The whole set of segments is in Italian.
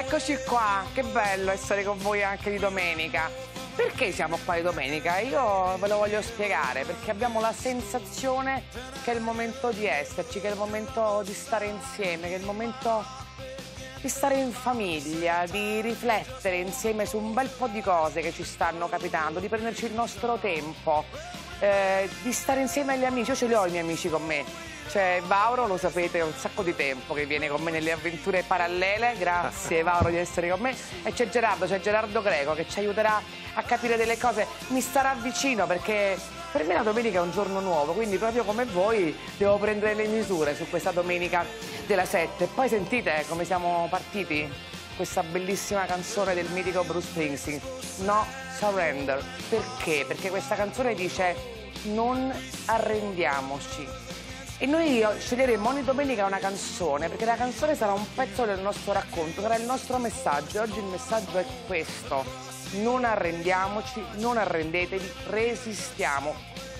Eccoci qua, che bello essere con voi anche di domenica. Perché siamo qua di domenica? Io ve lo voglio spiegare, perché abbiamo la sensazione che è il momento di esserci, che è il momento di stare insieme, che è il momento di stare in famiglia, di riflettere insieme su un bel po' di cose che ci stanno capitando, di prenderci il nostro tempo, eh, di stare insieme agli amici. Io ce li ho i miei amici con me c'è Vauro lo sapete, è un sacco di tempo che viene con me nelle avventure parallele. Grazie Vauro di essere con me. E c'è Gerardo, c'è Gerardo Greco che ci aiuterà a capire delle cose. Mi starà vicino perché per me la domenica è un giorno nuovo, quindi proprio come voi devo prendere le misure su questa domenica della 7. Poi sentite eh, come siamo partiti questa bellissima canzone del mitico Bruce Springsteen, No Surrender. Perché? Perché questa canzone dice non arrendiamoci, e noi sceglieremo ogni domenica una canzone, perché la canzone sarà un pezzo del nostro racconto, sarà il nostro messaggio. E oggi il messaggio è questo. Non arrendiamoci, non arrendetevi, resistiamo.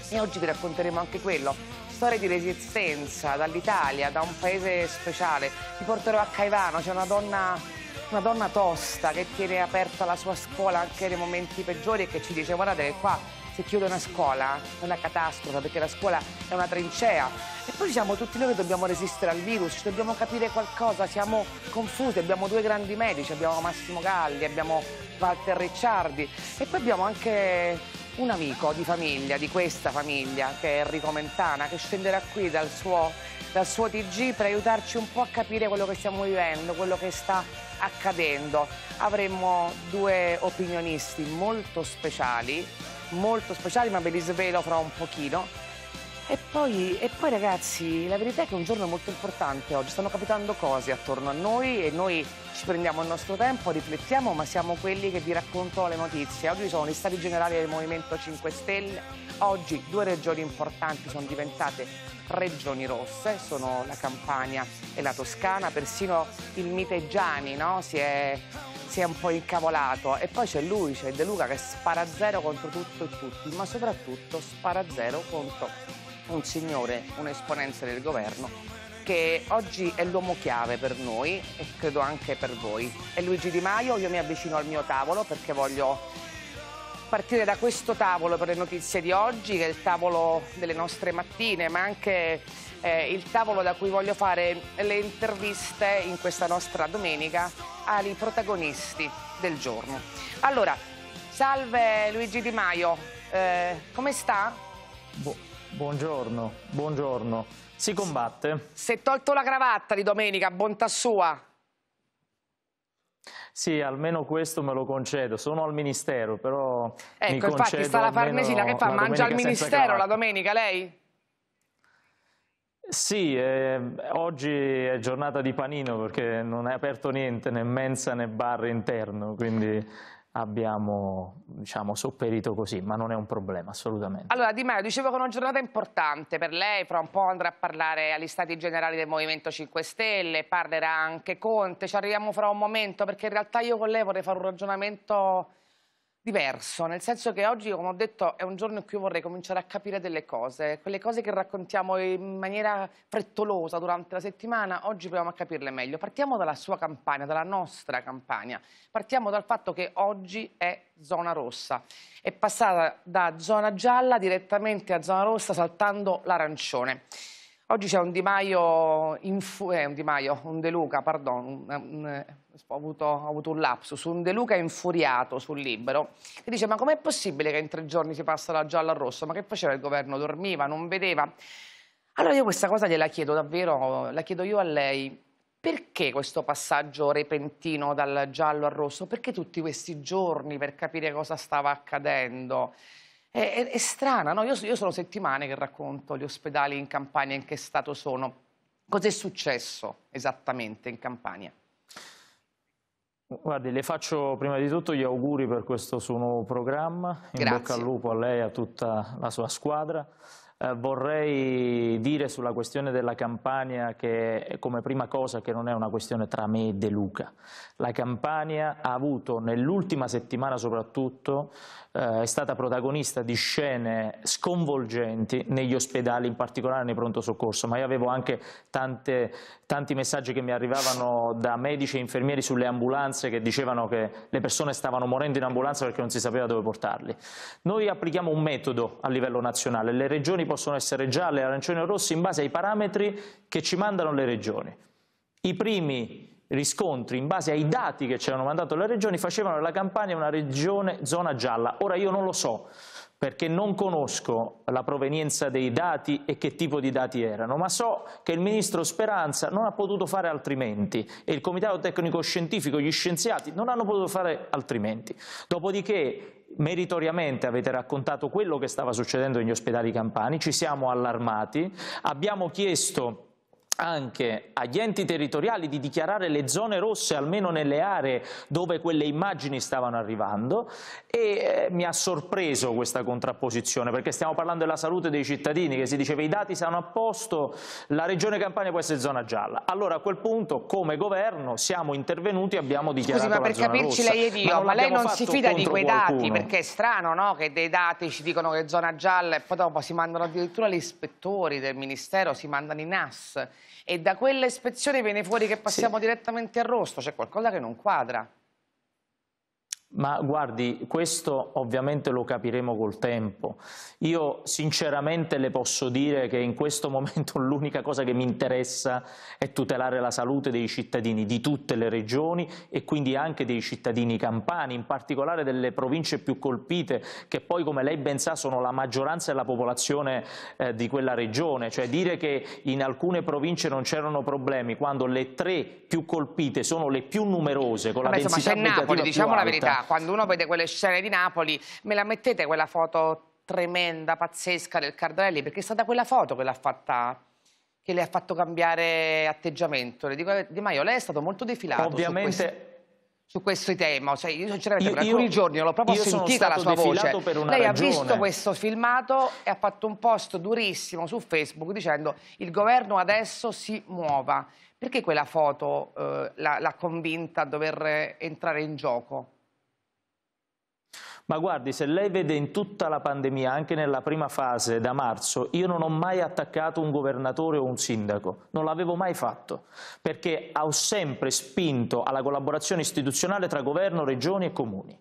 E oggi vi racconteremo anche quello. Storie di resistenza dall'Italia, da un paese speciale. Vi porterò a Caivano, c'è una donna una donna tosta che tiene aperta la sua scuola anche nei momenti peggiori e che ci dice guardate che qua se chiude una scuola è una catastrofe perché la scuola è una trincea e poi siamo tutti noi che dobbiamo resistere al virus, ci dobbiamo capire qualcosa, siamo confusi, abbiamo due grandi medici, abbiamo Massimo Galli, abbiamo Walter Ricciardi e poi abbiamo anche un amico di famiglia, di questa famiglia che è Enrico Mentana che scenderà qui dal suo, dal suo TG per aiutarci un po' a capire quello che stiamo vivendo, quello che sta accadendo. Avremo due opinionisti molto speciali molto speciali ma ve li svelo fra un pochino. E poi, e poi ragazzi, la verità è che è un giorno molto importante oggi, stanno capitando cose attorno a noi e noi ci prendiamo il nostro tempo, riflettiamo, ma siamo quelli che vi raccontano le notizie. Oggi sono gli stati generali del Movimento 5 Stelle, oggi due regioni importanti sono diventate regioni rosse, sono la Campania e la Toscana, persino il mite no? si è si è un po' incavolato e poi c'è lui, c'è De Luca che spara zero contro tutto e tutti, ma soprattutto spara zero contro un signore, un esponente del governo che oggi è l'uomo chiave per noi e credo anche per voi. È Luigi Di Maio, io mi avvicino al mio tavolo perché voglio partire da questo tavolo per le notizie di oggi, che è il tavolo delle nostre mattine, ma anche eh, il tavolo da cui voglio fare le interviste in questa nostra domenica ai protagonisti del giorno. Allora, salve Luigi Di Maio, eh, come sta? Bu buongiorno, buongiorno. Si combatte. Si è tolto la cravatta di domenica, bontà sua. Sì, almeno questo me lo concedo. Sono al ministero, però. Ecco, mi infatti, sta la Farnesina che fa? Mangia al ministero la domenica lei? Sì, eh, oggi è giornata di panino perché non è aperto niente, né mensa né bar interno, quindi abbiamo diciamo, sopperito così, ma non è un problema assolutamente. Allora Di Maio, dicevo che è una giornata importante per lei, fra un po' andrà a parlare agli stati generali del Movimento 5 Stelle, parlerà anche Conte, ci arriviamo fra un momento perché in realtà io con lei vorrei fare un ragionamento diverso, nel senso che oggi, come ho detto, è un giorno in cui vorrei cominciare a capire delle cose, quelle cose che raccontiamo in maniera frettolosa durante la settimana, oggi proviamo a capirle meglio. Partiamo dalla sua campagna, dalla nostra campagna, partiamo dal fatto che oggi è zona rossa, è passata da zona gialla direttamente a zona rossa saltando l'arancione. Oggi c'è un Di Maio, infu- eh, un Di Maio, un De Luca, pardon, un, un eh, ho avuto, ho avuto, un lapsus, un De Luca infuriato sul libro, che dice ma com'è possibile che in tre giorni si passa dal giallo al rosso? Ma che faceva il governo? Dormiva? Non vedeva? Allora io questa cosa gliela chiedo davvero, la chiedo io a lei. Perché questo passaggio repentino dal giallo al rosso? Perché tutti questi giorni per capire cosa stava accadendo? È, è, è strana, no? Io, io sono settimane che racconto gli ospedali in Campania in che stato sono. Cos'è successo esattamente in Campania? Guardi, le faccio prima di tutto gli auguri per questo suo nuovo programma. In Grazie. bocca al lupo a lei e a tutta la sua squadra. Eh, vorrei dire sulla questione della Campania che come prima cosa che non è una questione tra me e De Luca. La Campania ha avuto nell'ultima settimana soprattutto, eh, è stata protagonista di scene sconvolgenti negli ospedali, in particolare nei pronto soccorso, ma io avevo anche tante, tanti messaggi che mi arrivavano da medici e infermieri sulle ambulanze che dicevano che le persone stavano morendo in ambulanza perché non si sapeva dove portarli. Noi applichiamo un metodo a livello nazionale, le regioni possono essere gialle, arancioni o rossi in base ai parametri che ci mandano le regioni. I primi riscontri in base ai dati che ci hanno mandato le regioni facevano della Campania una regione zona gialla. Ora io non lo so, perché non conosco la provenienza dei dati e che tipo di dati erano, ma so che il ministro Speranza non ha potuto fare altrimenti e il comitato tecnico scientifico, gli scienziati non hanno potuto fare altrimenti. Dopodiché meritoriamente avete raccontato quello che stava succedendo negli ospedali campani, ci siamo allarmati, abbiamo chiesto anche agli enti territoriali di dichiarare le zone rosse almeno nelle aree dove quelle immagini stavano arrivando e eh, mi ha sorpreso questa contrapposizione perché stiamo parlando della salute dei cittadini che si diceva i dati sono a posto, la regione Campania può essere zona gialla. Allora a quel punto come governo siamo intervenuti e abbiamo dichiarato Scusi, ma per capirci rossa. lei ed io, ma, ma lei non si fida di quei qualcuno. dati perché è strano no? che dei dati ci dicono che è zona gialla e poi dopo si mandano addirittura gli ispettori del ministero, si mandano i NAS e da quella ispezione viene fuori che passiamo sì. direttamente al rosto, c'è qualcosa che non quadra. Ma guardi, questo ovviamente lo capiremo col tempo. Io sinceramente le posso dire che in questo momento l'unica cosa che mi interessa è tutelare la salute dei cittadini di tutte le regioni e quindi anche dei cittadini campani, in particolare delle province più colpite, che poi come lei ben sa sono la maggioranza della popolazione eh, di quella regione. Cioè dire che in alcune province non c'erano problemi quando le tre più colpite sono le più numerose con Vabbè, la densità insomma, c'è Napoli, diciamo alta, la verità quando uno vede quelle scene di Napoli, me la mettete quella foto tremenda, pazzesca del Cardarelli, perché è stata quella foto che l'ha fatta che le ha fatto cambiare atteggiamento. Le dico, Di Maio, lei è stato molto defilato Ovviamente, su questo tema. Cioè, io sinceramente per alcuni giorni l'ho proprio sentita la sua voce. Lei ragione. ha visto questo filmato e ha fatto un post durissimo su Facebook dicendo il governo adesso si muova. Perché quella foto eh, l'ha convinta a dover entrare in gioco? Ma guardi, se lei vede in tutta la pandemia, anche nella prima fase da marzo, io non ho mai attaccato un governatore o un sindaco, non l'avevo mai fatto, perché ho sempre spinto alla collaborazione istituzionale tra governo, regioni e comuni.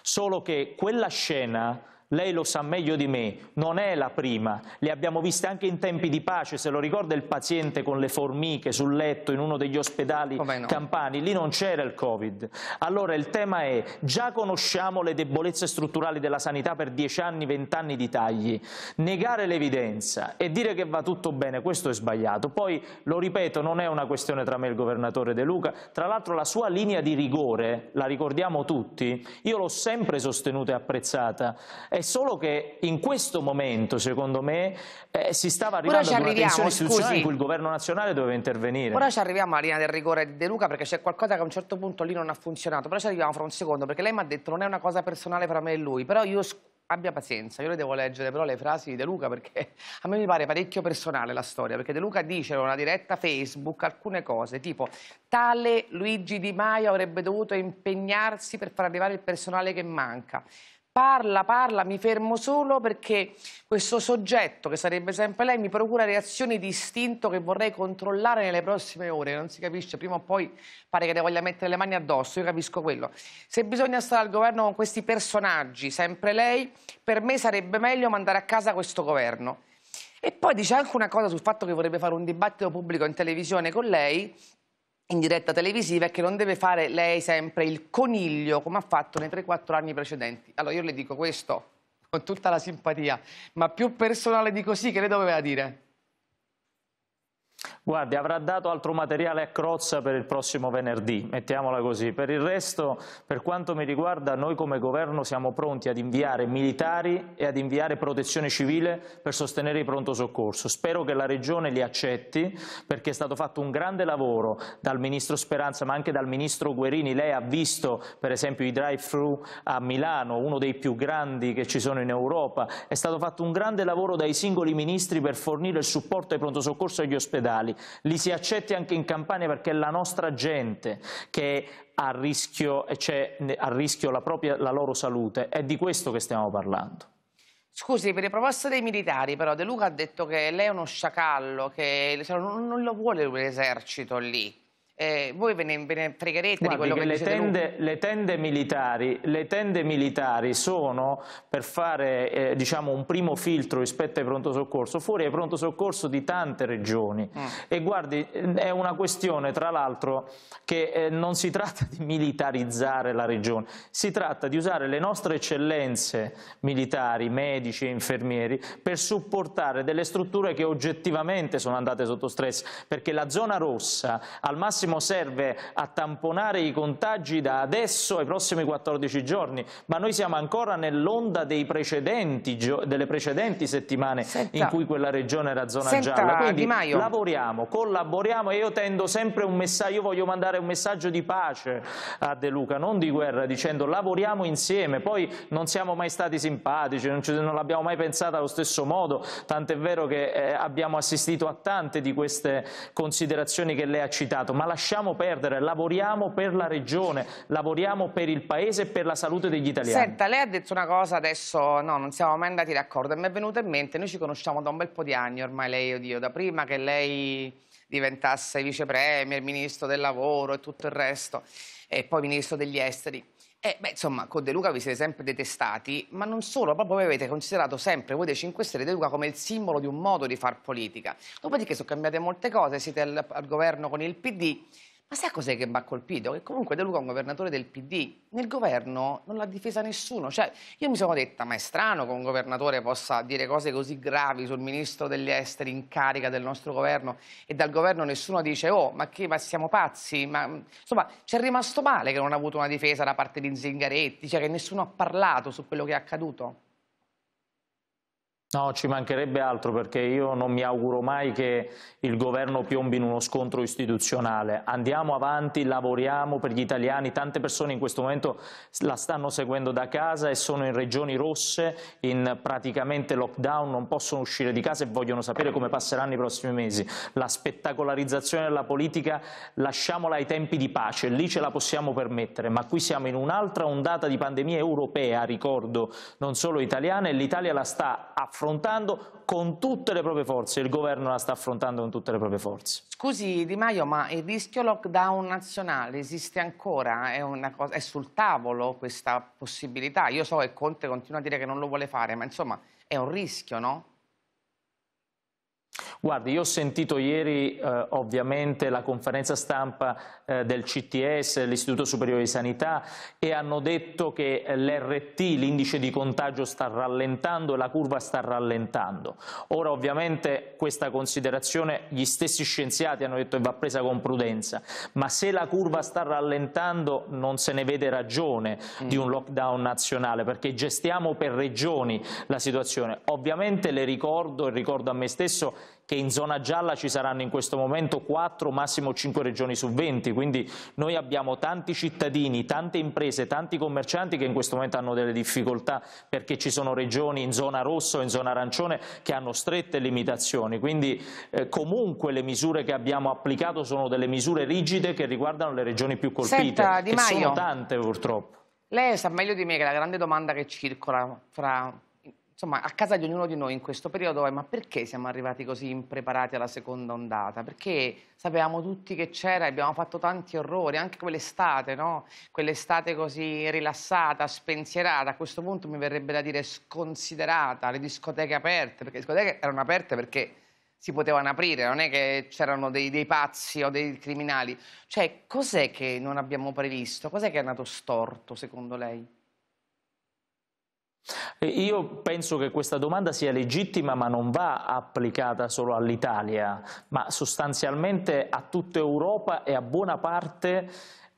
Solo che quella scena lei lo sa meglio di me, non è la prima, le abbiamo viste anche in tempi di pace, se lo ricorda il paziente con le formiche sul letto in uno degli ospedali no. campani, lì non c'era il Covid. Allora il tema è, già conosciamo le debolezze strutturali della sanità per 10 anni, 20 anni di tagli, negare l'evidenza e dire che va tutto bene, questo è sbagliato. Poi, lo ripeto, non è una questione tra me e il governatore De Luca, tra l'altro la sua linea di rigore, la ricordiamo tutti, io l'ho sempre sostenuta e apprezzata, è solo che in questo momento, secondo me, eh, si stava arrivando ad una tensione istituzionale scusi. in cui il governo nazionale doveva intervenire. Ora ci arriviamo alla linea del rigore di De Luca perché c'è qualcosa che a un certo punto lì non ha funzionato, però ci arriviamo fra un secondo perché lei mi ha detto non è una cosa personale fra me e lui, però io abbia pazienza, io le devo leggere però le frasi di De Luca perché a me mi pare parecchio personale la storia, perché De Luca dice in una diretta Facebook alcune cose, tipo tale Luigi Di Maio avrebbe dovuto impegnarsi per far arrivare il personale che manca parla, parla, mi fermo solo perché questo soggetto, che sarebbe sempre lei, mi procura reazioni di istinto che vorrei controllare nelle prossime ore, non si capisce, prima o poi pare che le voglia mettere le mani addosso, io capisco quello. Se bisogna stare al governo con questi personaggi, sempre lei, per me sarebbe meglio mandare a casa questo governo. E poi dice anche una cosa sul fatto che vorrebbe fare un dibattito pubblico in televisione con lei, in diretta televisiva e che non deve fare lei sempre il coniglio come ha fatto nei 3-4 anni precedenti. Allora io le dico questo con tutta la simpatia, ma più personale di così che le doveva dire? Guardi, avrà dato altro materiale a Crozza per il prossimo venerdì, mettiamola così. Per il resto, per quanto mi riguarda, noi come governo siamo pronti ad inviare militari e ad inviare protezione civile per sostenere i pronto soccorso. Spero che la Regione li accetti, perché è stato fatto un grande lavoro dal Ministro Speranza, ma anche dal Ministro Guerini. Lei ha visto, per esempio, i drive-thru a Milano, uno dei più grandi che ci sono in Europa. È stato fatto un grande lavoro dai singoli ministri per fornire il supporto ai pronto soccorso e agli ospedali locali, li si accetti anche in Campania perché è la nostra gente che ha a rischio, eh, cioè, a rischio la, propria, la loro salute, è di questo che stiamo parlando. Scusi, per le proposte dei militari, però De Luca ha detto che lei è uno sciacallo, che cioè, non lo vuole l'esercito lì eh, voi ve ne, ve ne fregherete Guardi di quello che, che le tende, le tende, militari, le tende militari sono per fare eh, diciamo un primo filtro rispetto ai pronto soccorso, fuori ai pronto soccorso di tante regioni mm. e guardi è una questione tra l'altro che eh, non si tratta di militarizzare la regione, si tratta di usare le nostre eccellenze militari, medici e infermieri per supportare delle strutture che oggettivamente sono andate sotto stress perché la zona rossa al massimo massimo serve a tamponare i contagi da adesso ai prossimi 14 giorni, ma noi siamo ancora nell'onda delle precedenti settimane senta, in cui quella regione era zona senta, gialla, quindi lavoriamo, collaboriamo e io tendo sempre un messaggio, io voglio mandare un messaggio di pace a De Luca, non di guerra, dicendo lavoriamo insieme, poi non siamo mai stati simpatici, non, non l'abbiamo mai pensata allo stesso modo, tant'è vero che eh, abbiamo assistito a tante di queste considerazioni che lei ha citato, ma la lasciamo perdere, lavoriamo per la regione, lavoriamo per il paese e per la salute degli italiani. Senta, lei ha detto una cosa adesso, no, non siamo mai andati d'accordo, mi è venuta in mente, noi ci conosciamo da un bel po' di anni ormai lei e oh io, da prima che lei diventasse vicepremier, ministro del lavoro e tutto il resto, e poi ministro degli esteri. Eh, beh, insomma, con De Luca vi siete sempre detestati, ma non solo, proprio voi avete considerato sempre voi dei 5 Stelle De Luca come il simbolo di un modo di far politica. Dopodiché sono cambiate molte cose, siete al, al governo con il PD, ma sai cos'è che mi ha colpito? Che comunque De Luca è un governatore del PD. Nel governo non l'ha difesa nessuno. Cioè, io mi sono detta, ma è strano che un governatore possa dire cose così gravi sul ministro degli esteri in carica del nostro governo e dal governo nessuno dice, oh, ma che, ma siamo pazzi? Ma, insomma, ci è rimasto male che non ha avuto una difesa da parte di Zingaretti, cioè che nessuno ha parlato su quello che è accaduto. No, ci mancherebbe altro perché io non mi auguro mai che il governo piombi in uno scontro istituzionale. Andiamo avanti, lavoriamo per gli italiani. Tante persone in questo momento la stanno seguendo da casa e sono in regioni rosse, in praticamente lockdown, non possono uscire di casa e vogliono sapere come passeranno i prossimi mesi. La spettacolarizzazione della politica lasciamola ai tempi di pace, lì ce la possiamo permettere, ma qui siamo in un'altra ondata di pandemia europea, ricordo, non solo italiana, e l'Italia la sta affrontando affrontando con tutte le proprie forze, il governo la sta affrontando con tutte le proprie forze. Scusi Di Maio, ma il rischio lockdown nazionale esiste ancora? È, una cosa, è sul tavolo questa possibilità? Io so che Conte continua a dire che non lo vuole fare, ma insomma è un rischio, no? Guardi, io ho sentito ieri eh, ovviamente la conferenza stampa eh, del CTS, l'Istituto Superiore di Sanità, e hanno detto che l'RT, l'indice di contagio, sta rallentando e la curva sta rallentando. Ora ovviamente questa considerazione gli stessi scienziati hanno detto che va presa con prudenza, ma se la curva sta rallentando non se ne vede ragione mm. di un lockdown nazionale, perché gestiamo per regioni la situazione. Ovviamente le ricordo e ricordo a me stesso che in zona gialla ci saranno in questo momento 4, massimo 5 regioni su 20, quindi noi abbiamo tanti cittadini, tante imprese, tanti commercianti che in questo momento hanno delle difficoltà perché ci sono regioni in zona rossa o in zona arancione che hanno strette limitazioni, quindi eh, comunque le misure che abbiamo applicato sono delle misure rigide che riguardano le regioni più colpite, Senta, che sono tante purtroppo. Lei sa meglio di me che la grande domanda che circola fra insomma, a casa di ognuno di noi in questo periodo è ma perché siamo arrivati così impreparati alla seconda ondata? Perché sapevamo tutti che c'era, abbiamo fatto tanti orrori, anche quell'estate, no? Quell'estate così rilassata, spensierata, a questo punto mi verrebbe da dire sconsiderata, le discoteche aperte, perché le discoteche erano aperte perché si potevano aprire, non è che c'erano dei, dei, pazzi o dei criminali. Cioè, cos'è che non abbiamo previsto? Cos'è che è andato storto, secondo lei? Io penso che questa domanda sia legittima ma non va applicata solo all'Italia, ma sostanzialmente a tutta Europa e a buona parte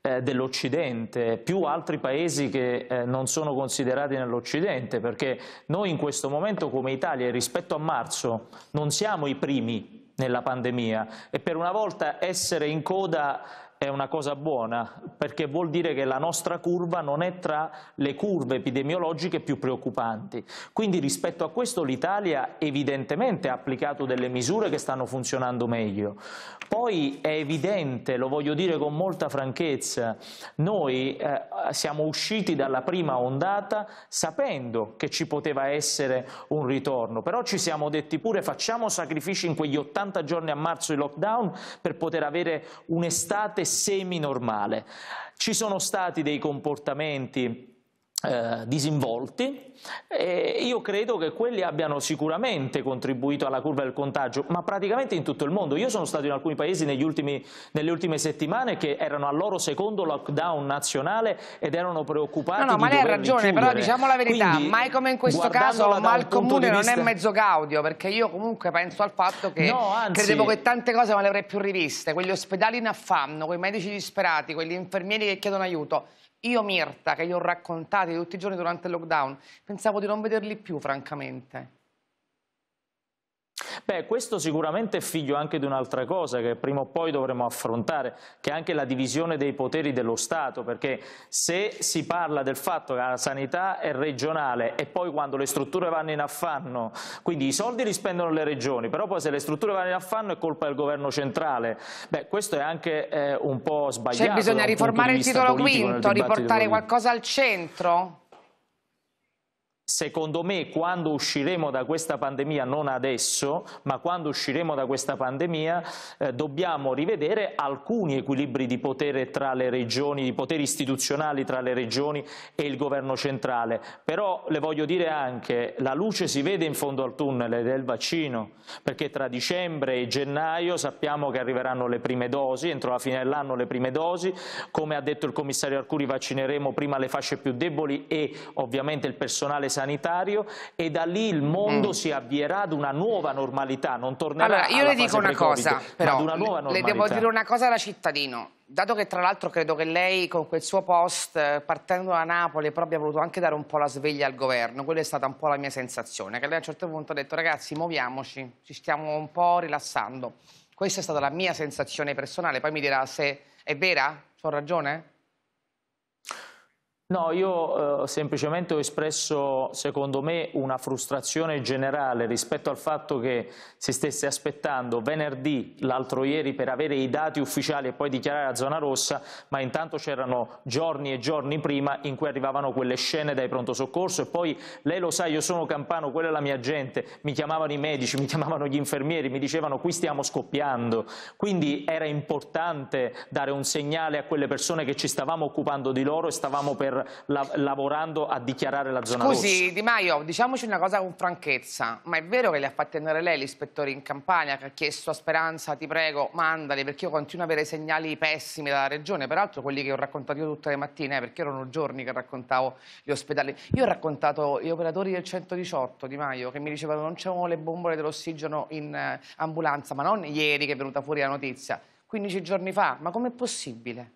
eh, dell'Occidente, più altri paesi che eh, non sono considerati nell'Occidente, perché noi in questo momento come Italia rispetto a marzo non siamo i primi nella pandemia e per una volta essere in coda è una cosa buona perché vuol dire che la nostra curva non è tra le curve epidemiologiche più preoccupanti. Quindi rispetto a questo l'Italia evidentemente ha applicato delle misure che stanno funzionando meglio. Poi è evidente, lo voglio dire con molta franchezza, noi eh, siamo usciti dalla prima ondata sapendo che ci poteva essere un ritorno, però ci siamo detti pure facciamo sacrifici in quegli 80 giorni a marzo di lockdown per poter avere un'estate semi-normale. Ci sono stati dei comportamenti eh, disinvolti e io credo che quelli abbiano sicuramente contribuito alla curva del contagio, ma praticamente in tutto il mondo. Io sono stato in alcuni paesi ultimi, nelle ultime settimane che erano al loro secondo lockdown nazionale ed erano preoccupati. No, no, ma lei ha ragione, chiudere. però diciamo la verità, Quindi, mai come in questo caso ma il mal comune vista... non è mezzo gaudio, perché io comunque penso al fatto che no, anzi... credevo che tante cose non le avrei più riviste, quegli ospedali in affanno, quei medici disperati, quegli infermieri che chiedono aiuto. Io Mirta, che gli ho raccontati tutti i giorni durante il lockdown, pensavo di non vederli più, francamente. Beh, questo sicuramente è figlio anche di un'altra cosa che prima o poi dovremo affrontare, che è anche la divisione dei poteri dello Stato, perché se si parla del fatto che la sanità è regionale e poi quando le strutture vanno in affanno, quindi i soldi li spendono le regioni, però poi se le strutture vanno in affanno è colpa del governo centrale, beh questo è anche eh, un po' sbagliato. Cioè bisogna riformare il titolo quinto, riportare qualcosa al centro? secondo me quando usciremo da questa pandemia, non adesso, ma quando usciremo da questa pandemia eh, dobbiamo rivedere alcuni equilibri di potere tra le regioni, di poteri istituzionali tra le regioni e il governo centrale. Però le voglio dire anche, la luce si vede in fondo al tunnel del vaccino, perché tra dicembre e gennaio sappiamo che arriveranno le prime dosi, entro la fine dell'anno le prime dosi, come ha detto il commissario Arcuri vaccineremo prima le fasce più deboli e ovviamente il personale sanitario e da lì il mondo mm. si avvierà ad una nuova normalità, non tornerà allora, io le dico una cosa, però, una nuova normalità. Le devo dire una cosa da cittadino. Dato che tra l'altro credo che lei con quel suo post, eh, partendo da Napoli, però abbia voluto anche dare un po' la sveglia al governo, quella è stata un po' la mia sensazione, che lei a un certo punto ha detto ragazzi muoviamoci, ci stiamo un po' rilassando. Questa è stata la mia sensazione personale, poi mi dirà se è vera, ho ragione? No, io eh, semplicemente ho espresso, secondo me, una frustrazione generale rispetto al fatto che si stesse aspettando venerdì, l'altro ieri, per avere i dati ufficiali e poi dichiarare la zona rossa, ma intanto c'erano giorni e giorni prima in cui arrivavano quelle scene dai pronto soccorso e poi, lei lo sa, io sono campano, quella è la mia gente, mi chiamavano i medici, mi chiamavano gli infermieri, mi dicevano qui stiamo scoppiando, quindi era importante dare un segnale a quelle persone che ci stavamo occupando di loro e stavamo per la, lavorando a dichiarare la zona Scusi, rossa. Scusi Di Maio, diciamoci una cosa con franchezza, ma è vero che le ha fatte andare lei l'ispettore in campagna che ha chiesto a Speranza, ti prego, mandali perché io continuo ad avere segnali pessimi dalla regione, peraltro quelli che ho raccontato io tutte le mattine, eh, perché erano giorni che raccontavo gli ospedali. Io ho raccontato gli operatori del 118 Di Maio che mi dicevano non c'erano le bombole dell'ossigeno in eh, ambulanza, ma non ieri che è venuta fuori la notizia, 15 giorni fa, ma com'è possibile?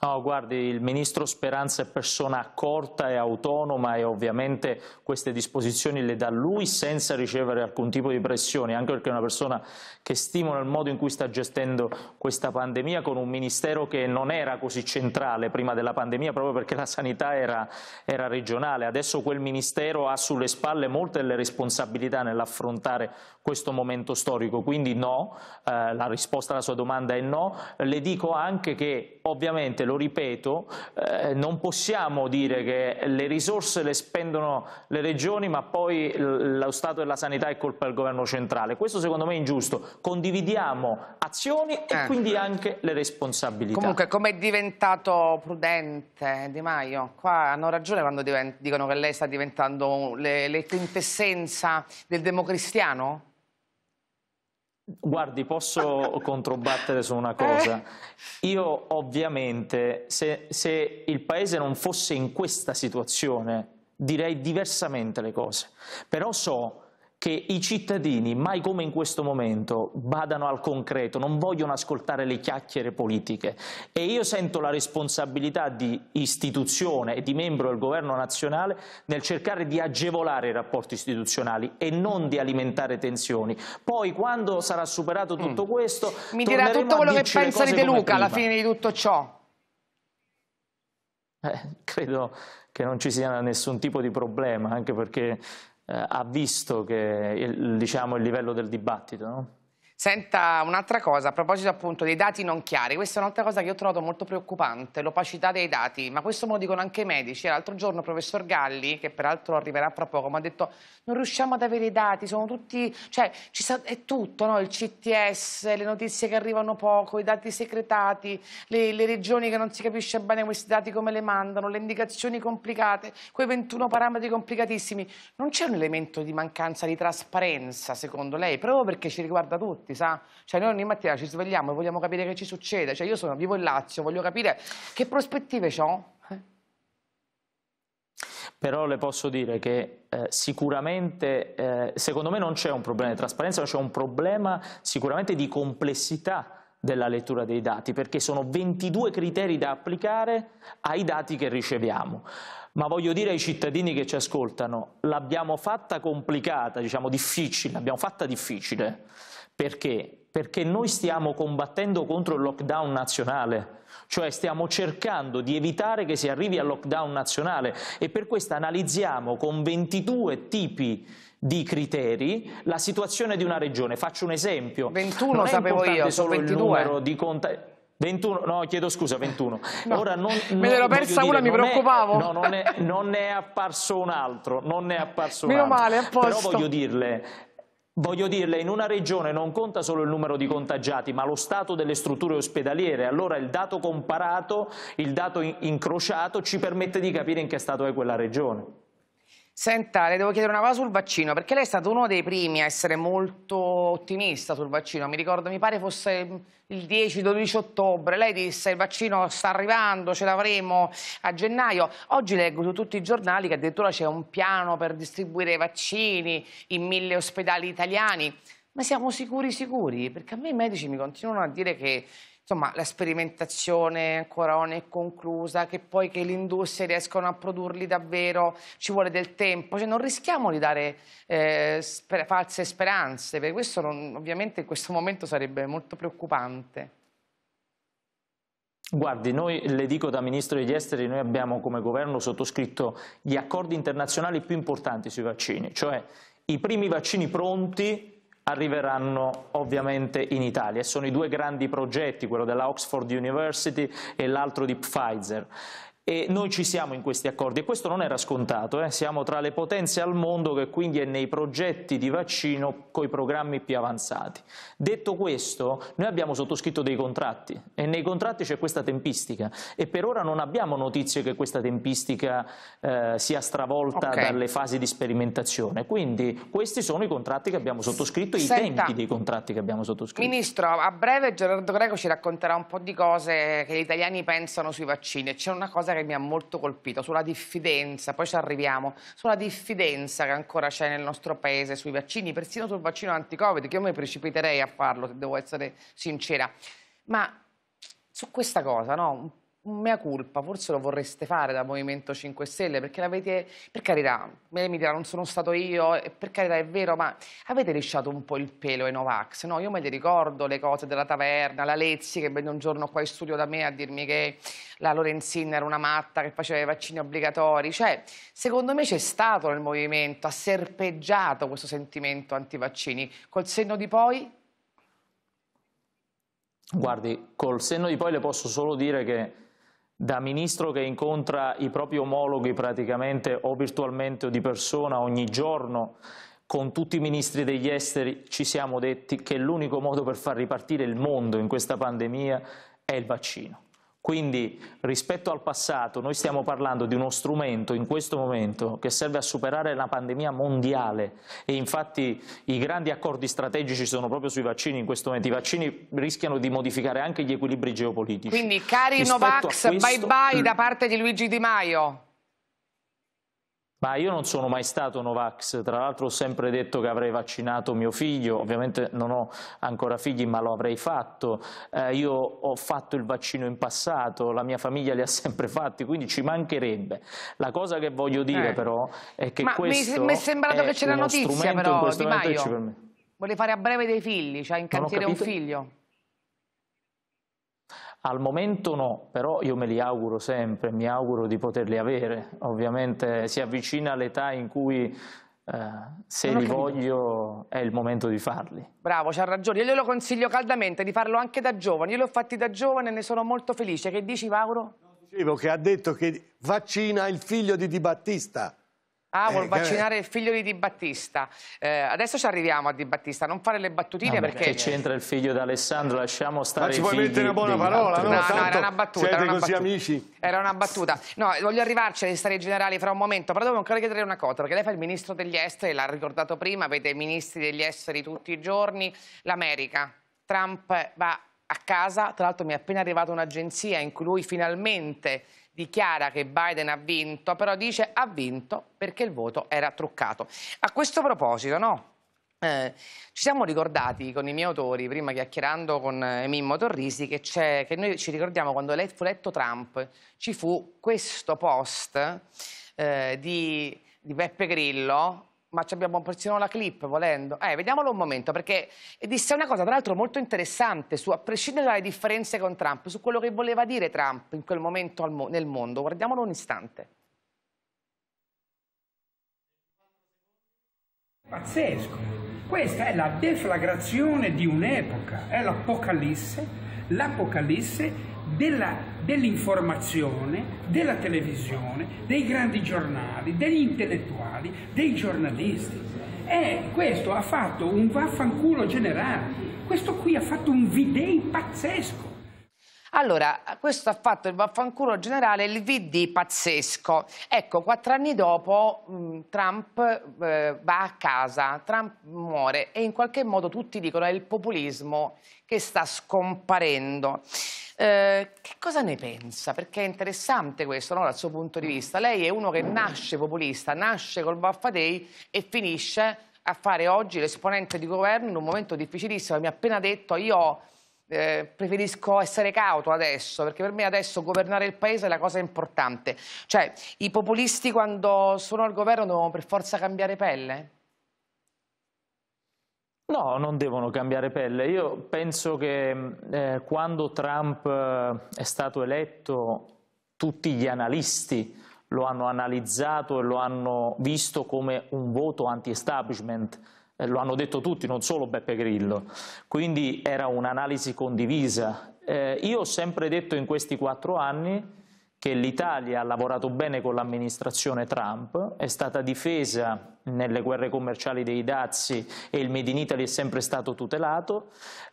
No, guardi, il ministro Speranza è persona accorta e autonoma e ovviamente queste disposizioni le dà lui senza ricevere alcun tipo di pressione, anche perché è una persona che stimola il modo in cui sta gestendo questa pandemia con un ministero che non era così centrale prima della pandemia proprio perché la sanità era, era regionale. Adesso quel ministero ha sulle spalle molte delle responsabilità nell'affrontare questo momento storico, quindi no, eh, la risposta alla sua domanda è no. Le dico anche che ovviamente lo ripeto, eh, non possiamo dire che le risorse le spendono le regioni ma poi lo Stato della sanità è colpa del governo centrale. Questo secondo me è ingiusto. Condividiamo azioni e eh, quindi anche le responsabilità. Comunque come è diventato prudente Di Maio? Qua hanno ragione quando dicono che lei sta diventando quintessenza del democristiano? Guardi, posso controbattere su una cosa. Eh. Io ovviamente, se, se, il paese non fosse in questa situazione, direi diversamente le cose. Però so che i cittadini, mai come in questo momento, badano al concreto, non vogliono ascoltare le chiacchiere politiche e io sento la responsabilità di istituzione e di membro del governo nazionale nel cercare di agevolare i rapporti istituzionali e non di alimentare tensioni. Poi quando sarà superato mm. tutto mm. questo... Mi dirà tutto quello che pensa di De Luca alla fine di tutto ciò. Eh, credo che non ci sia nessun tipo di problema, anche perché eh, ha visto che, il, diciamo, il livello del dibattito? No? Senta un'altra cosa, a proposito appunto dei dati non chiari, questa è un'altra cosa che io ho trovato molto preoccupante, l'opacità dei dati, ma questo me lo dicono anche i medici. L'altro giorno il professor Galli, che peraltro arriverà fra poco, mi ha detto non riusciamo ad avere i dati, sono tutti, cioè è tutto, no? il CTS, le notizie che arrivano poco, i dati secretati, le, le regioni che non si capisce bene questi dati come le mandano, le indicazioni complicate, quei 21 parametri complicatissimi. Non c'è un elemento di mancanza di trasparenza secondo lei, proprio perché ci riguarda tutti? tutti, sa? Cioè noi ogni mattina ci svegliamo e vogliamo capire che ci succede. Cioè io sono, vivo in Lazio, voglio capire che prospettive ho. Eh? Però le posso dire che eh, sicuramente, eh, secondo me non c'è un problema di trasparenza, ma c'è un problema sicuramente di complessità della lettura dei dati, perché sono 22 criteri da applicare ai dati che riceviamo. Ma voglio dire ai cittadini che ci ascoltano, l'abbiamo fatta complicata, diciamo difficile, l'abbiamo fatta difficile. Perché? Perché noi stiamo combattendo contro il lockdown nazionale, cioè stiamo cercando di evitare che si arrivi al lockdown nazionale e per questo analizziamo con 22 tipi di criteri la situazione di una regione. Faccio un esempio. 21 non sapevo io, solo 22. il numero di contatti. 21, no, chiedo scusa, 21. No, Ora non, Me ne ero persa dire, una, mi preoccupavo. È, no, non è, è, apparso un altro, non ne è apparso Meno un altro. Male, Però voglio dirle, Voglio dirle, in una regione non conta solo il numero di contagiati, ma lo stato delle strutture ospedaliere. Allora il dato comparato, il dato incrociato ci permette di capire in che stato è quella regione. Senta, le devo chiedere una cosa sul vaccino, perché lei è stato uno dei primi a essere molto ottimista sul vaccino. Mi ricordo, mi pare fosse il 10-12 ottobre. Lei disse il vaccino sta arrivando, ce l'avremo a gennaio. Oggi leggo su tutti i giornali che addirittura c'è un piano per distribuire i vaccini in mille ospedali italiani. Ma siamo sicuri sicuri? Perché a me i medici mi continuano a dire che insomma, la sperimentazione ancora non è conclusa, che poi che le industrie riescono a produrli davvero, ci vuole del tempo, cioè, non rischiamo di dare eh, sper false speranze, perché questo non, ovviamente in questo momento sarebbe molto preoccupante. Guardi, noi le dico da Ministro degli Esteri, noi abbiamo come governo sottoscritto gli accordi internazionali più importanti sui vaccini, cioè i primi vaccini pronti arriveranno ovviamente in Italia sono i due grandi progetti, quello della Oxford University e l'altro di Pfizer e noi ci siamo in questi accordi e questo non era scontato, eh? siamo tra le potenze al mondo che quindi è nei progetti di vaccino con i programmi più avanzati. Detto questo, noi abbiamo sottoscritto dei contratti e nei contratti c'è questa tempistica e per ora non abbiamo notizie che questa tempistica eh, sia stravolta okay. dalle fasi di sperimentazione, quindi questi sono i contratti che abbiamo sottoscritto e i tempi dei contratti che abbiamo sottoscritto. Ministro, a breve Gerardo Greco ci racconterà un po' di cose che gli italiani pensano sui vaccini, c'è una cosa che che mi ha molto colpito, sulla diffidenza, poi ci arriviamo, sulla diffidenza che ancora c'è nel nostro paese sui vaccini, persino sul vaccino anti-covid, che io mi precipiterei a farlo, se devo essere sincera. Ma su questa cosa, no? mea culpa, forse lo vorreste fare da Movimento 5 Stelle, perché l'avete, per carità, me mi dirà non sono stato io, per carità è vero, ma avete lisciato un po' il pelo ai Novax, no? Io me le ricordo le cose della taverna, la Lezzi che venne un giorno qua in studio da me a dirmi che la Lorenzin era una matta che faceva i vaccini obbligatori, cioè secondo me c'è stato nel Movimento, ha serpeggiato questo sentimento antivaccini, col senno di poi... Guardi, col senno di poi le posso solo dire che da ministro che incontra i propri omologhi praticamente o virtualmente o di persona ogni giorno, con tutti i ministri degli esteri ci siamo detti che l'unico modo per far ripartire il mondo in questa pandemia è il vaccino. Quindi rispetto al passato noi stiamo parlando di uno strumento in questo momento che serve a superare la pandemia mondiale e infatti i grandi accordi strategici sono proprio sui vaccini in questo momento. I vaccini rischiano di modificare anche gli equilibri geopolitici. Quindi cari rispetto Novax, questo... bye bye da parte di Luigi Di Maio. Ma io non sono mai stato Novax, tra l'altro ho sempre detto che avrei vaccinato mio figlio, ovviamente non ho ancora figli ma lo avrei fatto, eh, io ho fatto il vaccino in passato, la mia famiglia li ha sempre fatti, quindi ci mancherebbe. La cosa che voglio dire eh. però è che ma questo mi, è sembrato è che c'è la notizia però, Di Maio, vuole fare a breve dei figli, cioè in cantiere un figlio. Al momento no, però io me li auguro sempre, mi auguro di poterli avere. Ovviamente si avvicina l'età in cui Uh, se li voglio è il momento di farli. Bravo, c'ha ragione. Io glielo consiglio caldamente di farlo anche da giovane. Io l'ho fatti da giovane e ne sono molto felice. Che dici, Mauro? No, dicevo che ha detto che vaccina il figlio di Di Battista. Ah, vuol eh, vaccinare che... Eh. il figlio di Di Battista. Eh, adesso ci arriviamo a Di Battista, non fare le battutine ah, perché... Che c'entra il figlio di Alessandro, lasciamo stare Ma ci vuoi mettere una buona parola? No, no, no, era una battuta. Siete una così battuta. amici? Era una battuta. No, voglio arrivarci alle storie generali fra un momento, però devo ancora chiedere una cosa, perché lei fa il ministro degli esteri, l'ha ricordato prima, avete i ministri degli esteri tutti i giorni, l'America. Trump va a casa, tra l'altro mi è appena arrivata un'agenzia in cui lui finalmente dichiara che Biden ha vinto, però dice ha vinto perché il voto era truccato. A questo proposito, no? Eh, ci siamo ricordati con i miei autori, prima chiacchierando con eh, Mimmo Torrisi, che, che, noi ci ricordiamo quando let, fu letto Trump, ci fu questo post eh, di, di Beppe Grillo ma abbiamo persino la clip, volendo. Eh, vediamolo un momento, perché disse una cosa, tra l'altro, molto interessante, su, a prescindere dalle differenze con Trump, su quello che voleva dire Trump in quel momento mo nel mondo. Guardiamolo un istante. Pazzesco. Questa è la deflagrazione di un'epoca, è l'apocalisse, l'apocalisse della dell'informazione, della televisione, dei grandi giornali, degli intellettuali, dei giornalisti. E questo ha fatto un vaffanculo generale. Questo qui ha fatto un VD pazzesco. Allora, questo ha fatto il vaffanculo generale, il VD pazzesco. Ecco, quattro anni dopo mm, Trump eh, va a casa, Trump muore e in qualche modo tutti dicono è il populismo che sta scomparendo. Eh, che cosa ne pensa? Perché è interessante questo no? dal suo punto di vista. Lei è uno che nasce populista, nasce col Baffa Day e finisce a fare oggi l'esponente di governo in un momento difficilissimo. Mi ha appena detto io eh, preferisco essere cauto adesso, perché per me adesso governare il paese è la cosa importante. Cioè, i populisti quando sono al governo devono per forza cambiare pelle? No, non devono cambiare pelle. Io penso che mm, eh, quando Trump eh, è stato eletto, tutti gli analisti lo hanno analizzato e lo hanno visto come un voto anti-establishment. Eh, lo hanno detto tutti, non solo Beppe Grillo. Quindi era un'analisi condivisa. Eh, io ho sempre detto in questi quattro anni che l'Italia ha lavorato bene con l'amministrazione Trump, è stata difesa nelle guerre commerciali dei dazi e il Made in Italy è sempre stato tutelato,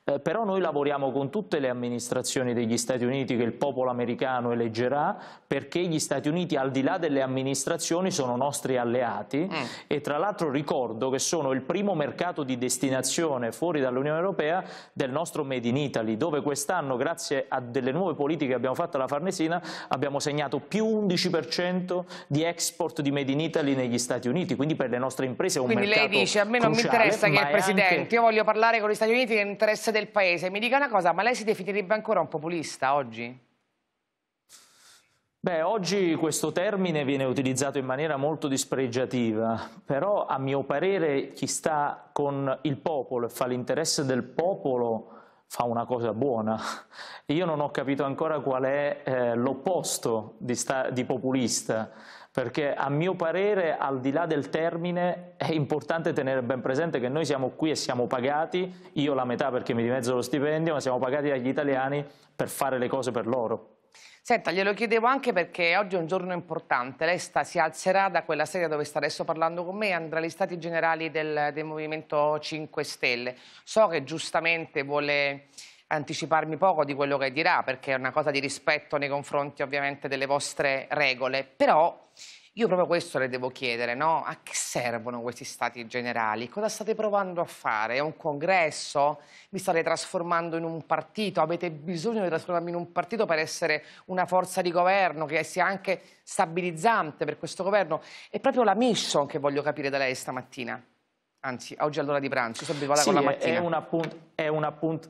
eh, però noi lavoriamo con tutte le amministrazioni degli Stati Uniti che il popolo americano eleggerà perché gli Stati Uniti al di là delle amministrazioni sono nostri alleati mm. e tra l'altro ricordo che sono il primo mercato di destinazione fuori dall'Unione Europea del nostro Made in Italy dove quest'anno grazie a delle nuove politiche che abbiamo fatto alla Farnesina abbiamo segnato più 11% di export di Made in Italy negli Stati Uniti quindi per le nostre imprese è un Quindi lei dice a me non cruciale, mi interessa che è il Presidente, anche... io voglio parlare con gli Stati Uniti che nell'interesse del paese. Mi dica una cosa, ma lei si definirebbe ancora un populista oggi? Beh, oggi questo termine viene utilizzato in maniera molto dispregiativa, però a mio parere chi sta con il popolo e fa l'interesse del popolo fa una cosa buona. Io non ho capito ancora qual è eh, l'opposto di, di populista perché a mio parere al di là del termine è importante tenere ben presente che noi siamo qui e siamo pagati, io la metà perché mi dimezzo lo stipendio, ma siamo pagati dagli italiani per fare le cose per loro. Senta, glielo chiedevo anche perché oggi è un giorno importante, lei sta, si alzerà da quella sedia dove sta adesso parlando con me e andrà agli stati generali del, del Movimento 5 Stelle. So che giustamente vuole anticiparmi poco di quello che dirà, perché è una cosa di rispetto nei confronti ovviamente delle vostre regole, però io proprio questo le devo chiedere, no? A che servono questi stati generali? Cosa state provando a fare? È un congresso? Vi state trasformando in un partito? Avete bisogno di trasformarmi in un partito per essere una forza di governo che sia anche stabilizzante per questo governo? È proprio la mission che voglio capire da lei stamattina. Anzi, oggi è l'ora di pranzo, so sì, con la mattina. È un appunto...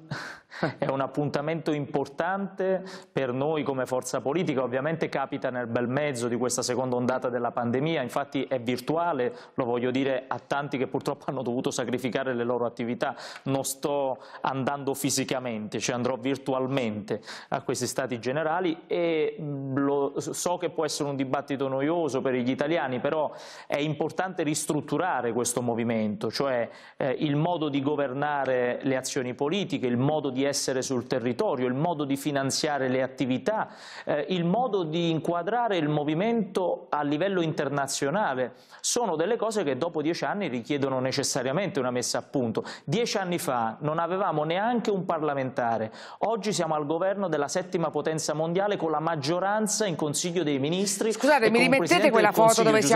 è un appuntamento importante per noi come forza politica, ovviamente capita nel bel mezzo di questa seconda ondata della pandemia, infatti è virtuale, lo voglio dire a tanti che purtroppo hanno dovuto sacrificare le loro attività, non sto andando fisicamente, cioè andrò virtualmente a questi stati generali e lo, so che può essere un dibattito noioso per gli italiani, però è importante ristrutturare questo movimento, cioè eh, il modo di governare le azioni politiche, il modo di essere sul territorio, il modo di finanziare le attività, eh, il modo di inquadrare il movimento a livello internazionale. Sono delle cose che dopo dieci anni richiedono necessariamente una messa a punto. Dieci anni fa non avevamo neanche un parlamentare, oggi siamo al governo della settima potenza mondiale con la maggioranza in Consiglio dei Ministri. Scusate, mi rimettete quella foto dove Giuseppe si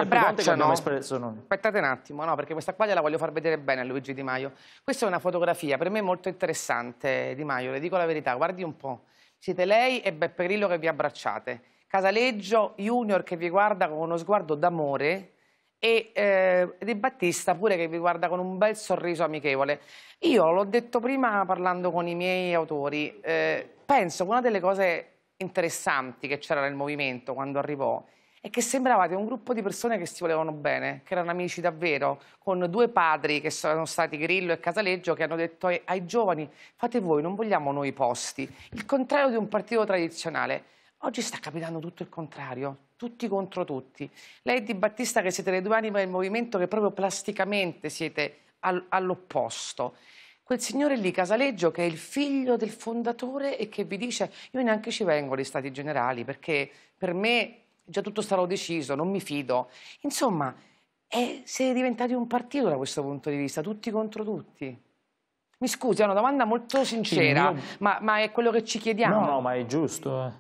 abbracciano? No? Aspettate un attimo, no, perché questa qua la voglio far vedere bene a Luigi Di Maio. Questa è una fotografia per me molto interessante di Maio, le dico la verità, guardi un po'. Siete lei e Beppe Grillo che vi abbracciate, Casaleggio Junior che vi guarda con uno sguardo d'amore e eh, Di Battista pure che vi guarda con un bel sorriso amichevole. Io l'ho detto prima parlando con i miei autori, eh, penso che una delle cose interessanti che c'era nel movimento quando arrivò e che sembravate un gruppo di persone che si volevano bene, che erano amici davvero, con due padri che sono stati Grillo e Casaleggio che hanno detto ai, ai giovani fate voi, non vogliamo noi posti, il contrario di un partito tradizionale. Oggi sta capitando tutto il contrario, tutti contro tutti. Lei e Di Battista che siete le due anime del movimento che proprio plasticamente siete al, all'opposto quel signore lì, Casaleggio, che è il figlio del fondatore e che vi dice io neanche ci vengo agli stati generali perché per me già tutto sarà deciso, non mi fido. Insomma, è, sei diventati un partito da questo punto di vista, tutti contro tutti. Mi scusi, è una domanda molto sincera, sì, ma, ma, è quello che ci chiediamo. No, no, ma è giusto. Eh.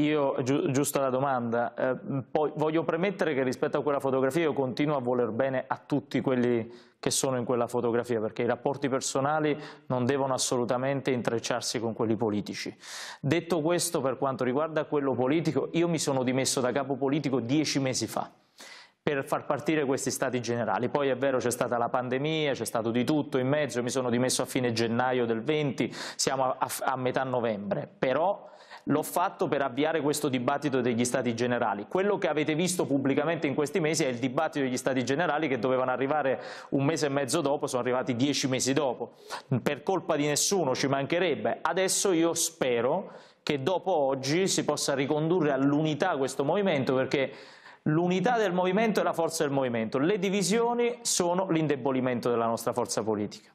Io, giu, giusta la domanda, eh, poi voglio premettere che rispetto a quella fotografia io continuo a voler bene a tutti quelli che sono in quella fotografia, perché i rapporti personali non devono assolutamente intrecciarsi con quelli politici. Detto questo, per quanto riguarda quello politico, io mi sono dimesso da capo politico dieci mesi fa per far partire questi stati generali. Poi è vero c'è stata la pandemia, c'è stato di tutto in mezzo, mi sono dimesso a fine gennaio del 20, siamo a, a, a metà novembre, però l'ho fatto per avviare questo dibattito degli Stati Generali. Quello che avete visto pubblicamente in questi mesi è il dibattito degli Stati Generali che dovevano arrivare un mese e mezzo dopo, sono arrivati dieci mesi dopo. Per colpa di nessuno ci mancherebbe. Adesso io spero che dopo oggi si possa ricondurre all'unità questo movimento perché l'unità del movimento è la forza del movimento, le divisioni sono l'indebolimento della nostra forza politica.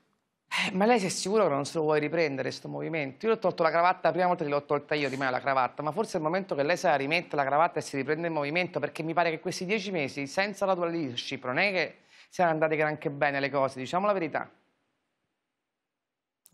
Eh, ma lei sei sicuro che non se lo vuoi riprendere questo movimento? Io l'ho tolto la cravatta la prima volta che l'ho tolta io di me la cravatta, ma forse è il momento che lei se la rimetta la cravatta e si riprende il movimento, perché mi pare che questi dieci mesi senza la tua leadership non è che siano andate granché bene le cose, diciamo la verità.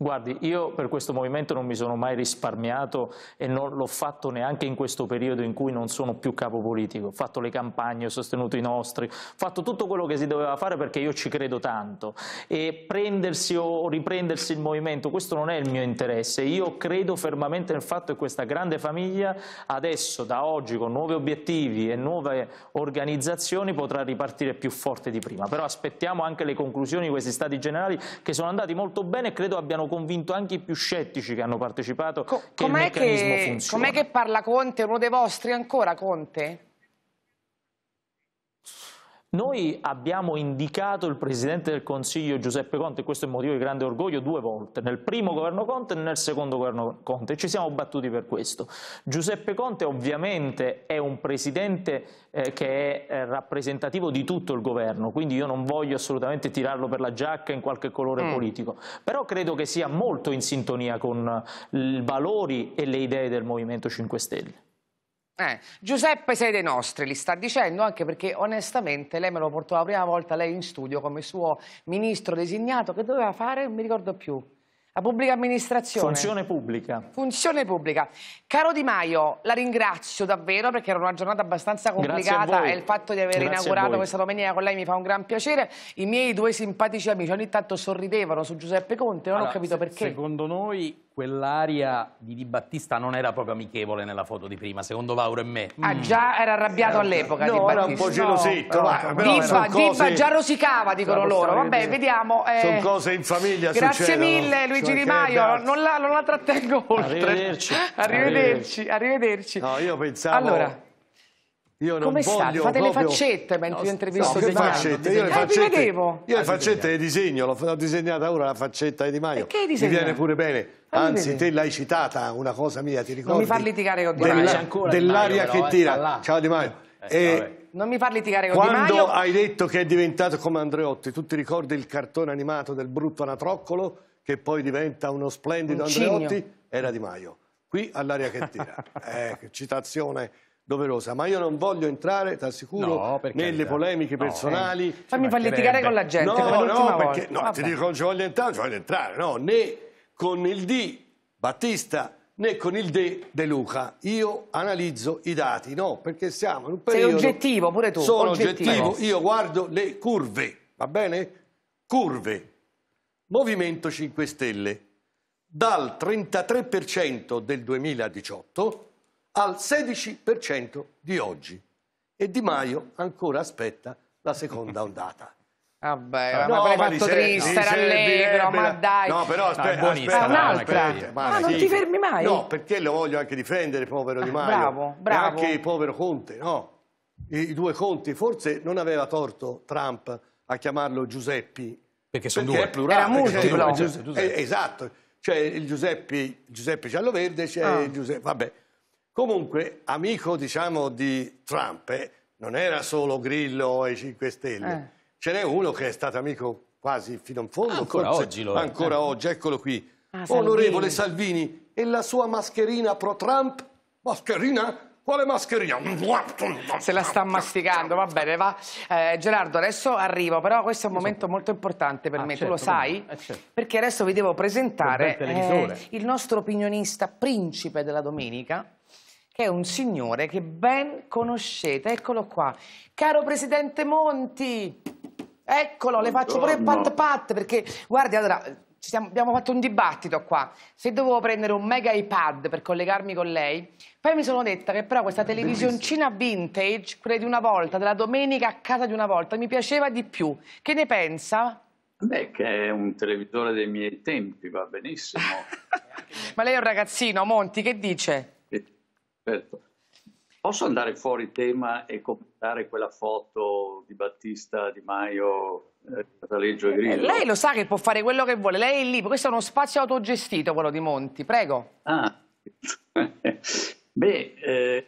Guardi, io per questo movimento non mi sono mai risparmiato e non l'ho fatto neanche in questo periodo in cui non sono più capo politico. Ho fatto le campagne, ho sostenuto i nostri, ho fatto tutto quello che si doveva fare perché io ci credo tanto. E prendersi o riprendersi il movimento, questo non è il mio interesse. Io credo fermamente nel fatto che questa grande famiglia adesso, da oggi, con nuovi obiettivi e nuove organizzazioni potrà ripartire più forte di prima. Però aspettiamo anche le conclusioni di questi stati generali che sono andati molto bene e credo abbiano convinto anche i più scettici che hanno partecipato Co che il meccanismo che, funziona. Com'è che parla Conte, uno dei vostri ancora Conte? Noi abbiamo indicato il Presidente del Consiglio Giuseppe Conte, e questo è un motivo di grande orgoglio, due volte, nel primo governo Conte e nel secondo governo Conte, e ci siamo battuti per questo. Giuseppe Conte ovviamente è un Presidente eh, che è eh, rappresentativo di tutto il governo, quindi io non voglio assolutamente tirarlo per la giacca in qualche colore mm. politico, però credo che sia molto in sintonia con eh, i valori e le idee del Movimento 5 Stelle. Eh, Giuseppe sei dei nostri, li sta dicendo, anche perché onestamente lei me lo portò la prima volta lei in studio come suo ministro designato, che doveva fare, non mi ricordo più, la pubblica amministrazione. Funzione pubblica. Funzione pubblica. Caro Di Maio, la ringrazio davvero perché era una giornata abbastanza complicata e il fatto di aver Grazie inaugurato questa domenica con lei mi fa un gran piacere. I miei due simpatici amici ogni tanto sorridevano su Giuseppe Conte, non allora, ho capito perché. Secondo noi quell'aria di Di Battista non era proprio amichevole nella foto di prima, secondo Vauro e me. Ah, mm. già era arrabbiato era... Eh, all'epoca no, Di Battista. un po' gelosetto. No, no, cose... già rosicava, dicono loro. Vabbè, vediamo. Eh... Sono cose in famiglia Grazie succedono. mille Luigi cioè, Di Maio, non la, non la, trattengo oltre. Arrivederci. Arrivederci, arrivederci. No, io pensavo... Allora io non Come voglio state? Fate proprio... le faccette mentre no, intervisto no, Di faccette, Io le eh, faccette, eh, io le, faccette le disegno, l'ho disegnata ora la faccetta di Di Maio. Che Mi viene pure bene. Anzi, te l'hai citata una cosa mia, ti ricordi? Non mi far litigare con Di Maio. Dell'aria che tira. Ciao Di Maio. Eh, eh, non mi far litigare con Quando Di Maio. Quando hai detto che è diventato come Andreotti, tu ti ricordi il cartone animato del brutto anatroccolo che poi diventa uno splendido Andreotti? Era Di Maio. Qui all'aria che tira. Eh, citazione doverosa, ma io non voglio entrare, ti assicuro, no, nelle polemiche no, personali. Eh. Fammi far litigare con la gente, no, no, perché, volta. No, ti dico non ci voglio entrare, non ci voglio entrare, no, né con il D Battista né con il De De Luca. Io analizzo i dati, no, perché siamo in un periodo... Sei oggettivo pure tu. Sono oggettivo, oggettivo io guardo le curve, va bene? Curve. Movimento 5 Stelle. Dal 33% del 2018 al 16% di oggi. E Di Maio ancora aspetta la seconda ondata. Vabbè, ah, no, ma avrei no, fatto triste, era allegro, ma dai. No, però aspetta, no, aspetta, un'altra. Aspetta, ma, ah, non ti fermi mai? No, perché lo voglio anche difendere, povero Di Maio. bravo, bravo. E anche il povero Conte, no? I, I due Conti, forse non aveva torto Trump a chiamarlo Giuseppi. Perché sono perché due. È plurale, era cioè, multiplo. Giuseppe, Giuseppe. Eh, esatto, cioè il Giuseppe, Giuseppe Gialloverde, c'è cioè ah. Giuseppe, vabbè. Comunque, amico diciamo, di Trump, eh, non era solo Grillo e 5 Stelle, eh. ce n'è uno che è stato amico quasi fino in fondo. ancora forse, oggi lo è. Ancora eh. oggi, eccolo qui. Ah, Onorevole Salvini. Salvini, e la sua mascherina pro-Trump? Mascherina? Quale mascherina? Se la sta masticando, va bene, va. Eh, Gerardo, adesso arrivo, però questo è un momento molto importante per ah, me, certo, tu lo sai? Eh, certo. Perché adesso vi devo presentare eh, il nostro opinionista principe della domenica, è un signore che ben conoscete, eccolo qua. Caro Presidente Monti, eccolo, le faccio pure pat pat, perché guardi, allora, siamo, abbiamo fatto un dibattito qua. Se dovevo prendere un mega iPad per collegarmi con lei, poi mi sono detta che però questa televisioncina vintage, quella di una volta, della domenica a casa di una volta, mi piaceva di più. Che ne pensa? Beh, che è un televisore dei miei tempi, va benissimo. Ma lei è un ragazzino, Monti, che dice? Certo. Posso andare fuori tema e commentare quella foto di Battista, Di Maio, eh, Casaleggio e eh, Grillo? Lei lo sa che può fare quello che vuole, lei è lì, questo è uno spazio autogestito quello di Monti, prego. Ah. Beh, eh,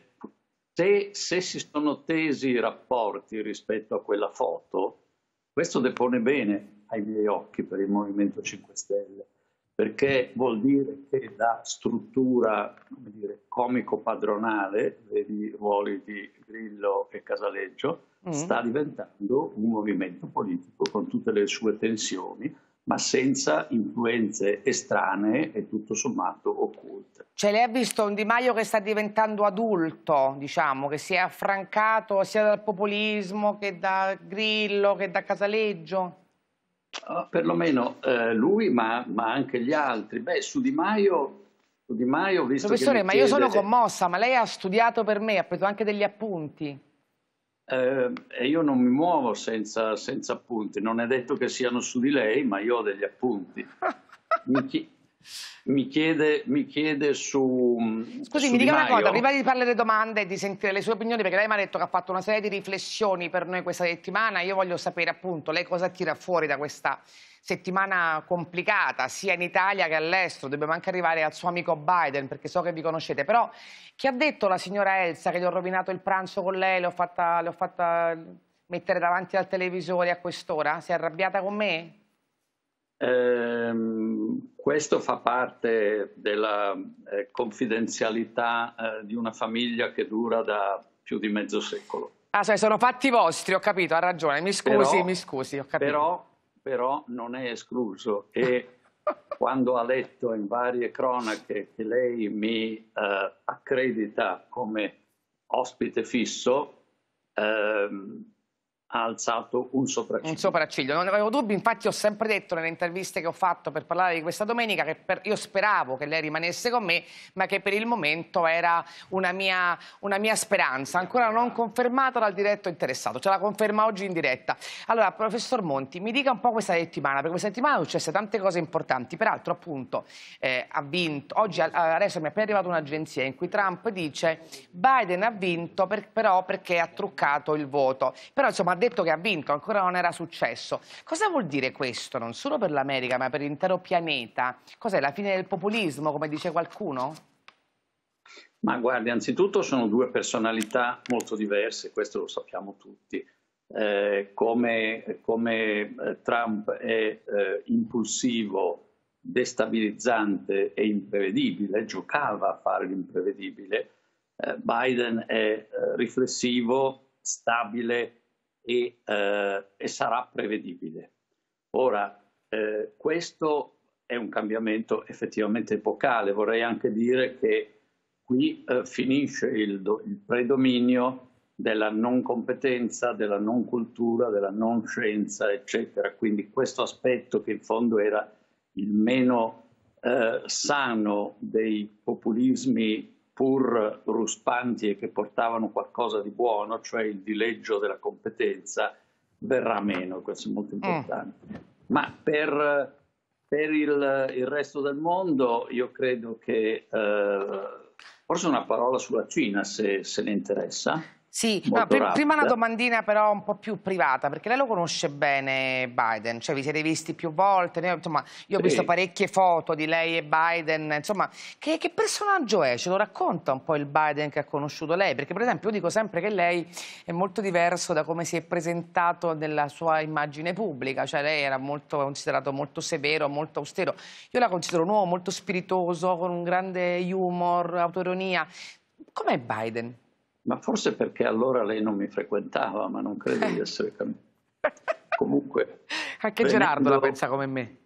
se, se, si sono tesi i rapporti rispetto a quella foto, questo depone bene ai miei occhi per il Movimento 5 Stelle perché vuol dire che da struttura comico-padronale, dei ruoli di Grillo e Casaleggio, mm. sta diventando un movimento politico con tutte le sue tensioni, ma senza influenze estranee e tutto sommato occulte. Cioè lei ha visto un Di Maio che sta diventando adulto, diciamo, che si è affrancato sia dal populismo che da Grillo che da Casaleggio? Oh, perlomeno eh, lui, ma, ma, anche gli altri. Beh, su Di Maio, su Di Maio visto Professore, che ma chiede... io sono commossa, ma lei ha studiato per me, ha preso anche degli appunti. Eh, e io non mi muovo senza, senza appunti, non è detto che siano su di lei, ma io ho degli appunti. mi, chi mi chiede, mi chiede su. Mm, Scusi, su mi dica di una cosa: prima di fare le domande e di sentire le sue opinioni, perché lei mi ha detto che ha fatto una serie di riflessioni per noi questa settimana. Io voglio sapere appunto lei cosa tira fuori da questa settimana complicata, sia in Italia che all'estero. Dobbiamo anche arrivare al suo amico Biden, perché so che vi conoscete. Però chi ha detto la signora Elsa che gli ho rovinato il pranzo con lei, l'ho fatta, l'ho fatta mettere davanti al televisore a quest'ora? Si è arrabbiata con me? Ehm questo fa parte della eh, confidenzialità eh, di una famiglia che dura da più di mezzo secolo. Ah, cioè sono fatti vostri, ho capito, ha ragione, mi scusi, però, mi scusi, ho capito. Però, però non è escluso e quando ha letto in varie cronache che lei mi eh, accredita come ospite fisso, ehm, ha alzato un sopracciglio. Un sopracciglio, non avevo dubbi, infatti ho sempre detto nelle interviste che ho fatto per parlare di questa domenica che per... io speravo che lei rimanesse con me, ma che per il momento era una mia, una mia speranza, ancora non confermata dal diretto interessato, ce la conferma oggi in diretta. Allora, professor Monti, mi dica un po' questa settimana, perché questa settimana sono successe tante cose importanti, peraltro appunto eh, ha vinto, oggi adesso mi è appena arrivata un'agenzia in cui Trump dice Biden ha vinto per... però perché ha truccato il voto, però insomma ha detto che ha vinto, ancora non era successo. Cosa vuol dire questo, non solo per l'America, ma per l'intero pianeta? Cos'è la fine del populismo, come dice qualcuno? Ma guardi, anzitutto sono due personalità molto diverse, questo lo sappiamo tutti. Eh, come, come, eh, Trump è eh, impulsivo, destabilizzante e imprevedibile, giocava a fare l'imprevedibile, eh, Biden è eh, riflessivo, stabile e, eh, e sarà prevedibile. Ora, eh, questo è un cambiamento effettivamente epocale, vorrei anche dire che qui eh, finisce il, do, il predominio della non competenza, della non cultura, della non scienza, eccetera. Quindi questo aspetto che in fondo era il meno eh, sano dei populismi pur ruspanti e che portavano qualcosa di buono, cioè il dileggio della competenza, verrà meno, questo è molto eh. importante. Eh. Ma per, per il, il, resto del mondo io credo che, eh, forse una parola sulla Cina se, se ne interessa. Sì, no, pr prima una domandina però un po' più privata, perché lei lo conosce bene Biden, cioè vi siete visti più volte, insomma, io ho sì. visto parecchie foto di lei e Biden, insomma, che, che, personaggio è? Ce lo racconta un po' il Biden che ha conosciuto lei? Perché per esempio io dico sempre che lei è molto diverso da come si è presentato nella sua immagine pubblica, cioè lei era molto, considerato molto severo, molto austero, io la considero un uomo molto spiritoso, con un grande humor, autoironia, com'è Biden? ma forse perché allora lei non mi frequentava, ma non credo di eh. essere cambiato. Comunque... Anche venendo... Gerardo la pensa come me.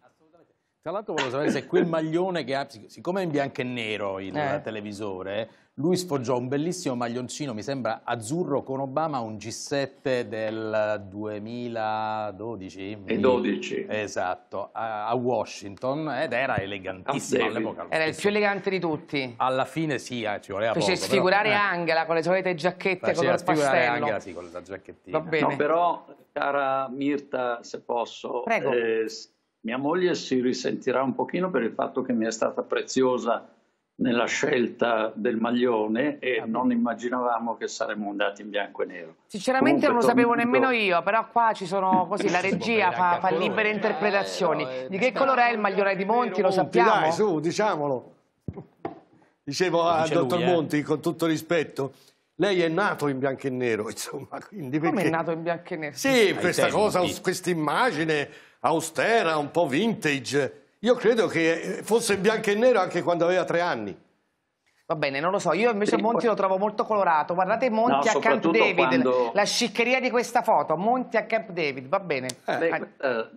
Tra l'altro volevo sapere se quel maglione che ha, siccome è in bianco e nero il eh. televisore, lui sfoggiò un bellissimo maglioncino, mi sembra azzurro con Obama, un G7 del 2012. E 12. Esatto, a Washington ed era elegantissimo all'epoca. Era il più elegante di tutti. Alla fine sì, eh, ci voleva Fece poco. sfigurare però, eh. Angela con le solite giacchette Faceva color pastello. Angela sì, con la giacchettina. Va bene. No, però, cara Mirta, se posso... Prego. Eh, mia moglie si risentirà un pochino per il fatto che mi è stata preziosa nella scelta del maglione e non immaginavamo che saremmo andati in bianco e nero. Sinceramente Comunque, non lo sapevo nemmeno io, però qua ci sono così, la regia fa, fa libere interpretazioni. Eh, no, di che colore è il maglione di Monti, lo sappiamo? Dai, su, diciamolo. Dicevo a dottor lui, eh. Monti, con tutto rispetto, lei è nato in bianco e nero, insomma. Quindi perché... Come è nato in bianco e nero? Sì, Ai questa tempi. cosa, questa immagine austera, un po' vintage. Io credo che fosse in bianco e nero anche quando aveva tre anni. Va bene, non lo so, io invece Monti lo trovo molto colorato. Guardate Monti no, a Camp David, quando... la sciccheria di questa foto, Monti a Camp David, va bene. Eh, Beh, eh,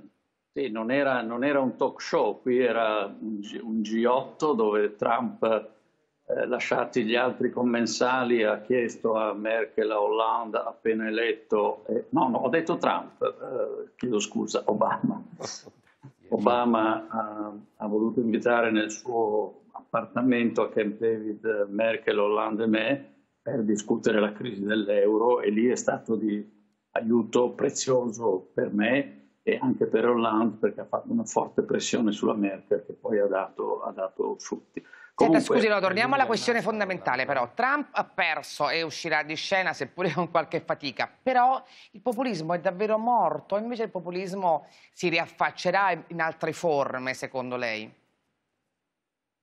sì, non era, non era, un talk show, qui era un, G, 8 dove Trump eh, lasciati gli altri commensali, ha chiesto a Merkel, a Hollande, appena eletto, eh, no, no, ho detto Trump, eh, chiedo scusa, Obama. Obama ha, ha, voluto invitare nel suo appartamento a Camp David Merkel, Hollande e me per discutere la crisi dell'euro e lì è stato di aiuto prezioso per me e anche per Hollande perché ha fatto una forte pressione sulla Merkel che poi ha dato, ha dato frutti. Comunque, Senta, scusi, no, torniamo alla eh, questione fondamentale però. Trump ha perso e uscirà di scena seppure con qualche fatica, però il populismo è davvero morto, invece il populismo si riaffaccerà in altre forme, secondo lei?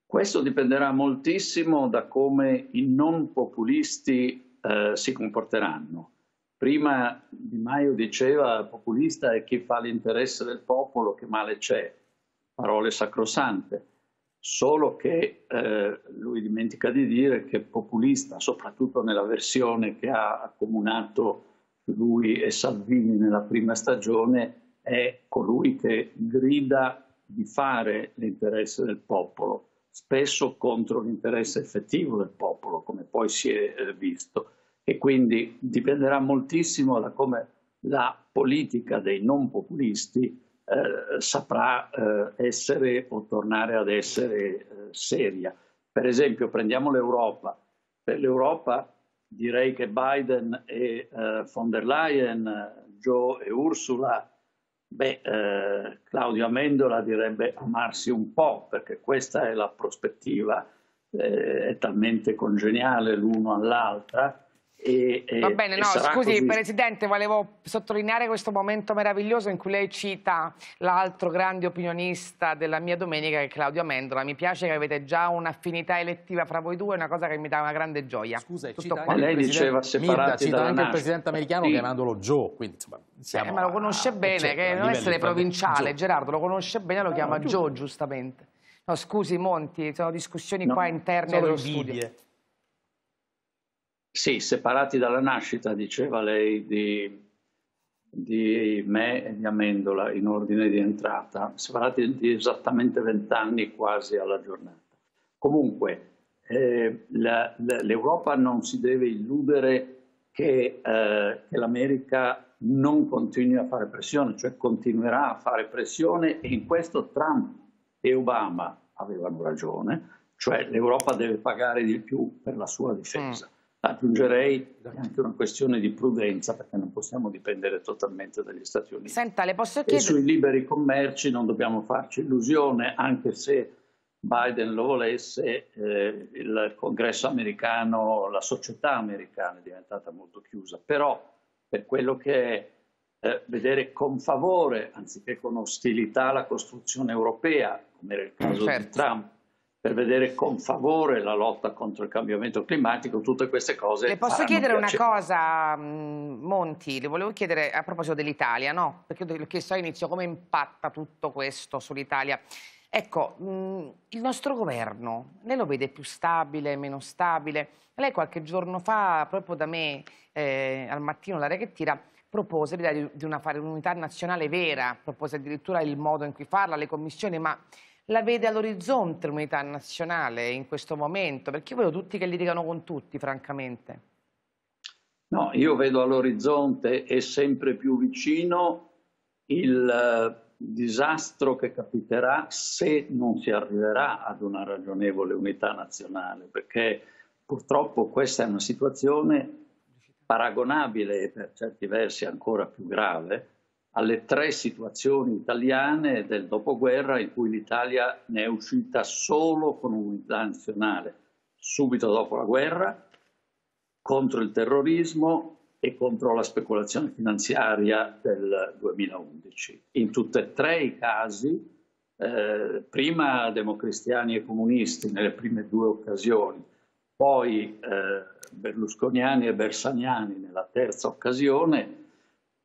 Questo dipenderà moltissimo da come i non populisti eh, si comporteranno. Prima Di Maio diceva che il populista è chi fa l'interesse del popolo, che male c'è, parole sacrosante solo che eh, lui dimentica di dire che populista, soprattutto nella versione che ha accomunato lui e Salvini nella prima stagione, è colui che grida di fare l'interesse del popolo, spesso contro l'interesse effettivo del popolo, come poi si è eh, visto. E quindi dipenderà moltissimo da come la politica dei non populisti eh, saprà eh, essere o tornare ad essere eh, seria. Per esempio, prendiamo l'Europa. Per l'Europa direi che Biden e eh, von der Leyen, Joe e Ursula, beh, eh, Claudio Amendola direbbe amarsi un po', perché questa è la prospettiva, è talmente congeniale l'uno all'altra e, Va bene, no, scusi così. Presidente, volevo sottolineare questo momento meraviglioso in cui lei cita l'altro grande opinionista della mia domenica che è Claudio Amendola. Mi piace che avete già un'affinità elettiva fra voi due, è una cosa che mi dà una grande gioia. Scusa, Tutto cita qua. lei diceva separati Mirda, cita anche il Presidente americano sì. chiamandolo Joe, quindi insomma siamo... Eh, ma lo conosce a, bene, che non essere provinciale, Joe. Gerardo lo conosce bene, lo no, eh, chiama no, Joe giustamente. No, scusi Monti, sono discussioni no, qua interne dello invidie. studio. Sì, separati dalla nascita, diceva lei, di, di me e di Amendola in ordine di entrata, separati di esattamente vent'anni quasi alla giornata. Comunque, eh, la, la, l'Europa non si deve illudere che, eh, che l'America non continui a fare pressione, cioè continuerà a fare pressione e in questo Trump e Obama avevano ragione, cioè l'Europa deve pagare di più per la sua difesa. Mm. Aggiungerei anche una questione di prudenza perché non possiamo dipendere totalmente dagli Stati Uniti. Senta, le posso chiedere... E sui liberi commerci non dobbiamo farci illusione, anche se Biden lo volesse, eh, il congresso americano, la società americana è diventata molto chiusa, però per quello che è eh, vedere con favore, anziché con ostilità, la costruzione europea, come era il caso certo. di Trump, per vedere con favore la lotta contro il cambiamento climatico, tutte queste cose. Le posso chiedere piacere. una cosa, mm, Monti, le volevo chiedere a proposito dell'Italia, no? Perché ho chiesto all'inizio come impatta tutto questo sull'Italia. Ecco, mm, il nostro governo, lei lo vede più stabile, meno stabile? Lei qualche giorno fa, proprio da me, eh, al mattino, la che tira, propose l'idea di, di una, fare un'unità nazionale vera, propose addirittura il modo in cui farla, le commissioni, ma la vede all'orizzonte l'unità nazionale in questo momento? Perché io vedo tutti che litigano con tutti, francamente. No, io vedo all'orizzonte e sempre più vicino il eh, disastro che capiterà se non si arriverà ad una ragionevole unità nazionale, perché purtroppo questa è una situazione paragonabile e per certi versi ancora più grave alle tre situazioni italiane del dopoguerra in cui l'Italia ne è uscita solo con un'unità nazionale, subito dopo la guerra, contro il terrorismo e contro la speculazione finanziaria del 2011. In tutti e tre i casi, eh, prima democristiani e comunisti nelle prime due occasioni, poi eh, berlusconiani e bersaniani nella terza occasione,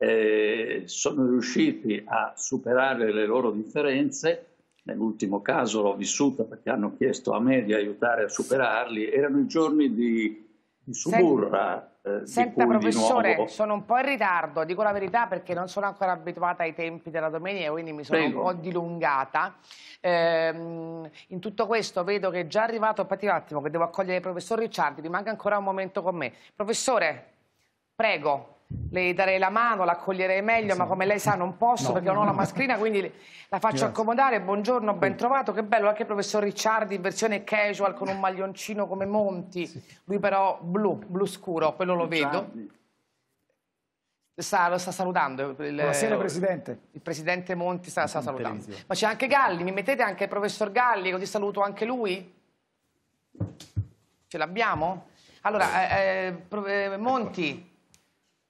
eh, sono riusciti a superare le loro differenze, nell'ultimo caso l'ho vissuta perché hanno chiesto a me di aiutare a superarli, erano i giorni di, di suburra. Eh, senta professore, nuovo... sono un po' in ritardo, dico la verità perché non sono ancora abituata ai tempi della domenica, quindi mi sono Prego. un po' dilungata. Ehm, in tutto questo vedo che è già arrivato, aspetti un attimo che devo accogliere il professor Ricciardi, rimanga ancora un momento con me. Professore, prego le darei la mano, l'accoglierei meglio, sì. ma come lei sa non posso no, perché non ho la mascherina, quindi la faccio Grazie. accomodare. Buongiorno, ben trovato, che bello, anche il professor Ricciardi in versione casual con un maglioncino come Monti, sì. lui però blu, blu scuro, quello lo vedo. Sta, lo sta salutando. Il, Buonasera Presidente. Il Presidente Monti sta, sta salutando. Ma c'è anche Galli, mi mettete anche il Professor Galli, così saluto anche lui? Ce l'abbiamo? Allora, eh, eh, eh Monti... Ecco.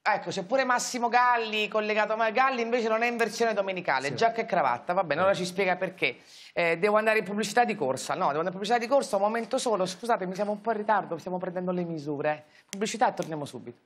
Ecco, c'è pure Massimo Galli collegato, a me. Galli invece non è in versione domenicale, sì. giacca e cravatta, va bene, ora ci spiega perché. Eh, devo andare in pubblicità di corsa, no, devo andare in pubblicità di corsa, un momento solo, scusatemi, siamo un po' in ritardo, stiamo prendendo le misure. Pubblicità e torniamo subito.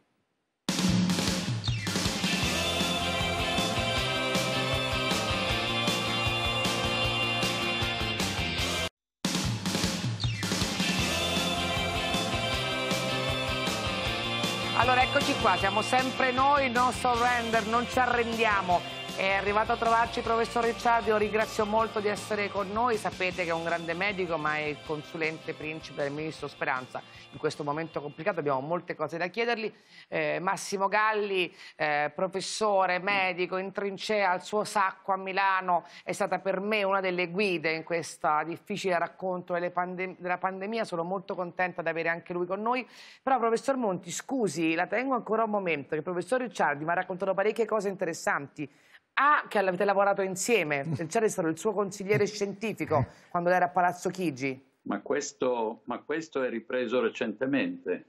Allora eccoci qua, siamo sempre noi, non surrender, non ci arrendiamo. È arrivato a trovarci il professor Ricciardi, lo ringrazio molto di essere con noi, sapete che è un grande medico ma è il consulente principe del ministro Speranza. In questo momento complicato abbiamo molte cose da chiedergli. Eh, Massimo Galli, eh, professore, medico in trincea al suo sacco a Milano, è stata per me una delle guide in questo difficile racconto pandem della pandemia, sono molto contenta di avere anche lui con noi. Però professor Monti, scusi, la tengo ancora un momento, il professor Ricciardi mi ha raccontato parecchie cose interessanti a, ah, che avete lavorato insieme, c'era stato il suo consigliere scientifico quando era a Palazzo Chigi. Ma questo, ma questo è ripreso recentemente.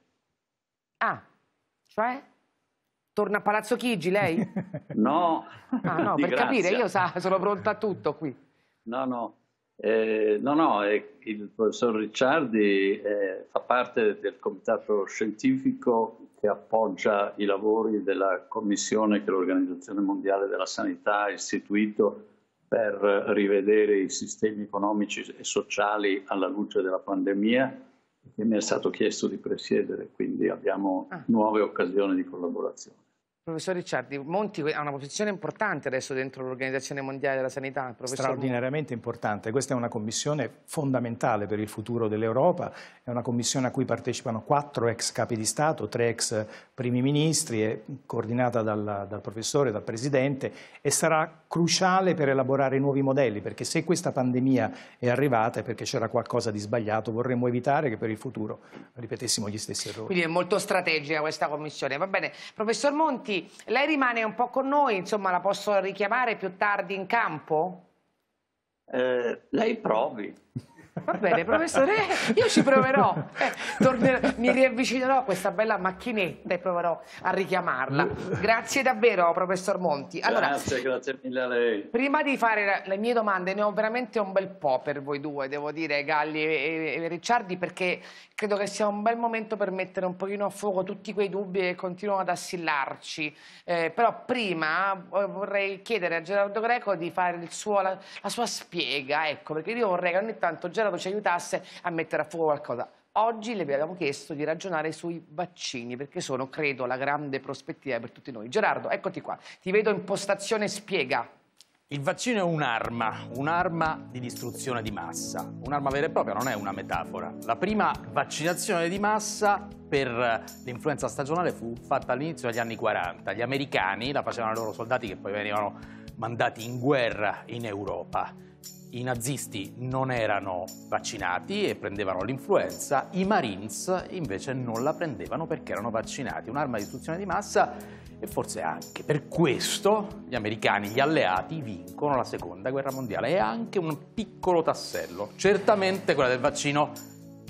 Ah, cioè? Torna a Palazzo Chigi lei? no. Ah no, per grazia. capire, io sa, sono pronta a tutto qui. No, no, eh, no, no eh, il professor Ricciardi eh, fa parte del comitato scientifico che appoggia i lavori della commissione che l'Organizzazione Mondiale della Sanità ha istituito per rivedere i sistemi economici e sociali alla luce della pandemia e mi è stato chiesto di presiedere, quindi abbiamo ah. nuove occasioni di collaborazione. Professor Ricciardi, Monti ha una posizione importante adesso dentro l'Organizzazione Mondiale della Sanità. Straordinariamente importante. Questa è una commissione fondamentale per il futuro dell'Europa, è una commissione a cui partecipano quattro ex capi di Stato, tre ex primi ministri, è eh, coordinata dal, dal professore, dal presidente e sarà cruciale per elaborare nuovi modelli, perché se questa pandemia è arrivata è perché c'era qualcosa di sbagliato, vorremmo evitare che per il futuro ripetessimo gli stessi errori. Quindi è molto strategica questa commissione. Va bene. Professor Monti, quindi lei rimane un po' con noi, insomma la posso richiamare più tardi in campo? Eh, lei provi. Va bene, professore, io ci proverò. Eh, tornerò, mi riavvicinerò a questa bella macchinetta e proverò a richiamarla. Grazie davvero, professor Monti. Allora, grazie, grazie mille a lei. Prima di fare le mie domande, ne ho veramente un bel po' per voi due, devo dire, Galli e, e Ricciardi, perché credo che sia un bel momento per mettere un pochino a fuoco tutti quei dubbi che continuano ad assillarci. Eh, però prima eh, vorrei chiedere a Gerardo Greco di fare suo, la, la, sua spiega, ecco, perché io vorrei che ogni tanto Gerardo ci aiutasse a mettere a fuoco qualcosa. Oggi le abbiamo chiesto di ragionare sui vaccini perché sono, credo, la grande prospettiva per tutti noi. Gerardo, eccoti qua, ti vedo in postazione spiega. Il vaccino è un'arma, un'arma di distruzione di massa, un'arma vera e propria, non è una metafora. La prima vaccinazione di massa per l'influenza stagionale fu fatta all'inizio degli anni 40. Gli americani la facevano ai loro soldati che poi venivano mandati in guerra in Europa i nazisti non erano vaccinati e prendevano l'influenza, i Marines invece non la prendevano perché erano vaccinati, un'arma di distruzione di massa e forse anche per questo gli americani, gli alleati vincono la seconda guerra mondiale e anche un piccolo tassello. Certamente quella del vaccino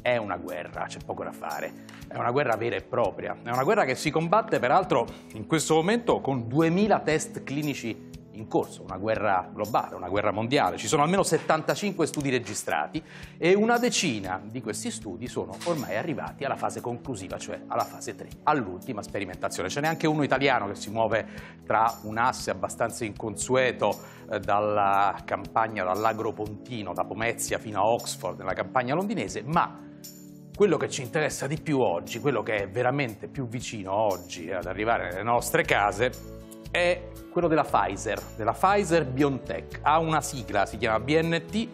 è una guerra, c'è poco da fare, è una guerra vera e propria, è una guerra che si combatte peraltro in questo momento con 2000 test clinici in corso, una guerra globale, una guerra mondiale. Ci sono almeno 75 studi registrati e una decina di questi studi sono ormai arrivati alla fase conclusiva, cioè alla fase 3, all'ultima sperimentazione. Ce n'è anche uno italiano che si muove tra un asse abbastanza inconsueto eh, dalla campagna, dall'Agropontino, da Pomezia fino a Oxford, nella campagna londinese, ma quello che ci interessa di più oggi, quello che è veramente più vicino oggi eh, ad arrivare nelle nostre case, è quello della Pfizer, della Pfizer BioNTech. Ha una sigla, si chiama BNT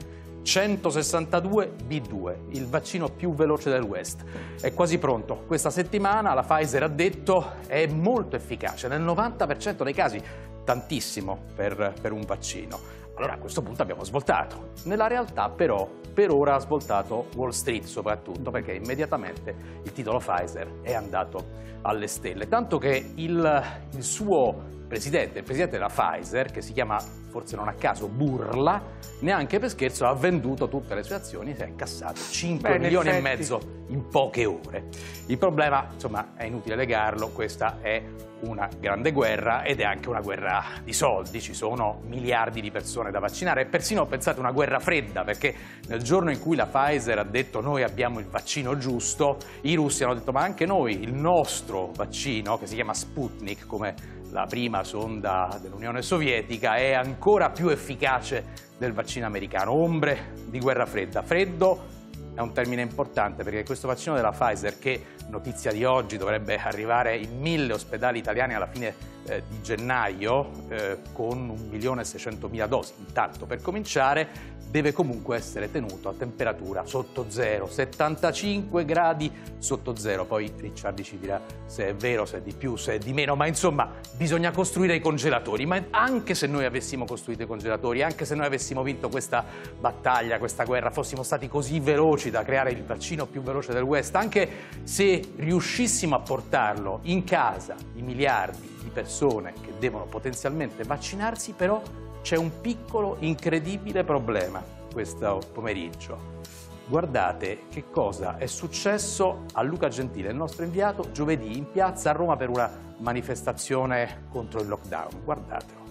162B2, il vaccino più veloce del West. È quasi pronto. Questa settimana la Pfizer ha detto è molto efficace, nel 90% dei casi, tantissimo per, per un vaccino. Allora a questo punto abbiamo svoltato. Nella realtà però per ora ha svoltato Wall Street soprattutto perché immediatamente il titolo Pfizer è andato alle stelle. Tanto che il, il suo presidente, il presidente della Pfizer, che si chiama forse non a caso Burla, neanche per scherzo ha venduto tutte le sue azioni e si è incassato 5 Beh, milioni e mezzo in poche ore. Il problema, insomma, è inutile legarlo, questa è una grande guerra ed è anche una guerra di soldi, ci sono miliardi di persone da vaccinare e persino pensate una guerra fredda perché nel giorno in cui la Pfizer ha detto noi abbiamo il vaccino giusto, i russi hanno detto ma anche noi il nostro vaccino che si chiama Sputnik come la prima sonda dell'Unione Sovietica, è ancora più efficace del vaccino americano. Ombre di guerra fredda. Freddo è un termine importante perché questo vaccino della Pfizer, che notizia di oggi dovrebbe arrivare in mille ospedali italiani alla fine eh, di gennaio, eh, con 1.600.000 dosi, intanto per cominciare, deve comunque essere tenuto a temperatura sotto zero, 75 gradi sotto zero. Poi Ricciardi ci dirà se è vero, se è di più, se è di meno, ma insomma bisogna costruire i congelatori. Ma anche se noi avessimo costruito i congelatori, anche se noi avessimo vinto questa battaglia, questa guerra, fossimo stati così veloci da creare il vaccino più veloce del West, anche se riuscissimo a portarlo in casa, i miliardi di persone che devono potenzialmente vaccinarsi, però c'è un piccolo incredibile problema questo pomeriggio. Guardate che cosa è successo a Luca Gentile, il nostro inviato, giovedì in piazza a Roma per una manifestazione contro il lockdown. Guardatelo.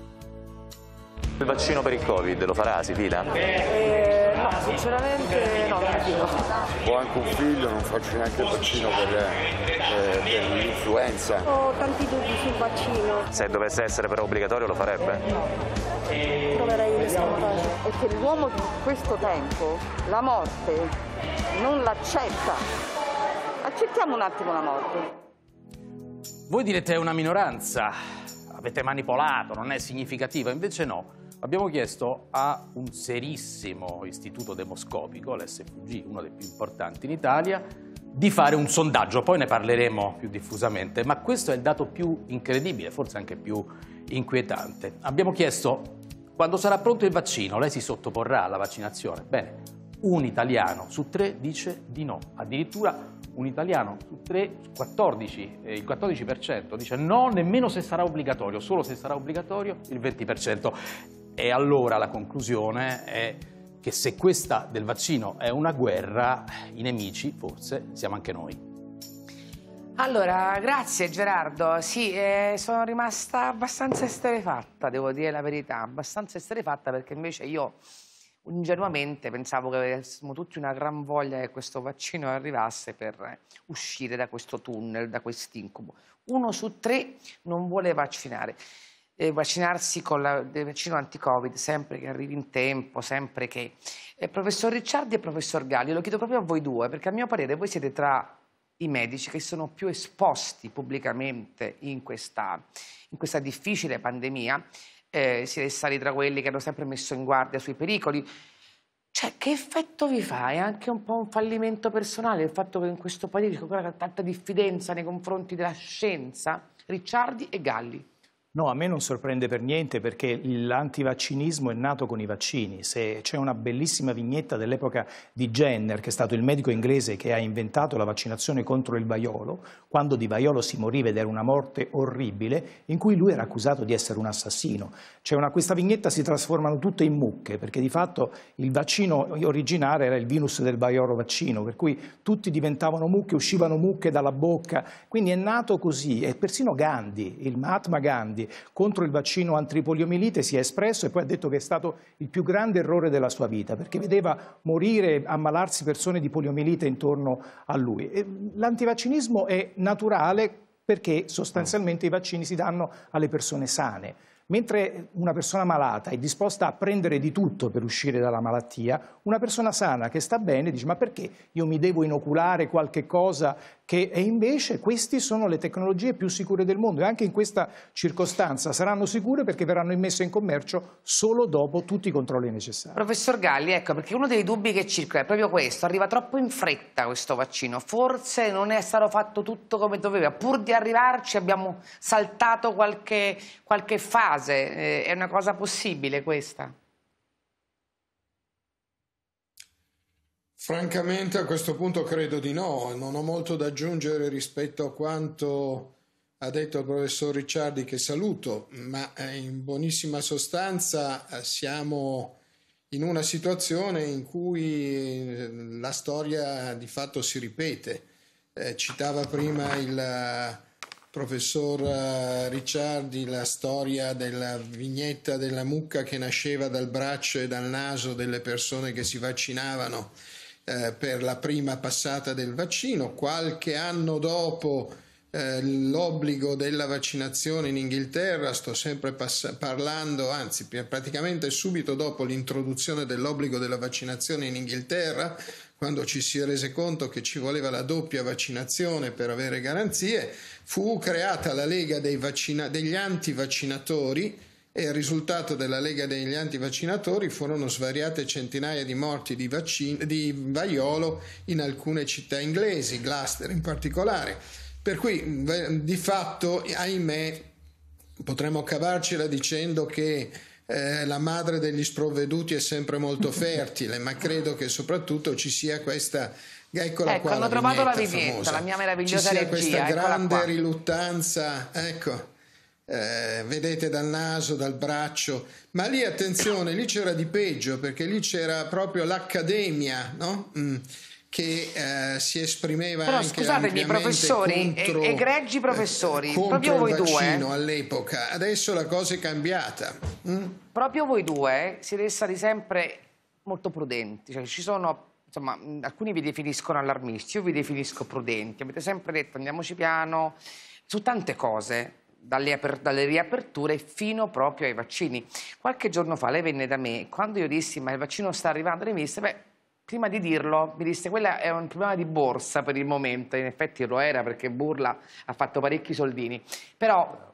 Il vaccino per il Covid lo farà, si fila? Eh, no, sinceramente no, non mi fido. Ho anche un figlio, non faccio neanche il vaccino per, eh, per l'influenza. Ho tanti dubbi sul vaccino. Se dovesse essere però obbligatorio lo farebbe? Eh, no. Troverei le scontate. E che l'uomo di questo tempo, la morte, non l'accetta. Accettiamo un attimo la morte. Voi direte è una minoranza avete manipolato, non è significativa, invece no. Abbiamo chiesto a un serissimo istituto demoscopico, l'SFG, uno dei più importanti in Italia, di fare un sondaggio, poi ne parleremo più diffusamente, ma questo è il dato più incredibile, forse anche più inquietante. Abbiamo chiesto quando sarà pronto il vaccino, lei si sottoporrà alla vaccinazione? Bene, un italiano su tre dice di no, addirittura un italiano su 3, 14, eh, il 14% dice no, nemmeno se sarà obbligatorio, solo se sarà obbligatorio il 20%. E allora la conclusione è che se questa del vaccino è una guerra, i nemici forse siamo anche noi. Allora, grazie Gerardo. Sì, eh, sono rimasta abbastanza esterefatta, devo dire la verità, abbastanza esterefatta perché invece io ingenuamente pensavo che avessimo tutti una gran voglia che questo vaccino arrivasse per uscire da questo tunnel, da questo incubo. Uno su tre non vuole vaccinare. Eh, vaccinarsi con la, il vaccino anti-covid sempre che arrivi in tempo, sempre che... Eh, professor Ricciardi e professor Galli, lo chiedo proprio a voi due, perché a mio parere voi siete tra i medici che sono più esposti pubblicamente in questa, in questa difficile pandemia eh, siete stati tra quelli che hanno sempre messo in guardia sui pericoli. Cioè, che effetto vi fa? È anche un po' un fallimento personale il fatto che in questo paese c'è ancora tanta diffidenza nei confronti della scienza? Ricciardi e Galli. No, a me non sorprende per niente perché l'antivaccinismo è nato con i vaccini. Se c'è una bellissima vignetta dell'epoca di Jenner, che è stato il medico inglese che ha inventato la vaccinazione contro il vaiolo, quando di vaiolo si moriva ed era una morte orribile, in cui lui era accusato di essere un assassino. Cioè, una, questa vignetta si trasformano tutte in mucche, perché di fatto il vaccino originale era il virus del vaiolo vaccino, per cui tutti diventavano mucche, uscivano mucche dalla bocca. Quindi è nato così e persino Gandhi, il Mahatma Gandhi, Lombardi contro il vaccino antipoliomielite si è espresso e poi ha detto che è stato il più grande errore della sua vita perché vedeva morire, ammalarsi persone di poliomielite intorno a lui. L'antivaccinismo è naturale perché sostanzialmente i vaccini si danno alle persone sane. Mentre una persona malata è disposta a prendere di tutto per uscire dalla malattia, una persona sana che sta bene dice ma perché io mi devo inoculare qualche cosa che e invece queste sono le tecnologie più sicure del mondo e anche in questa circostanza saranno sicure perché verranno immesse in commercio solo dopo tutti i controlli necessari. Professor Galli, ecco, perché uno dei dubbi che circola è proprio questo, arriva troppo in fretta questo vaccino, forse non è stato fatto tutto come doveva, pur di arrivarci abbiamo saltato qualche, qualche fase, eh, è una cosa possibile questa? Francamente a questo punto credo di no, non ho molto da aggiungere rispetto a quanto ha detto il professor Ricciardi che saluto, ma eh, in buonissima sostanza eh, siamo in una situazione in cui eh, la storia di fatto si ripete. citava prima il professor Ricciardi la storia della vignetta della mucca che nasceva dal braccio e dal naso delle persone che si vaccinavano eh, per la prima passata del vaccino, qualche anno dopo eh, l'obbligo della vaccinazione in Inghilterra, sto sempre pass- parlando, anzi praticamente subito dopo l'introduzione dell'obbligo della vaccinazione in Inghilterra, quando ci si è rese conto che ci voleva la doppia vaccinazione per avere garanzie, fu creata la Lega vaccina- degli antivaccinatori e il risultato della Lega degli antivaccinatori furono svariate centinaia di morti di, vaccino, di vaiolo in alcune città inglesi, Gloucester in particolare. Per cui di fatto, ahimè, potremmo cavarcela dicendo che eh, la madre degli sprovveduti è sempre molto fertile, ma credo che soprattutto ci sia questa. Eccola ecco, qua, ecco, hanno la trovato la vignetta, famosa. la mia meravigliosa ci sia regia, questa grande qua. riluttanza. Ecco eh, vedete dal naso, dal braccio, ma lì attenzione, lì c'era di peggio perché lì c'era proprio l'accademia, no? Mm che eh, si esprimeva Però, anche scusatemi, professori, contro, egregi professori, eh, proprio voi due all'epoca. Adesso la cosa è cambiata. Mm? Proprio voi due siete stati sempre molto prudenti, cioè, ci sono insomma, mm, alcuni vi definiscono allarmisti, io vi definisco prudenti, avete sempre detto andiamoci piano su tante cose dalle, dalle, riaperture fino proprio ai vaccini. Qualche giorno fa lei venne da me, e quando io dissi ma il vaccino sta arrivando, lei mi disse beh, prima di dirlo mi disse quella è un problema di borsa per il momento, in effetti lo era perché Burla ha fatto parecchi soldini, però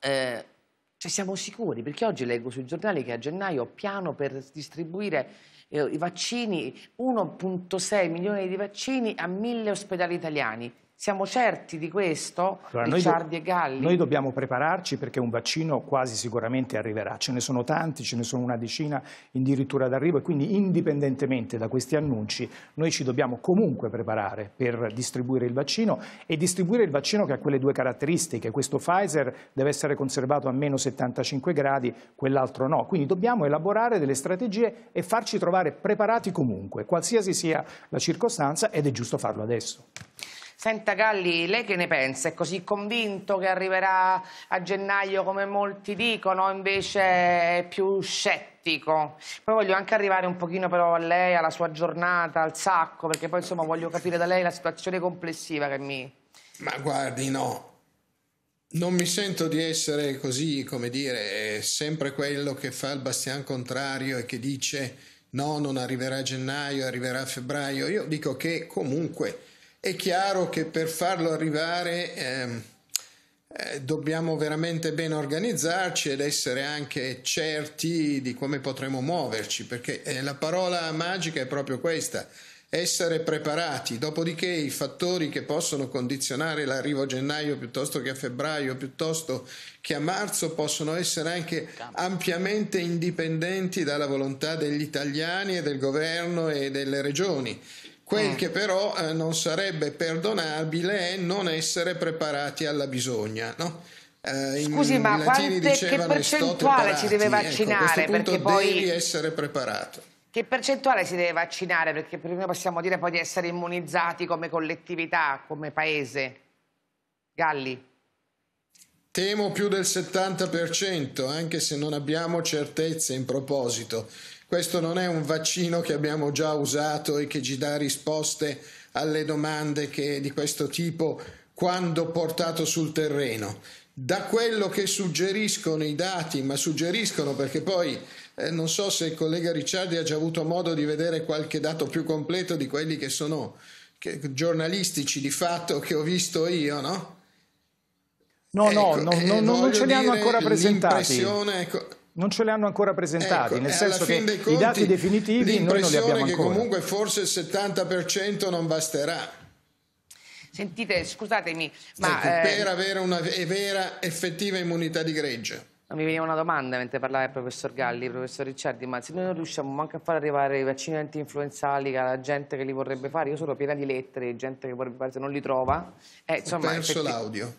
eh, cioè siamo sicuri perché oggi leggo sui giornali che a gennaio piano per distribuire eh, i vaccini, 1.6 milioni di vaccini a mille ospedali italiani, siamo certi di questo, allora, Ricciardi e Galli? Noi dobbiamo prepararci perché un vaccino quasi sicuramente arriverà. Ce ne sono tanti, ce ne sono una decina addirittura d'arrivo e quindi indipendentemente da questi annunci noi ci dobbiamo comunque preparare per distribuire il vaccino e distribuire il vaccino che ha quelle due caratteristiche. Questo Pfizer deve essere conservato a meno 75 gradi, quell'altro no. Quindi dobbiamo elaborare delle strategie e farci trovare preparati comunque, qualsiasi sia la circostanza ed è giusto farlo adesso. Senta Galli, lei che ne pensa? È così convinto che arriverà a gennaio come molti dicono, invece è più scettico? Poi voglio anche arrivare un pochino però a lei, alla sua giornata, al sacco, perché poi insomma voglio capire da lei la situazione complessiva che mi... Ma guardi, no, non mi sento di essere così, come dire, sempre quello che fa il bastian contrario e che dice no, non arriverà a gennaio, arriverà a febbraio. Io dico che comunque è chiaro che per farlo arrivare eh, eh, dobbiamo veramente ben organizzarci ed essere anche certi di come potremo muoverci, perché eh, la parola magica è proprio questa, essere preparati, dopodiché i fattori che possono condizionare l'arrivo a gennaio piuttosto che a febbraio, piuttosto che a marzo, possono essere anche ampiamente indipendenti dalla volontà degli italiani e del governo e delle regioni. Quel eh. che però eh, non sarebbe perdonabile è non essere preparati alla bisogna, no? Eh, Scusi, in ma quante, che percentuale si deve ecco, vaccinare? Ecco, perché poi devi essere preparato. Che percentuale si deve vaccinare? Perché prima possiamo dire poi di essere immunizzati come collettività, come paese. Galli. Temo più del 70%, anche se non abbiamo certezze in proposito. Questo non è un vaccino che abbiamo già usato e che ci dà risposte alle domande che, di questo tipo quando portato sul terreno. Da quello che suggeriscono i dati, ma suggeriscono perché poi eh, non so se il collega Ricciardi ha già avuto modo di vedere qualche dato più completo di quelli che sono che, giornalistici di fatto che ho visto io, no? No, ecco, no, no, no eh, non ce li hanno ancora presentati. Ecco, non ce le hanno ancora presentate, ecco, nel senso che conti, i dati definitivi noi non li abbiamo ancora. che comunque forse il 70% non basterà. Sentite, scusatemi, ma... Ecco, eh... Per avere una vera, effettiva immunità di gregge. Mi veniva una domanda mentre parlava il professor Galli, il professor Ricciardi, ma se noi non riusciamo manco a far arrivare i vaccini anti-influenzali alla gente che li vorrebbe fare, io sono piena di lettere, gente che vorrebbe fare, se non li trova... Eh, insomma, Ho perso l'audio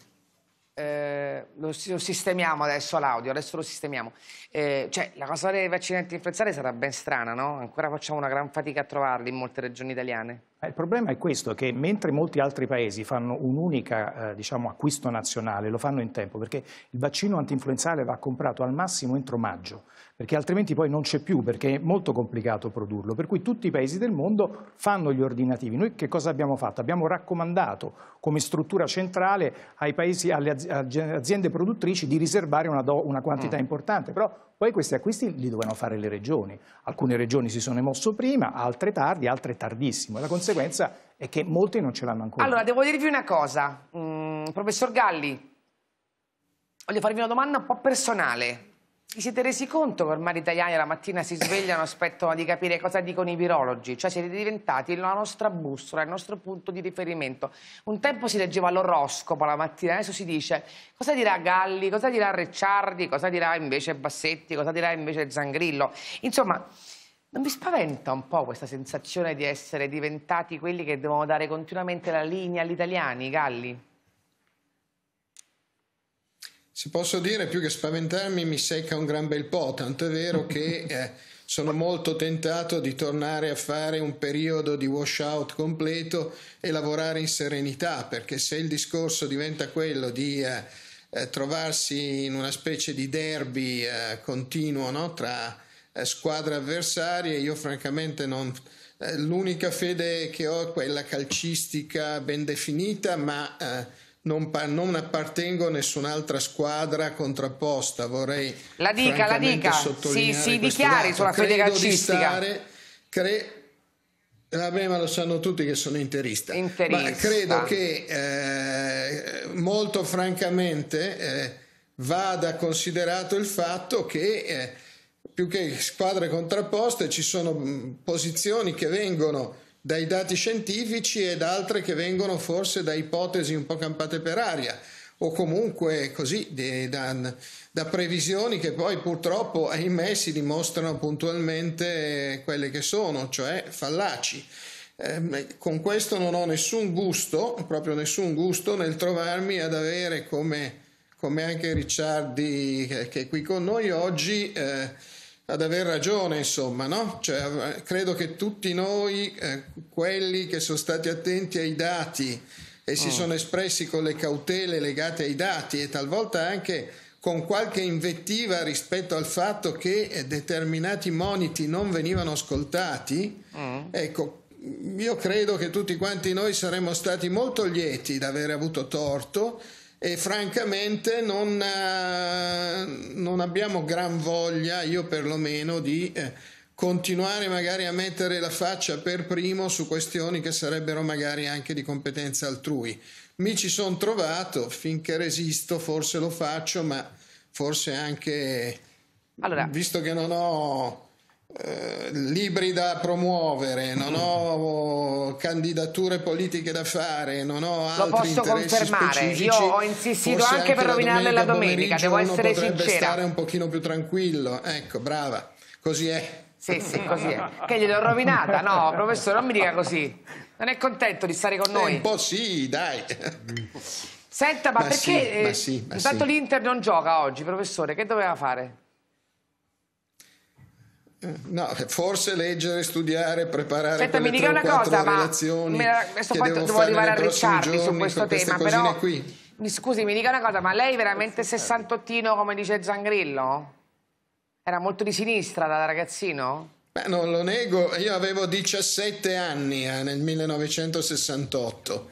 eh, lo, lo, sistemiamo adesso l'audio, adesso lo sistemiamo. Eh, cioè, la cosa dei vaccini influenzali sarà ben strana, no? Ancora facciamo una gran fatica a trovarli in molte regioni italiane. Eh, il problema è questo, che mentre molti altri paesi fanno un unico eh, diciamo, acquisto nazionale, lo fanno in tempo, perché il vaccino antinfluenzale va comprato al massimo entro maggio perché altrimenti poi non c'è più, perché è molto complicato produrlo. Per cui tutti i paesi del mondo fanno gli ordinativi. Noi che cosa abbiamo fatto? Abbiamo raccomandato come struttura centrale paesi, alle aziende produttrici di riservare una, do, una quantità mm. importante, però poi questi acquisti li dovevano fare le regioni. Alcune regioni si sono mosse prima, altre tardi, altre tardissimo. La conseguenza è che molti non ce l'hanno ancora. Allora, devo dirvi una cosa, mm, professor Galli, voglio farvi una domanda un po' personale. Vi siete resi conto che ormai gli italiani la mattina si svegliano e aspettano di capire cosa dicono i virologi? Cioè siete diventati la nostra bussola, il nostro punto di riferimento. Un tempo si leggeva l'oroscopo la mattina, adesso si dice cosa dirà Galli, cosa dirà Ricciardi, cosa dirà invece Bassetti, cosa dirà invece Zangrillo. Insomma, non vi spaventa un po' questa sensazione di essere diventati quelli che devono dare continuamente la linea agli italiani, Galli? Se posso dire, più che spaventarmi, mi secca un gran bel po', tanto è vero che eh, sono molto tentato di tornare a fare un periodo di washout completo e lavorare in serenità, perché se il discorso diventa quello di eh, eh trovarsi in una specie di derby eh, continuo no? tra eh, squadre avversarie, io francamente non... L'unica fede che ho è quella calcistica ben definita, ma non, non, appartengo a nessun'altra squadra contrapposta, vorrei la dica, la dica. si, si dichiari dato. sulla fede calcistica. Eh, vabbè, ma lo sanno tutti che sono interista. interista. Ma credo che eh, molto francamente eh, vada considerato il fatto che eh, più che squadre contrapposte ci sono mm, posizioni che vengono dai dati scientifici ed altre che vengono forse da ipotesi un po' campate per aria o comunque così da, da, previsioni che poi purtroppo, ahimè, si dimostrano puntualmente quelle che sono, cioè fallaci. Eh, con questo non ho nessun gusto, proprio nessun gusto nel trovarmi ad avere come, come anche Ricciardi che è qui con noi oggi. Eh, ad aver ragione, insomma, no? Cioè, eh, credo che tutti noi, eh, quelli che sono stati attenti ai dati e si oh. sono espressi con le cautele legate ai dati e talvolta anche con qualche invettiva rispetto al fatto che eh, determinati moniti non venivano ascoltati, oh. ecco, io credo che tutti quanti noi saremmo stati molto lieti di aver avuto torto e francamente non, eh, non abbiamo gran voglia, io perlomeno, di eh, continuare magari a mettere la faccia per primo su questioni che sarebbero magari anche di competenza altrui. Mi ci sono trovato, finché resisto forse lo faccio, ma forse anche, allora, visto che non ho eh, libri da promuovere, non ho candidature politiche da fare, non ho altri Lo posso confermare, specifici. io ho insistito anche, anche, per rovinarle la domenica, devo essere sincera. stare un pochino più tranquillo, ecco, brava, così è. Sì, sì, così è. Che gliel'ho rovinata? No, professore, non mi dica così. Non è contento di stare con eh, noi? un po' sì, dai. Senta, ma, ma perché sì, ma eh, sì, ma intanto sì. l'Inter non gioca oggi, professore? Che doveva fare? No, forse leggere, studiare, preparare Senta, mi dica una cosa, relazioni ma questo poi devo arrivare a Ricciardi su questo tema, però qui. mi scusi, mi dica una cosa, ma lei veramente certo. sessantottino come dice Zangrillo? Era molto di sinistra da ragazzino? Beh, non lo nego, io avevo 17 anni eh, nel 1968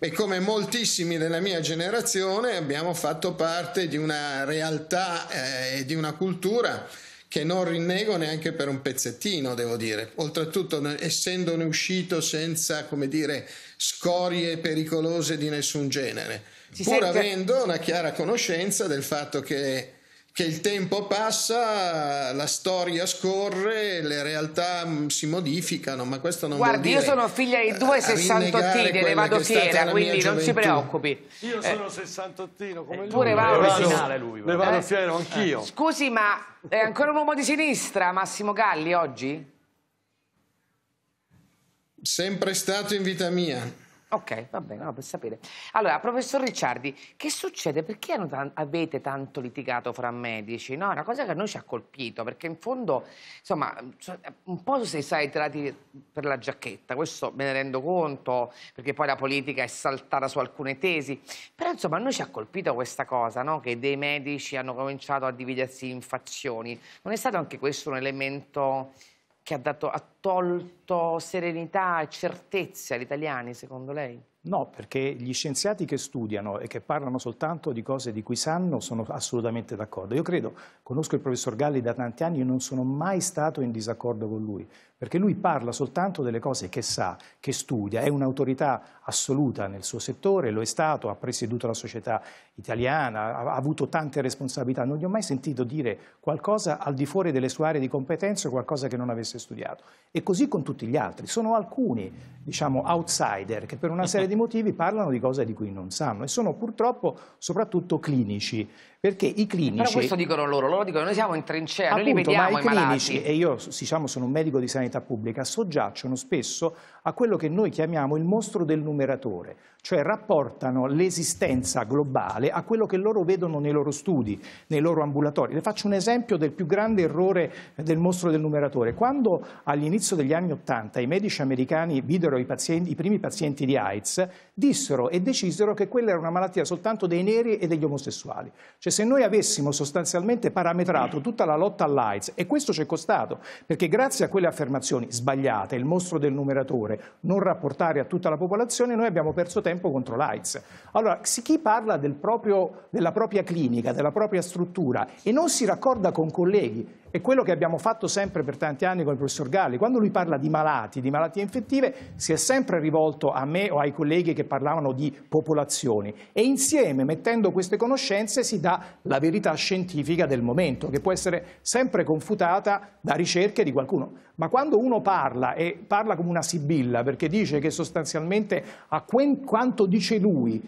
e come moltissimi della mia generazione abbiamo fatto parte di una realtà eh, e di una cultura che non rinnego neanche per un pezzettino, devo dire. Oltretutto, essendone uscito senza, come dire, scorie pericolose di nessun genere, si pur sente... avendo una chiara conoscenza del fatto che che il tempo passa, la storia scorre, le realtà mm, si modificano, ma questo non Guardi, vuol dire... Guardi, io sono figlia di due eh, sessantottinie, ne vado fiera, quindi non si preoccupi. Io eh, sono eh. sessantottino, come eh, lui. Pure va originale lui. Ne vado eh? fiero anch'io. Scusi, ma è ancora un uomo di sinistra Massimo Galli oggi? Sempre stato in vita mia. Ok, va bene, no, per sapere. Allora, professor Ricciardi, che succede? Perché avete tanto litigato fra medici? No, è una cosa che a noi ci ha colpito, perché in fondo, insomma, un po' si sai tirati per la giacchetta, questo me ne rendo conto, perché poi la politica è saltata su alcune tesi, però insomma a noi ci ha colpito questa cosa, no? che dei medici hanno cominciato a dividersi in fazioni. Non è stato anche questo un elemento che ha, dato, ha tolto serenità e certezza agli italiani, secondo lei? No, perché gli scienziati che studiano e che parlano soltanto di cose di cui sanno sono assolutamente d'accordo. Io credo, conosco il professor Galli da tanti anni, io non sono mai stato in disaccordo con lui perché lui parla soltanto delle cose che sa, che studia, è un'autorità assoluta nel suo settore, lo è stato, ha presieduto la società italiana, ha, avuto tante responsabilità, non gli ho mai sentito dire qualcosa al di fuori delle sue aree di competenza o qualcosa che non avesse studiato. E così con tutti gli altri, sono alcuni, diciamo, outsider che per una serie di motivi parlano di cose di cui non sanno e sono purtroppo soprattutto clinici, perché i clinici... Però questo dicono loro, loro dicono noi siamo in trincea, appunto, noi li vediamo ma i clinici, malati. E io diciamo sono un medico di sanità, sanità pubblica soggiacciono spesso a quello che noi chiamiamo il mostro del numeratore, cioè rapportano l'esistenza globale a quello che loro vedono nei loro studi, nei loro ambulatori. Le faccio un esempio del più grande errore del mostro del numeratore. Quando all'inizio degli anni Ottanta i medici americani videro i, pazienti, i primi pazienti di AIDS, dissero e decisero che quella era una malattia soltanto dei neri e degli omosessuali. Cioè se noi avessimo sostanzialmente parametrato tutta la lotta all'AIDS, e questo ci è costato, perché grazie a quelle affermazioni sbagliate, il mostro del numeratore, non rapportare a tutta la popolazione, noi abbiamo perso tempo contro l'AIDS. Allora, se chi parla del proprio, della propria clinica, della propria struttura e non si raccorda con colleghi è quello che abbiamo fatto sempre per tanti anni con il professor Galli. Quando lui parla di malati, di malattie infettive, si è sempre rivolto a me o ai colleghi che parlavano di popolazioni. E insieme, mettendo queste conoscenze, si dà la verità scientifica del momento, che può essere sempre confutata da ricerche di qualcuno. Ma quando uno parla, e parla come una sibilla, perché dice che sostanzialmente a quanto dice lui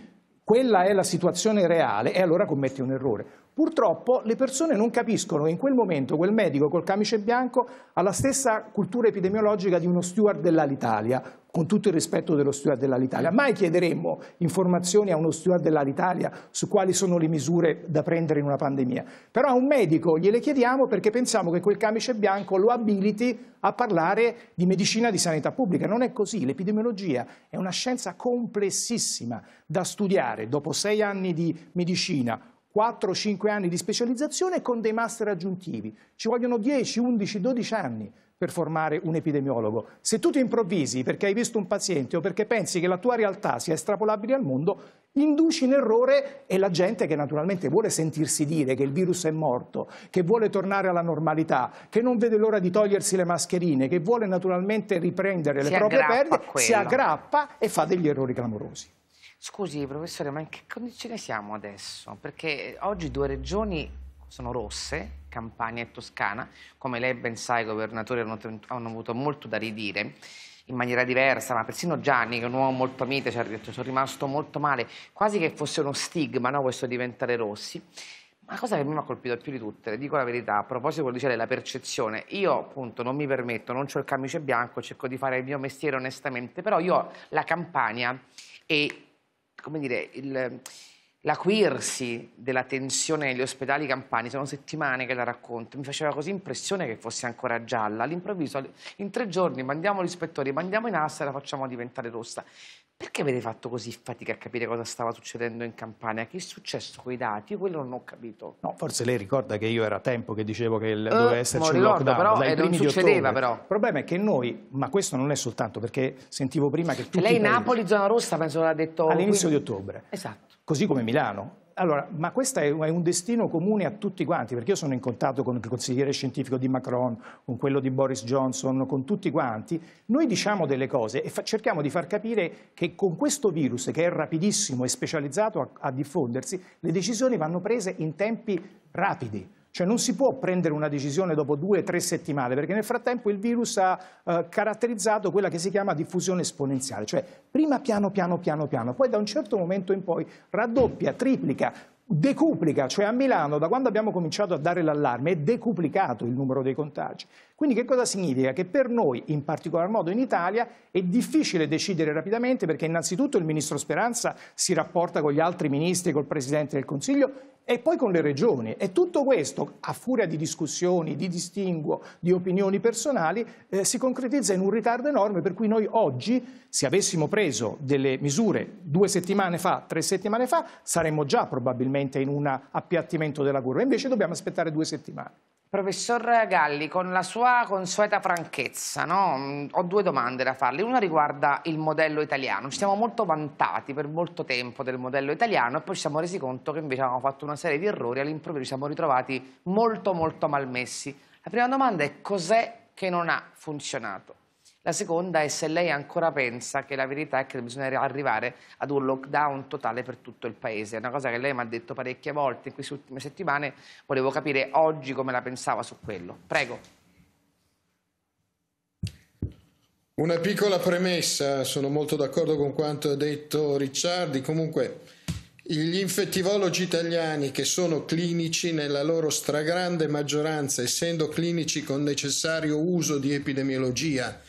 quella è la situazione reale e allora commetti un errore. Purtroppo le persone non capiscono che in quel momento quel medico col camice bianco ha la stessa cultura epidemiologica di uno steward dell'Alitalia con tutto il rispetto dello steward dell'Alitalia. Mai chiederemmo informazioni a uno steward dell'Alitalia su quali sono le misure da prendere in una pandemia. Però a un medico gliele chiediamo perché pensiamo che quel camice bianco lo abiliti a parlare di medicina di sanità pubblica. Non è così. L'epidemiologia è una scienza complessissima da studiare. Dopo sei anni di medicina, 4-5 anni di specializzazione con dei master aggiuntivi. Ci vogliono 10, 11, 12 anni per formare un epidemiologo. Se tu ti improvvisi perché hai visto un paziente o perché pensi che la tua realtà sia estrapolabile al mondo, induci in errore e la gente che naturalmente vuole sentirsi dire che il virus è morto, che vuole tornare alla normalità, che non vede l'ora di togliersi le mascherine, che vuole naturalmente riprendere si le proprie perdite, si aggrappa e fa degli errori clamorosi. Scusi professore, ma in che condizione siamo adesso? Perché oggi due regioni sono rosse, Campania e Toscana. Come lei ben sa, i governatori hanno, hanno avuto molto da ridire in maniera diversa, ma persino Gianni, che è un uomo molto mite, ci ha detto sono rimasto molto male, quasi che fosse uno stigma no, questo diventare rossi. Ma la cosa che mi ha colpito più di tutte, le dico la verità, a proposito di quello la percezione, io appunto non mi permetto, non ho il camice bianco, cerco di fare il mio mestiere onestamente, però io la campagna e, come dire, il l'acuirsi della tensione negli ospedali campani, sono settimane che la racconto, mi faceva così impressione che fosse ancora gialla, all'improvviso in tre giorni mandiamo gli ispettori, mandiamo in asta e la facciamo diventare rossa. Perché avete fatto così fatica a capire cosa stava succedendo in Campania? Che è successo con i dati? Io quello non ho capito. No, forse lei ricorda che io era tempo che dicevo che il, eh, doveva esserci un lockdown. Però, dai eh, non succedeva però. Il problema è che noi, ma questo non è soltanto perché sentivo prima che tutti Lei paesi... Napoli, zona rossa, penso l'ha detto... All'inizio quindi... di ottobre. Esatto così come Milano. Allora, ma questo è un destino comune a tutti quanti, perché io sono in contatto con il consigliere scientifico di Macron, con quello di Boris Johnson, con tutti quanti. Noi diciamo delle cose e cerchiamo di far capire che con questo virus, che è rapidissimo e specializzato a, a diffondersi, le decisioni vanno prese in tempi rapidi cioè non si può prendere una decisione dopo due o tre settimane, perché nel frattempo il virus ha eh, caratterizzato quella che si chiama diffusione esponenziale, cioè prima piano piano piano piano, poi da un certo momento in poi raddoppia, triplica, decuplica, cioè a Milano da quando abbiamo cominciato a dare l'allarme è decuplicato il numero dei contagi. Quindi che cosa significa? Che per noi, in particolar modo in Italia, è difficile decidere rapidamente perché innanzitutto il ministro Speranza si rapporta con gli altri ministri, col Presidente del Consiglio e poi con le regioni. E tutto questo, a furia di discussioni, di distinguo, di opinioni personali, eh, si concretizza in un ritardo enorme per cui noi oggi, se avessimo preso delle misure due settimane fa, tre settimane fa, saremmo già probabilmente in un appiattimento della curva. Invece dobbiamo aspettare due settimane. Professor Galli, con la sua consueta franchezza, no? Mm, ho due domande da farle. Una riguarda il modello italiano. Ci siamo molto vantati per molto tempo del modello italiano e poi ci siamo resi conto che invece avevamo fatto una serie di errori e all'improvviso ci siamo ritrovati molto molto malmessi. La prima domanda è cos'è che non ha funzionato? La seconda è se lei ancora pensa che la verità è che bisogna arrivare ad un lockdown totale per tutto il paese. È una cosa che lei mi ha detto parecchie volte in queste ultime settimane. Volevo capire oggi come la pensava su quello. Prego. Una piccola premessa, sono molto d'accordo con quanto ha detto Ricciardi, comunque gli infettivologi italiani che sono clinici nella loro stragrande maggioranza, essendo clinici con necessario uso di epidemiologia,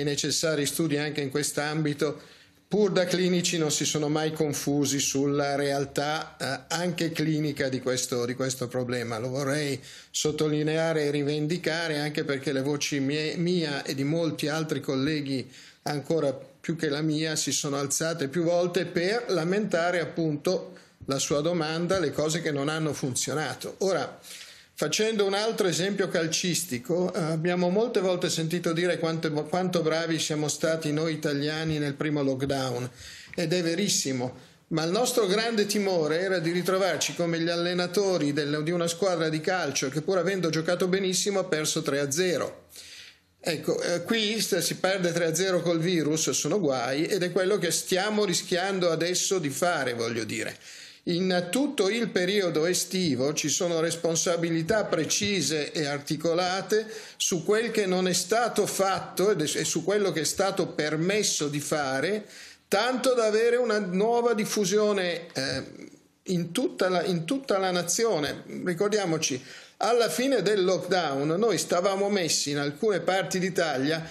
e necessari studi anche in quest'ambito, pur da clinici non si sono mai confusi sulla realtà eh, anche clinica di questo, di questo, problema. Lo vorrei sottolineare e rivendicare anche perché le voci mie, mia e di molti altri colleghi ancora più che la mia si sono alzate più volte per lamentare appunto la sua domanda, le cose che non hanno funzionato. Ora, Facendo un altro esempio calcistico, eh, abbiamo molte volte sentito dire quanto, quanto bravi siamo stati noi italiani nel primo lockdown ed è verissimo, ma il nostro grande timore era di ritrovarci come gli allenatori del, di una squadra di calcio che pur avendo giocato benissimo ha perso 3-0. Ecco, eh, qui si perde 3-0 col virus, sono guai ed è quello che stiamo rischiando adesso di fare, voglio dire. In tutto il periodo estivo ci sono responsabilità precise e articolate su quel che non è stato fatto e su quello che è stato permesso di fare, tanto da avere una nuova diffusione eh, in, tutta la, in tutta la nazione. Ricordiamoci, alla fine del lockdown noi stavamo messi in alcune parti d'Italia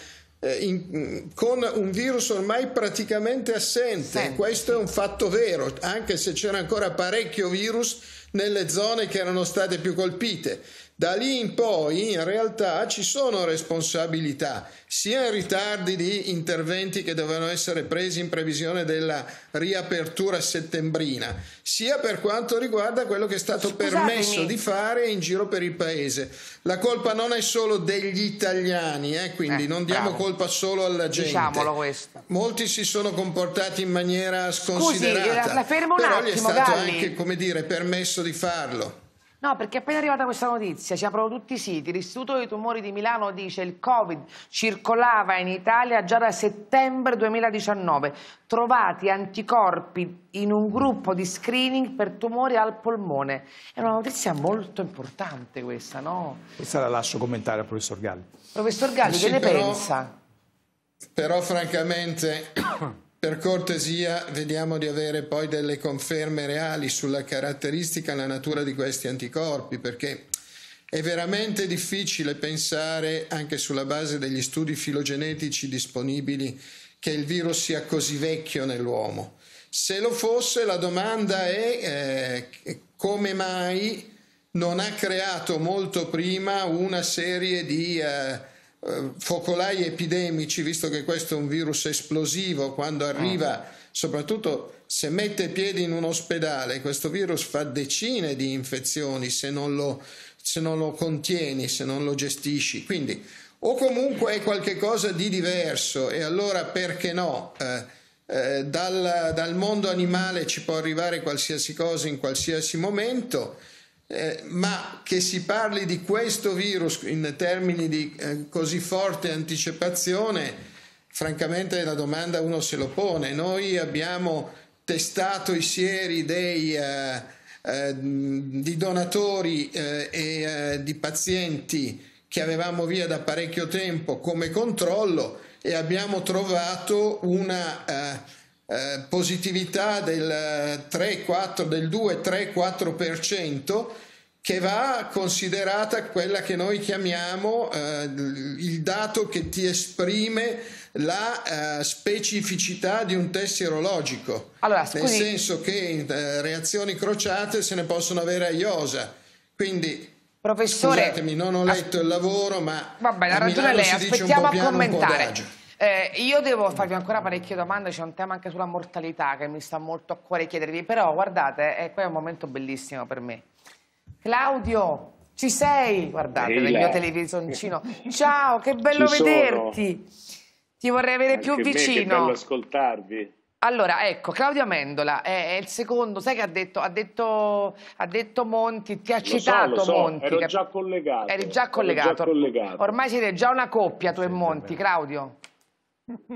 eh, in, con un virus ormai praticamente assente. Senti. Questo è un fatto vero, anche se c'era ancora parecchio virus nelle zone che erano state più colpite. Da lì in poi in realtà ci sono responsabilità, sia in ritardi di interventi che dovevano essere presi in previsione della riapertura settembrina, sia per quanto riguarda quello che è stato Scusatemi. permesso di fare in giro per il paese. La colpa non è solo degli italiani, eh, quindi eh, non diamo bravo. colpa solo alla gente. Diciamolo questo. Molti si sono comportati in maniera sconsiderata, Scusi, la, la fermo però attimo, gli è stato Galli. anche dire, permesso di farlo. No, perché appena arrivata questa notizia ci aprono tutti i siti. L'Istituto dei Tumori di Milano dice che il Covid circolava in Italia già da settembre 2019. Trovati anticorpi in un gruppo di screening per tumori al polmone. È una notizia molto importante questa, no? Questa la lascio commentare al professor Galli. Professor Galli, sì, che ne però, pensa? Però francamente... Per cortesia, vediamo di avere poi delle conferme reali sulla caratteristica e la natura di questi anticorpi, perché è veramente difficile pensare, anche sulla base degli studi filogenetici disponibili, che il virus sia così vecchio nell'uomo. Se lo fosse, la domanda è eh, come mai non ha creato molto prima una serie di eh, eh, focolai epidemici, visto che questo è un virus esplosivo, quando arriva, ah. soprattutto se mette piedi in un ospedale, questo virus fa decine di infezioni se non lo, se non lo contieni, se non lo gestisci. Quindi o comunque è qualcosa di diverso e allora perché no? Eh, eh, dal, dal mondo animale ci può arrivare qualsiasi cosa in qualsiasi momento eh, ma che si parli di questo virus in termini di eh, così forte anticipazione, francamente la domanda uno se lo pone. Noi abbiamo testato i sieri dei, eh, eh di donatori eh, e eh, di pazienti che avevamo via da parecchio tempo come controllo e abbiamo trovato una eh, positività del 3, eh, 4, del 2, 3, 4% che va considerata quella che noi chiamiamo eh, il dato che ti esprime la eh, specificità di un test sierologico. Allora, scusi... Nel senso che eh, reazioni crociate se ne possono avere a IOSA. Quindi Professore, scusatemi, non ho letto il lavoro, ma Vabbè, la ragione lei, aspettiamo a commentare. Eh, io devo farvi ancora parecchie domande, c'è un tema anche sulla mortalità che mi sta molto a cuore chiedervi, però guardate, eh, qua è un momento bellissimo per me. Claudio, ci sei? Guardate, il mio televisioncino. Ciao, che bello vederti. Sono. Ti vorrei avere anche più vicino. Me, che bello ascoltarvi. Allora, ecco, Claudio Amendola è, è, il secondo, sai che ha detto, ha detto, ha detto Monti, ti ha lo citato so, lo so. Monti. Ero già collegato. Eri già collegato. Già collegato. Ormai siete già una coppia tu sì, e Monti, Claudio.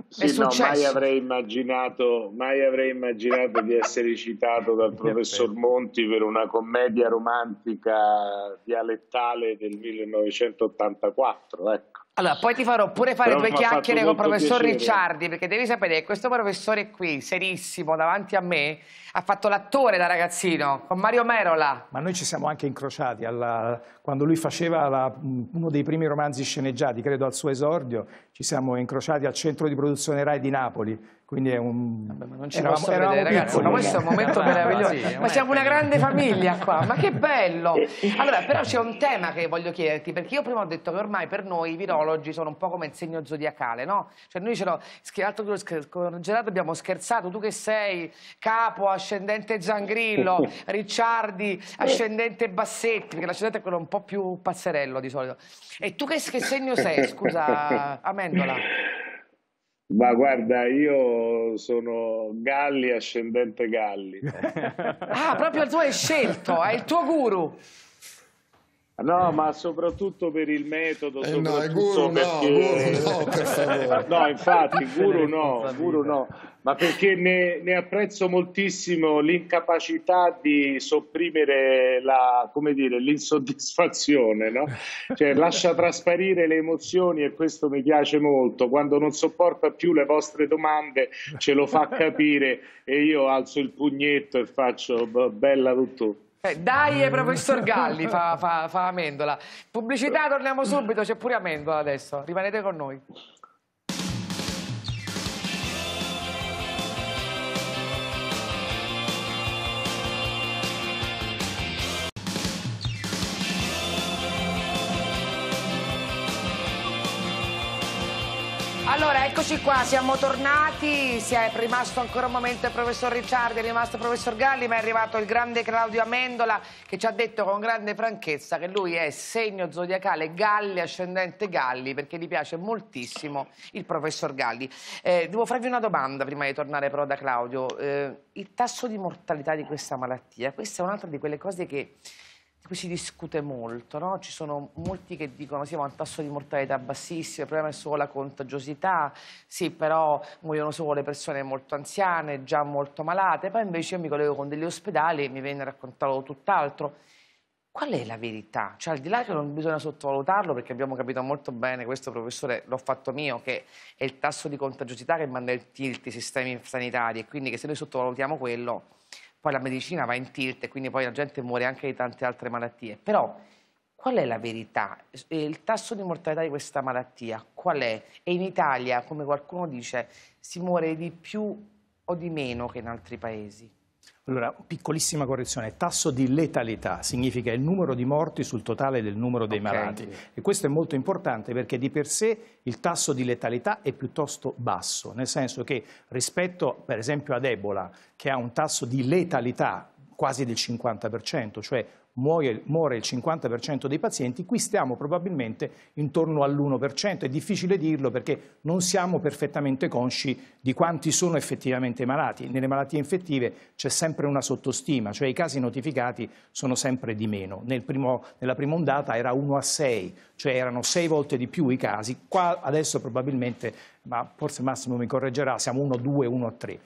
Sì, no, mai avrei immaginato, mai avrei immaginato di essere citato dal professor Monti per una commedia romantica dialettale del 1984, ecco. Allora, poi ti farò pure fare Però due chiacchiere con il professor piacere. Ricciardi, perché devi sapere che questo professore qui, serissimo, davanti a me, ha fatto l'attore da ragazzino, con Mario Merola. Ma noi ci siamo anche incrociati, alla... quando lui faceva la... uno dei primi romanzi sceneggiati, credo al suo esordio, ci siamo incrociati al centro di produzione RAI di Napoli, quindi è un... Vabbè, ma non ci eravamo, posso vedere ragazzi, ma questo è un momento meraviglioso, sì, ma siamo una grande famiglia qua, ma che bello! Allora, però c'è un tema che voglio chiederti, perché io prima ho detto che ormai per noi i virologi sono un po' come il segno zodiacale, no? Cioè noi ce l'ho, scherzato, con Gerardo abbiamo scherzato, tu che sei capo, ascendente Zangrillo, Ricciardi, ascendente Bassetti, perché l'ascendente è quello un po' più pazzerello di solito. E tu che, che segno sei, scusa, Amendola? Ma guarda, io sono Galli, ascendente Galli. ah, proprio tu hai scelto, è il tuo guru. No, ma soprattutto per il metodo. Eh no, eh, guru, perché... no, guru no, per no, infatti, guru no, guru no, ma perché ne, ne apprezzo moltissimo l'incapacità di sopprimere la, come dire, l'insoddisfazione, no? Cioè, lascia trasparire le emozioni e questo mi piace molto. Quando non sopporta più le vostre domande ce lo fa capire e io alzo il pugnetto e faccio bella tutto. Eh, dai, eh, professor Galli, fa, fa, fa Amendola. Pubblicità, torniamo subito, c'è pure Amendola adesso. Rimanete con noi. Allora, eccoci qua, siamo tornati, si è rimasto ancora un momento il professor Ricciardi, è rimasto il professor Galli, ma è arrivato il grande Claudio Amendola che ci ha detto con grande franchezza che lui è segno zodiacale Galli, ascendente Galli, perché gli piace moltissimo il professor Galli. Eh, devo farvi una domanda prima di tornare però da Claudio. Eh, il tasso di mortalità di questa malattia, questa è un'altra di quelle cose che qui si discute molto, no? ci sono molti che dicono siamo a un tasso di mortalità bassissimo, il problema è solo la contagiosità, sì però muoiono solo le persone molto anziane, già molto malate, poi invece io mi collego con degli ospedali e mi viene raccontato tutt'altro. Qual è la verità? Cioè al di là che non bisogna sottovalutarlo perché abbiamo capito molto bene, questo professore l'ho fatto mio, che è il tasso di contagiosità che manda il tilt i sistemi sanitari e quindi che se noi sottovalutiamo quello poi la medicina va in tilt e quindi poi la gente muore anche di tante altre malattie. Però qual è la verità? Il tasso di mortalità di questa malattia qual è? E in Italia, come qualcuno dice, si muore di più o di meno che in altri paesi? Allora, piccolissima correzione, tasso di letalità significa il numero di morti sul totale del numero dei okay, malati e questo è molto importante perché di per sé il tasso di letalità è piuttosto basso, nel senso che rispetto per esempio ad Ebola che ha un tasso di letalità quasi del 50%, cioè muore, muore il 50% dei pazienti, qui stiamo probabilmente intorno all'1%. È difficile dirlo perché non siamo perfettamente consci di quanti sono effettivamente malati. Nelle malattie infettive c'è sempre una sottostima, cioè i casi notificati sono sempre di meno. Nel primo, nella prima ondata era 1 a 6, cioè erano 6 volte di più i casi. Qua adesso probabilmente, ma forse Massimo mi correggerà, siamo 1 a 2, 1 a 3.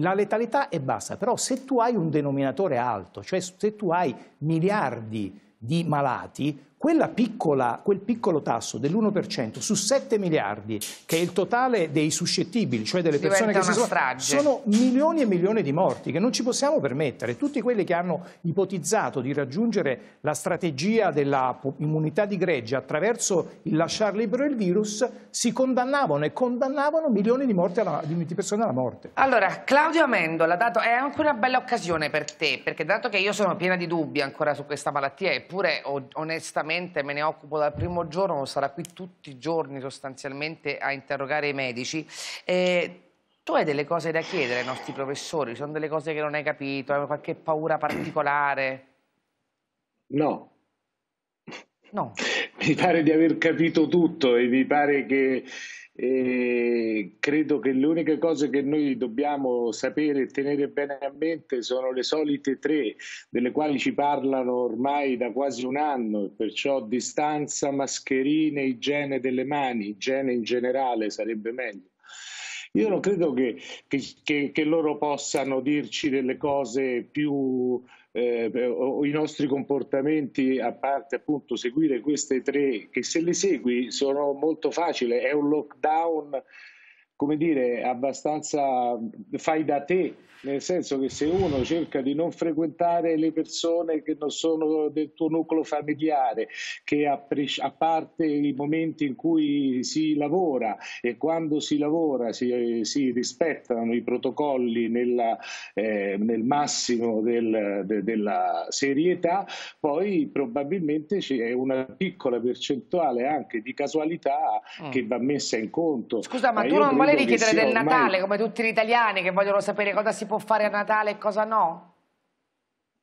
La letalità è bassa, però se tu hai un denominatore alto, cioè se tu hai miliardi di malati, Piccola, quel piccolo tasso dell'1% su 7 miliardi, che è il totale dei suscettibili, cioè delle persone che si strage. sono milioni e milioni di morti che non ci possiamo permettere. Tutti quelli che hanno ipotizzato di raggiungere la strategia dell'immunità di greggia attraverso il lasciar libero il virus si condannavano e condannavano milioni di, alla, di persone alla morte. Allora, Claudio Amendola, dato, è anche una bella occasione per te, perché dato che io sono piena di dubbi ancora su questa malattia, eppure onestamente veramente me ne occupo dal primo giorno, sarà qui tutti i giorni sostanzialmente a interrogare i medici. Eh, tu hai delle cose da chiedere ai nostri professori? Ci sono delle cose che non hai capito? Hai qualche paura particolare? No. No. Mi pare di aver capito tutto e mi pare che e credo che le uniche cose che noi dobbiamo sapere e tenere bene a mente sono le solite tre delle quali ci parlano ormai da quasi un anno e perciò distanza, mascherine, igiene delle mani, igiene in generale sarebbe meglio. Io non credo che, che, che, loro possano dirci delle cose più eh, i nostri comportamenti, a parte appunto seguire queste tre, che se le segui sono molto facili, è un lockdown, come dire, abbastanza fai da te nel senso che se uno cerca di non frequentare le persone che non sono del tuo nucleo familiare, che a, a parte i momenti in cui si lavora e quando si lavora si, si rispettano i protocolli nella, eh, nel massimo del, de, della serietà, poi probabilmente c'è una piccola percentuale anche di casualità mm. che va messa in conto. Scusa, ma, ma eh, tu non volevi chiedere del ormai... Natale come tutti gli italiani che vogliono sapere cosa si può fare a Natale e cosa no?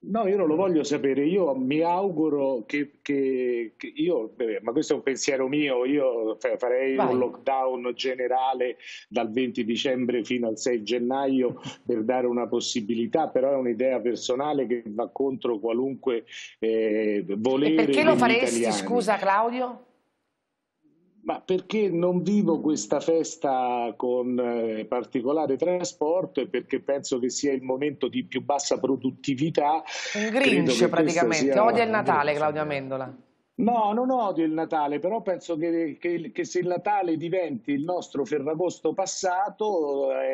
No, io non lo voglio sapere, io mi auguro che, che, che io, beh, ma questo è un pensiero mio, io farei Vai. un lockdown generale dal 20 dicembre fino al 6 gennaio per dare una possibilità, però è un'idea personale che va contro qualunque eh, volere. E perché lo faresti, scusa Claudio? Ma perché non vivo questa festa con eh, particolare trasporto e perché penso che sia il momento di più bassa produttività. Un grinch praticamente, sia... odia il Natale Claudio Amendola. No, non odio il Natale, però penso che, che, che se il Natale diventi il nostro Ferragosto passato eh,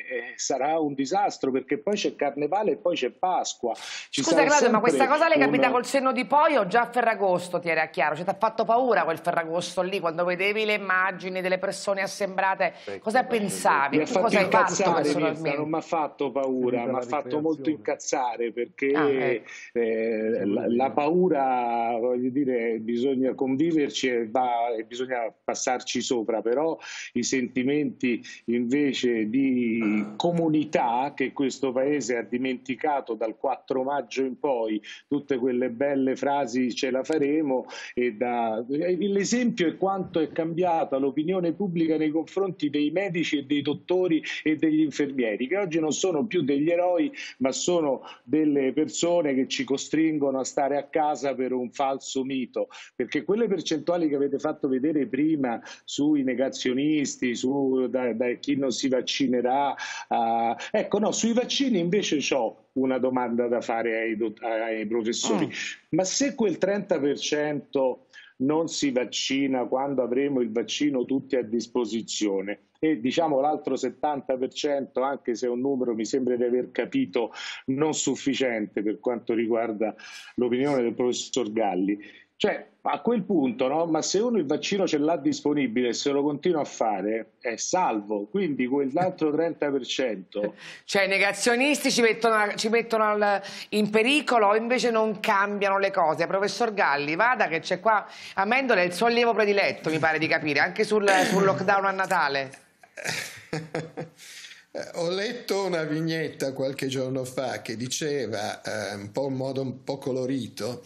eh, sarà un disastro, perché poi c'è Carnevale e poi c'è Pasqua. Ci Scusa Claudio, ma questa cosa l'hai capita una... col senno di poi o già a Ferragosto ti era chiaro? Cioè ti ha fatto paura quel Ferragosto lì, quando vedevi le immagini delle persone assembrate, cosa bello, pensavi? Mi ha fatto cosa incazzare, Mirza, non mi ha fatto paura, mi ha fatto molto incazzare, perché ah, ecco. eh. la, la paura, voglio dire, bisogna conviverci e, va, e bisogna passarci sopra, però i sentimenti invece di comunità che questo paese ha dimenticato dal 4 maggio in poi, tutte quelle belle frasi ce la faremo e da... l'esempio è quanto è cambiata l'opinione pubblica nei confronti dei medici e dei dottori e degli infermieri, che oggi non sono più degli eroi, ma sono delle persone che ci costringono a stare a casa per un falso mito smentito, perché quelle percentuali che avete fatto vedere prima sui negazionisti, su da, da chi non si vaccinerà, uh, ecco no, sui vaccini invece ho una domanda da fare ai, ai professori, mm. ma se quel 30% non si vaccina quando avremo il vaccino tutti a disposizione e diciamo l'altro 70%, anche se è un numero mi sembra di aver capito non sufficiente per quanto riguarda l'opinione del professor Galli. Cioè, a quel punto, no? ma se uno il vaccino ce l'ha disponibile e se lo continua a fare, è salvo. Quindi quell'altro 30%. cioè, i negazionisti ci mettono, ci mettono al, in pericolo, invece non cambiano le cose. Professor Galli, vada che c'è qua. Amendola è il suo allievo prediletto, mi pare di capire, anche sul, sul lockdown a Natale. Eh, ho letto una vignetta qualche giorno fa che diceva, eh, un po' in modo un po' colorito,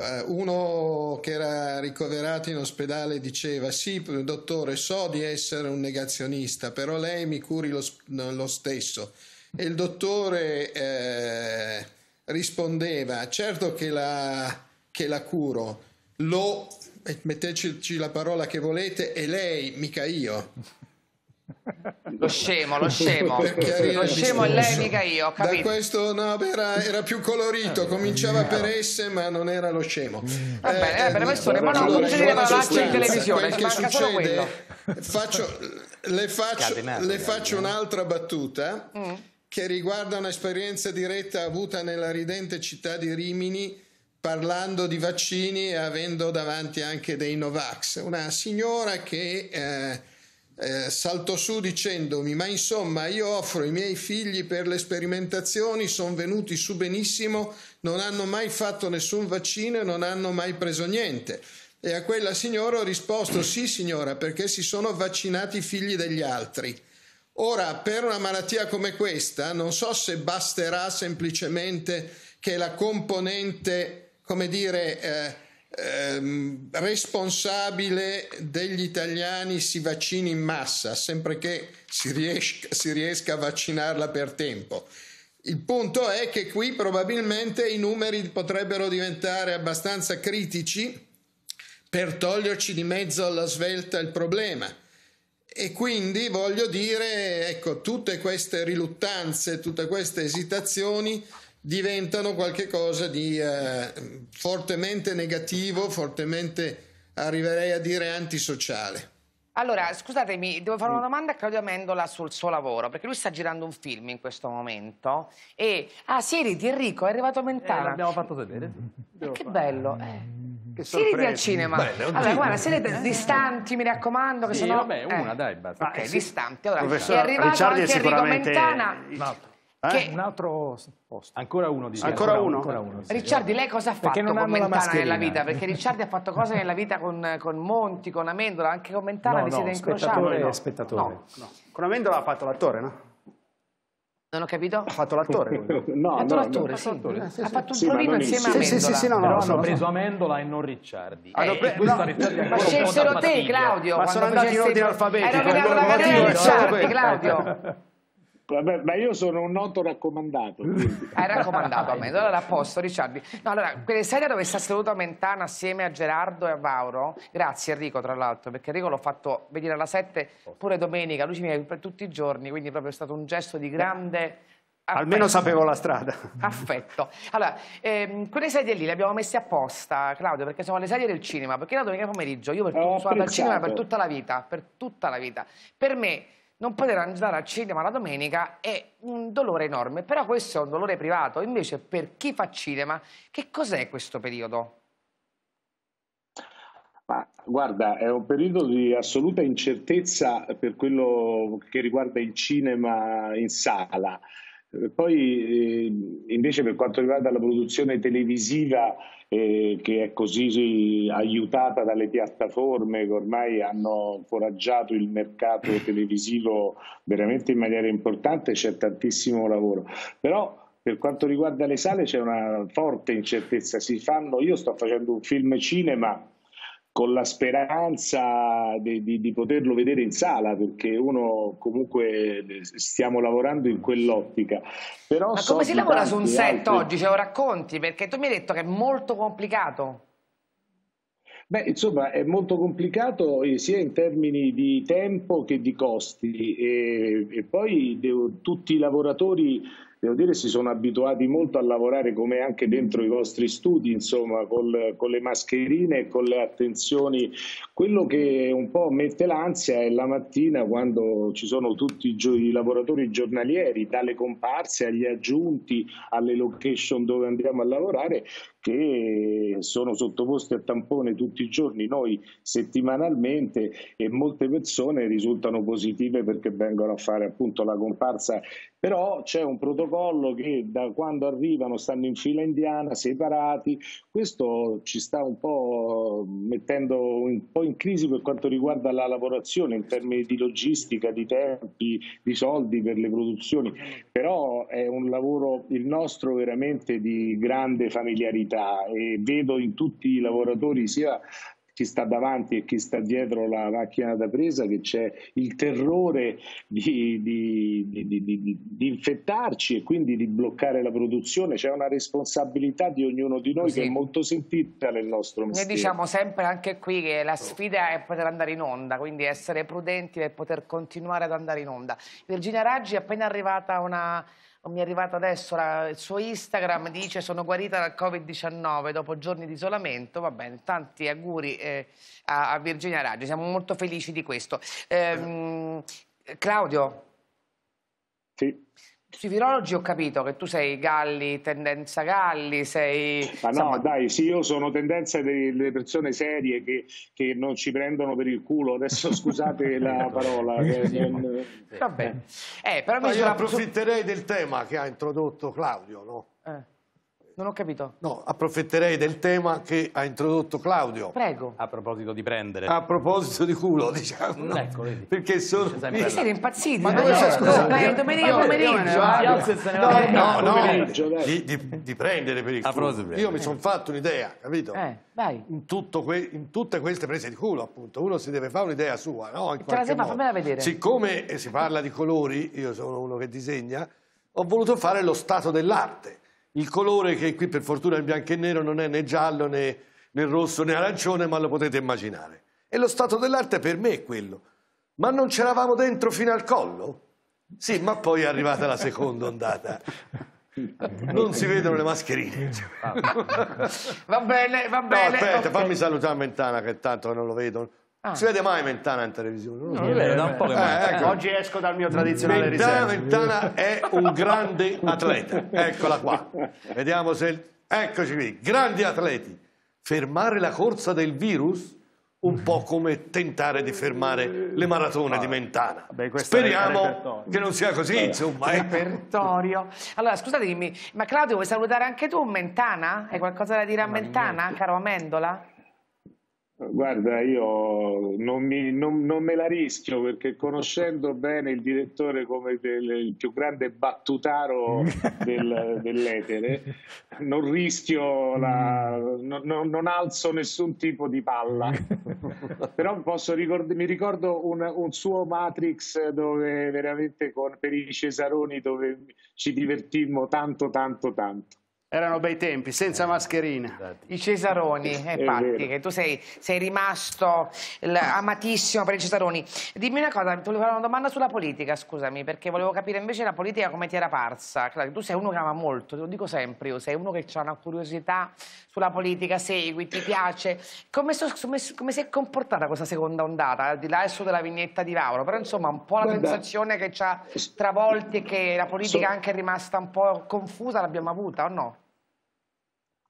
eh, uno che era ricoverato in ospedale diceva sì dottore so di essere un negazionista però lei mi curi lo, lo stesso e il dottore eh, rispondeva certo che la, che la curo lo eh, metteteci la parola che volete e lei mica io lo scemo, lo scemo. Lo scemo è lei, mica io. Capito? Da questo no, era, era più colorito, ah, cominciava per S, ma non era lo scemo. Mm. Va bene, eh, eh per ma non parlo non dire in televisione. Quel che succede, faccio, le faccio, le faccio un'altra battuta mm. che riguarda un'esperienza diretta avuta nella ridente città di Rimini parlando di vaccini e avendo davanti anche dei Novax. Una signora che... Eh, eh, saltò su dicendomi ma insomma io offro i miei figli per le sperimentazioni, sono venuti su benissimo, non hanno mai fatto nessun vaccino e non hanno mai preso niente. E a quella signora ho risposto sì signora perché si sono vaccinati i figli degli altri. Ora, per una malattia come questa, non so se basterà semplicemente che la componente, come dire, eh, ehm, responsabile degli italiani si vaccini in massa, sempre che si riesca, si riesca a vaccinarla per tempo. Il punto è che qui probabilmente i numeri potrebbero diventare abbastanza critici per toglierci di mezzo alla svelta il problema. E quindi voglio dire, ecco, tutte queste riluttanze, tutte queste esitazioni diventano qualcosa di eh, fortemente negativo, fortemente arriverei a dire antisociale. Allora, scusatemi, devo fare una mm. domanda a Claudio Amendola sul suo lavoro, perché lui sta girando un film in questo momento. E... Ah, Siriti, Enrico, è arrivato a Mentana. Eh, l'abbiamo fatto vedere. Eh, che bello. Eh. Che Siriti al cinema. Bello, allora, guarda, siete eh. distanti, mi raccomando, che sì, sennò... vabbè, una, eh. dai, basta. Ok, sì. distanti. Allora, Professor, è arrivato Ricciardi anche Enrico Mentana. No. Eh? Che... Un altro posto. Ancora uno, diciamo. Ancora, ancora uno? Ancora uno sì. Ricciardi, lei cosa ha Perché fatto con Mentana nella vita? Perché Ricciardi ha fatto cose nella vita con, con Monti, con Amendola, anche con Mentana no, vi no, siete incrociati. No, spettatore. No. no. Con Amendola ha fatto l'attore, no? Non ho capito? Ha fatto l'attore? no, ha fatto no, l'attore, sì. Sì, sì. Ha fatto un provino insieme a Mendola. Sì, sì, sì, no, no, hanno no, preso Amendola e non Ricciardi. Eh, eh, Ricciardi ma scelsero te, Claudio. Ma sono andati in ordine alfabetico. Hai rovinato eh, la carriera Ricciardi, eh. Claudio. Vabbè, ma io sono un noto raccomandato. Quindi. Hai raccomandato a me, allora a posto Ricciardi. No, allora, quelle serie dove sta seduto Mentana assieme a Gerardo e a Vauro, grazie Enrico tra l'altro, perché Enrico l'ho fatto venire alla 7 pure domenica, lui ci viene per tutti i giorni, quindi è proprio stato un gesto di grande... Eh, affetto. Almeno sapevo la strada. Affetto. Allora, ehm, quelle sedie lì le abbiamo messe apposta, Claudio, perché sono le sedie del cinema, perché la domenica pomeriggio io per, sono al cinema per tutta la vita, per tutta la vita. Per me non poter andare al cinema la domenica è un dolore enorme, però questo è un dolore privato. Invece per chi fa cinema, che cos'è questo periodo? Ma guarda, è un periodo di assoluta incertezza per quello che riguarda il cinema in sala. Poi eh, invece per quanto riguarda la produzione televisiva eh, che è così aiutata dalle piattaforme che ormai hanno foraggiato il mercato televisivo veramente in maniera importante, c'è tantissimo lavoro. Però per quanto riguarda le sale c'è una forte incertezza, si fanno, io sto facendo un film cinema con la speranza di, di, di, poterlo vedere in sala, perché uno comunque eh, stiamo lavorando in quell'ottica. Però Ma come si lavora su un set altri... oggi? Ce lo racconti? Perché tu mi hai detto che è molto complicato. Beh, insomma, è molto complicato sia in termini di tempo che di costi e, e poi devo, tutti i lavoratori devo dire, si sono abituati molto a lavorare come anche dentro i vostri studi, insomma, col, con le mascherine e con le attenzioni. Quello che un po' mette l'ansia è la mattina quando ci sono tutti i, gio- i lavoratori giornalieri, dalle comparse agli aggiunti, alle location dove andiamo a lavorare, che sono sottoposti a tampone tutti i giorni, noi settimanalmente e molte persone risultano positive perché vengono a fare appunto la comparsa, però c'è un protocollo che da quando arrivano stanno in fila indiana, separati, questo ci sta un po' mettendo un po' in crisi per quanto riguarda la lavorazione in termini di logistica, di tempi, di soldi per le produzioni, però è un lavoro il nostro veramente di grande familiarità vita e vedo in tutti i lavoratori sia chi sta davanti e chi sta dietro la macchina da presa che c'è il terrore di, di, di, di, infettarci e quindi di bloccare la produzione, c'è una responsabilità di ognuno di noi sì. che è molto sentita nel nostro mestiere. Noi diciamo sempre anche qui che la sfida è poter andare in onda, quindi essere prudenti per poter continuare ad andare in onda. Virginia Raggi è appena arrivata una mi è arrivata adesso la, il suo Instagram, dice sono guarita dal Covid-19 dopo giorni di isolamento, va bene, tanti auguri eh, a, a, Virginia Raggi, siamo molto felici di questo. Eh, Claudio? Sì. Sui virologi ho capito che tu sei Galli, tendenza Galli, sei... Ma no, Insomma... dai, sì, io sono tendenza delle persone serie che, che, non ci prendono per il culo. Adesso scusate la ecco. parola. Che... Eh, non... Eh, però Ma io approfitterei del tema che ha introdotto Claudio, no? Eh. Non ho capito. No, approfitterei del tema che ha introdotto Claudio. Prego. A proposito di prendere. A proposito di culo, diciamo. No? Ecco, vedi. Perché sono... Perché siete impazziti. Ma eh? dove sei, scusa? Eh, dai, domenica pomeriggio. No, no, no. Di, di, di prendere per il culo. Io mi sono fatto un'idea, capito? Eh, vai. In, que, in, tutte queste prese di culo, appunto. Uno si deve fare un'idea sua, no? In Te la sei fatta, fammela vedere. Siccome eh, si parla di colori, io sono uno che disegna, ho voluto fare lo stato dell'arte il colore che qui per fortuna è bianco e nero non è né giallo né, né rosso né arancione, ma lo potete immaginare. E lo stato dell'arte per me è quello. Ma non c'eravamo dentro fino al collo? Sì, ma poi è arrivata la seconda ondata. Non si vedono le mascherine. Va bene, va bene. No, aspetta, okay. fammi salutare Mentana che tanto non lo vedono. Ah. Si vede mai Mentana in televisione? Non, non è vero, eh, da un po' che eh, ecco. Eh, oggi esco dal mio tradizionale Mentana, Mentana è un grande atleta. Eccola qua. Vediamo se... Eccoci qui, grandi atleti. Fermare la corsa del virus? Un po' come tentare di fermare le maratone ah. di Mentana. Beh, Speriamo che non sia così, Vabbè. insomma. È... Eh. Repertorio. Allora, scusatemi, ma Claudio, vuoi salutare anche tu Mentana? Hai qualcosa da dire a Mentana, caro Amendola? Guarda, io non, mi- non- non me la rischio perché conoscendo bene il direttore come del- il più grande battutaro del- dell'etere, non rischio, la, mm. non- non alzo nessun tipo di palla. Però posso ricord- mi ricordo un, un suo Matrix dove veramente con, per i Cesaroni dove ci divertimmo tanto, tanto, tanto. Erano bei tempi, senza eh, mascherina. Esatto. I Cesaroni, eh, eh, infatti, che tu sei, sei rimasto amatissimo per i Cesaroni. Dimmi una cosa, ti volevo fare una domanda sulla politica, scusami, perché volevo capire invece la politica come ti era parsa. Tu sei uno che ama molto, te lo dico sempre io, sei uno che ha una curiosità sulla politica, segui, ti piace. Come, so, come, come si è comportata questa seconda ondata, al di là adesso della vignetta di Lauro? Però insomma un po' la Guarda. sensazione che ci ha travolti e che la politica so. anche è rimasta un po' confusa l'abbiamo avuta o no?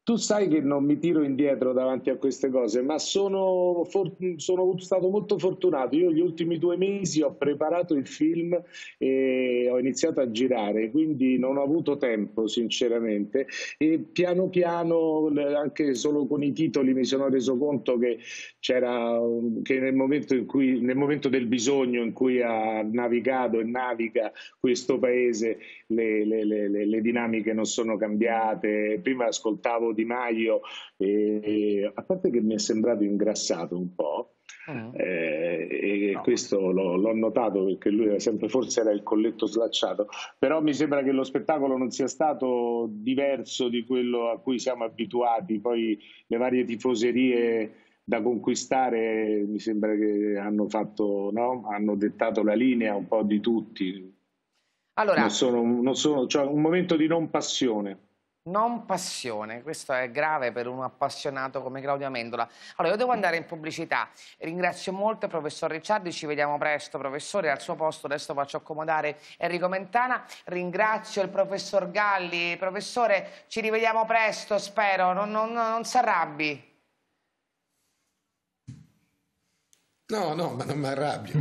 Tu sai che non mi tiro indietro davanti a queste cose, ma sono, for- sono, stato molto fortunato. Io gli ultimi due mesi ho preparato il film e ho iniziato a girare, quindi non ho avuto tempo sinceramente. E piano piano, anche solo con i titoli, mi sono reso conto che, c'era, che nel, momento cui, nel momento del bisogno in cui ha navigato e naviga questo paese, le, le, le, le dinamiche non sono cambiate. Prima ascoltavo di Maio, eh, a parte che mi è sembrato ingrassato un po', ah. Eh, e no. questo l'ho, l'ho, notato perché lui era sempre, forse era il colletto slacciato, però mi sembra che lo spettacolo non sia stato diverso di quello a cui siamo abituati, poi le varie tifoserie da conquistare mi sembra che hanno fatto, no? hanno dettato la linea un po' di tutti. Allora, non sono, non sono, cioè un momento di non passione non passione, questo è grave per un appassionato come Claudio Amendola. Allora, io devo andare in pubblicità, ringrazio molto il professor Ricciardi, ci vediamo presto, professore, al suo posto adesso faccio accomodare Enrico Mentana, ringrazio il professor Galli, professore, ci rivediamo presto, spero, non, non, non si arrabbi. No, no, ma non mi arrabbio.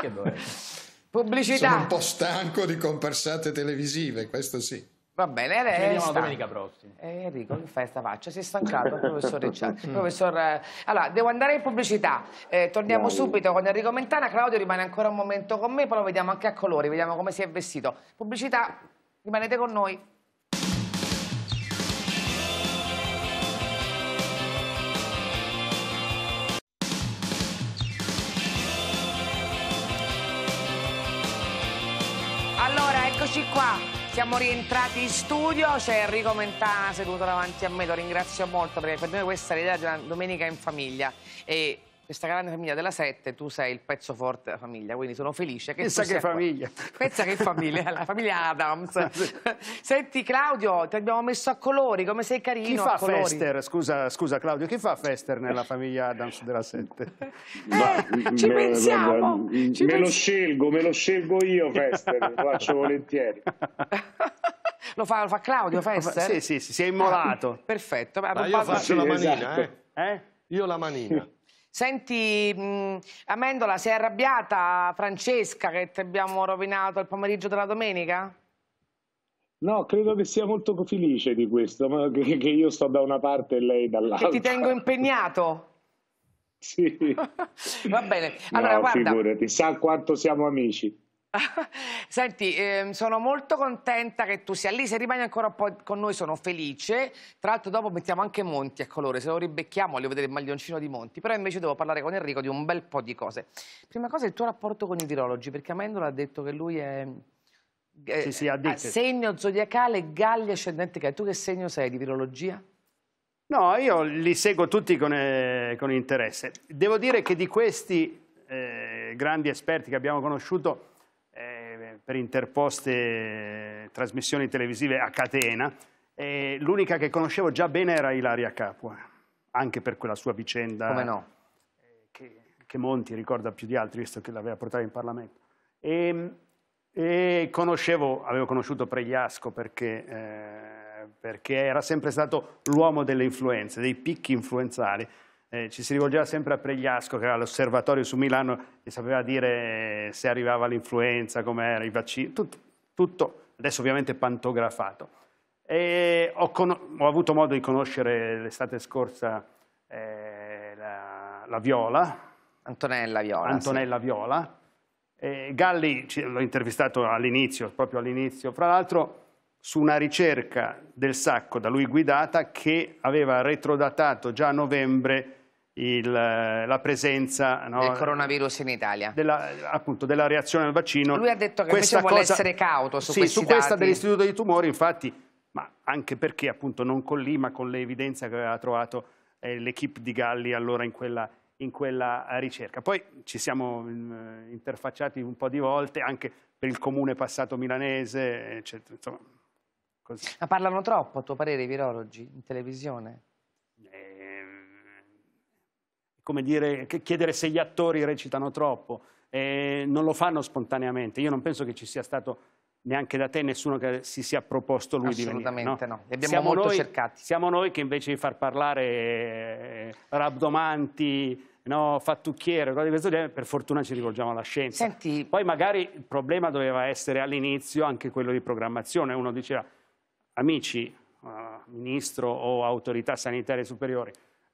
che Pubblicità. Sono un po' stanco di comparsate televisive, questo sì. Va bene, adesso. Ci vediamo domenica prossima. Eh, Enrico, che festa sta Si è stancato, professore Ciacci. Professor, eh, allora, devo andare in pubblicità. Eh, torniamo Dai. subito con Enrico Mentana. Claudio rimane ancora un momento con me, poi lo vediamo anche a colori, vediamo come si è vestito. Pubblicità, rimanete con noi. Siamo rientrati in studio, c'è Enrico Mentana seduto davanti a me, lo ringrazio molto perché per noi questa è l'idea di una domenica in famiglia. E questa grande famiglia della sette, tu sei il pezzo forte della famiglia, quindi sono felice. Che Pensa che famiglia. Qua. Pensa che famiglia, la famiglia Adams. Senti Claudio, ti abbiamo messo a colori, come sei carino Chi fa Fester, scusa, scusa, Claudio, chi fa Fester nella famiglia Adams della sette? Eh, eh, ci mm, me, pensiamo! Guarda, mm, ci me pens lo scelgo, me lo scelgo io Fester, lo faccio volentieri. Lo fa, lo fa, Claudio Fester? Sì, sì, sì, si è immolato. Ah, perfetto. Ma io faccio sì, la manina, esatto. eh? eh? Io la manina. Senti, mh, Amendola, sei arrabbiata Francesca che ti abbiamo rovinato il pomeriggio della domenica? No, credo che sia molto felice di questo, che, che io sto da una parte e lei dall'altra. Che ti tengo impegnato? sì. Va bene. Allora, no, guarda... figurati, sa quanto siamo amici. Senti, eh, sono molto contenta che tu sia lì, se rimani ancora un po' con noi sono felice. Tra l'altro dopo mettiamo anche Monti a colore, se lo ribecchiamo voglio vedere il maglioncino di Monti, però invece devo parlare con Enrico di un bel po' di cose. Prima cosa il tuo rapporto con i virologi, perché Amendola ha detto che lui è... Eh, sì, sì, ha detto. Segno zodiacale, galli ascendente, che tu che segno sei di virologia? No, io li seguo tutti con, eh, con interesse. Devo dire che di questi eh, grandi esperti che abbiamo conosciuto, per interposte trasmissioni televisive a catena. l'unica che conoscevo già bene era Ilaria Capua, anche per quella sua vicenda no? che, che, Monti ricorda più di altri, visto che l'aveva portata in Parlamento. E, ehm, e conoscevo, avevo conosciuto Pregliasco perché... Eh, perché era sempre stato l'uomo delle influenze, dei picchi influenzali eh, ci si rivolgeva sempre a Pregliasco, che era l'osservatorio su Milano, e sapeva dire eh, se arrivava l'influenza, com'era, i vaccini, tutto, tutto, adesso ovviamente pantografato. Ho, ho, avuto modo di conoscere l'estate scorsa eh, la, la, Viola. Antonella Viola. Antonella sì. Viola. E Galli l'ho intervistato all'inizio, proprio all'inizio, fra l'altro su una ricerca del sacco da lui guidata che aveva retrodatato già a novembre il, eh, la presenza no, del coronavirus in Italia della, appunto della reazione al vaccino lui ha detto che questa invece vuole cosa, essere cauto su, sì, su questa dell'istituto dei tumori infatti ma anche perché appunto non collima con l'evidenza che aveva trovato eh, l'equipe di Galli allora in quella, in quella, eh, ricerca poi ci siamo mm, eh, interfacciati un po' di volte anche per il comune passato milanese eccetera insomma così. ma parlano troppo a tuo parere i virologi in televisione come dire, chiedere se gli attori recitano troppo, eh, non lo fanno spontaneamente. Io non penso che ci sia stato neanche da te nessuno che si sia proposto lui di venire. Assolutamente no, no. Li abbiamo siamo molto noi, cercati. Siamo noi che invece di far parlare eh, rabdomanti, no, fattucchiere, cose di questo genere, per fortuna ci rivolgiamo alla scienza. Senti... Poi magari il problema doveva essere all'inizio anche quello di programmazione. Uno diceva, amici, uh, ministro o autorità sanitarie superiori,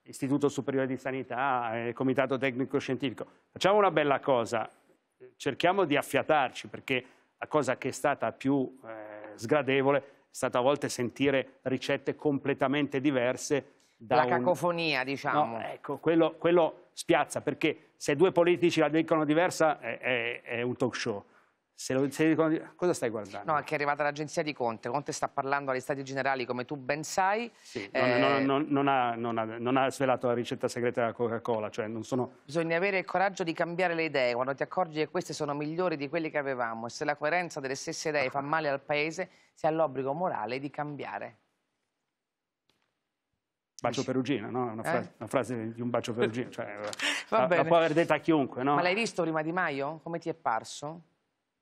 Istituto Superiore di Sanità, eh, Comitato Tecnico Scientifico. Facciamo una bella cosa, cerchiamo di affiatarci perché la cosa che è stata più eh, sgradevole è stata a volte sentire ricette completamente diverse. la cacofonia, un... diciamo. No, ecco, quello, quello, spiazza perché se due politici la dicono diversa è, è, è un talk show se lo, se cosa stai guardando? No, che è arrivata l'agenzia di Conte. Conte sta parlando agli stati generali, come tu ben sai. Sì, eh... non, non, non, ha, ha, non, ha, svelato la ricetta segreta della Coca-Cola. Cioè sono... Bisogna avere il coraggio di cambiare le idee quando ti accorgi che queste sono migliori di quelle che avevamo. E se la coerenza delle stesse idee fa male al paese, si ha l'obbligo morale di cambiare. Bacio Perugina, no? una, frase, eh? una frase di un bacio Perugina. Cioè, la, la può aver detta a chiunque, no? Ma l'hai visto prima di Maio? Come ti è parso?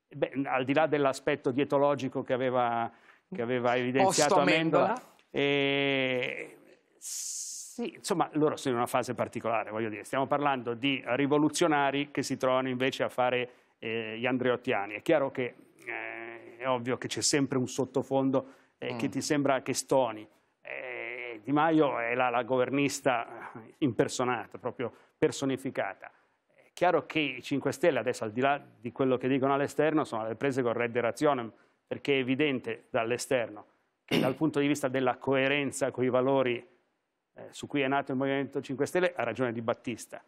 beh, al di là dell'aspetto dietologico che aveva, che aveva evidenziato Amendola, E... Sì, insomma, loro sono in una fase particolare, voglio dire, stiamo parlando di rivoluzionari che si trovano invece a fare eh, gli andreottiani. È chiaro che eh, è ovvio che c'è sempre un sottofondo eh, mm. che ti sembra che stoni. Eh, di Maio è la, la governista impersonata, proprio personificata. Chiaro che i 5 Stelle adesso, al di là di quello che dicono all'esterno, sono alle prese con Red Razionem, perché è evidente dall'esterno che dal punto di vista della coerenza con i valori eh, su cui è nato il Movimento 5 Stelle ha ragione di Battista.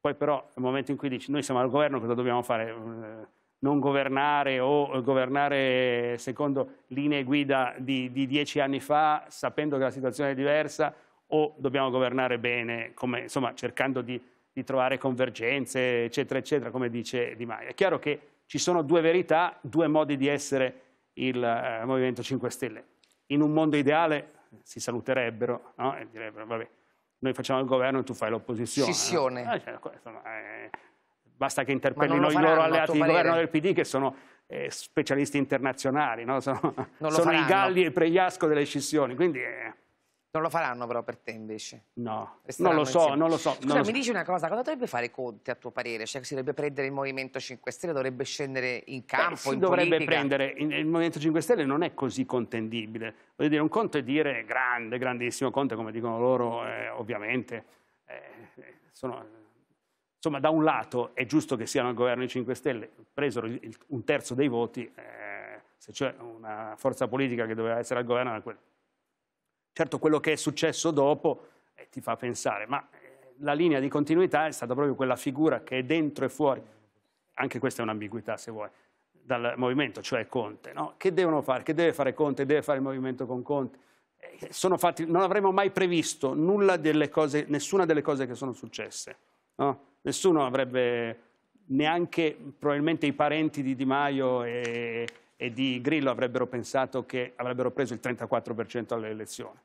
Poi però nel momento in cui dici noi siamo al governo cosa dobbiamo fare? Mm, eh, non governare o governare secondo linee guida di, di dieci anni fa sapendo che la situazione è diversa o dobbiamo governare bene, come, insomma cercando di di trovare convergenze, eccetera, eccetera, come dice Di Maio. È chiaro che ci sono due verità, due modi di essere il eh, Movimento 5 Stelle. In un mondo ideale si saluterebbero no? e direbbero, vabbè, noi facciamo il governo e tu fai l'opposizione. Scissione. No? Ah, eh, cioè, insomma, eh, basta che interpellino i loro alleati di governo del PD che sono eh, specialisti internazionali, no? sono, sono i galli e il pregliasco delle scissioni. Quindi, eh, non lo faranno però per te invece? No, non lo so, insieme. non lo so. Scusa, non lo so. mi dici una cosa, cosa dovrebbe fare Conte a tuo parere? Cioè si dovrebbe prendere il Movimento 5 Stelle, dovrebbe scendere in campo, Beh, in dovrebbe politica. prendere, il Movimento 5 Stelle non è così contendibile. Voglio dire, un conto è dire grande, grandissimo Conte, come dicono loro, eh, ovviamente. Eh, sono, insomma, da un lato è giusto che siano al governo i 5 Stelle, presero il, un terzo dei voti, eh, se c'è una forza politica che doveva essere al governo, era quella Certo quello che è successo dopo eh, ti fa pensare, ma eh, la linea di continuità è stata proprio quella figura che è dentro e fuori, anche questa è un'ambiguità se vuoi, dal movimento, cioè Conte. No? Che devono fare? Che deve fare Conte? Deve fare il movimento con Conte? Eh, fatti, non avremmo mai previsto delle cose, nessuna delle cose che sono successe. No? Nessuno avrebbe neanche probabilmente i parenti di Di Maio e, e di Grillo avrebbero pensato che avrebbero preso il 34% alle elezioni.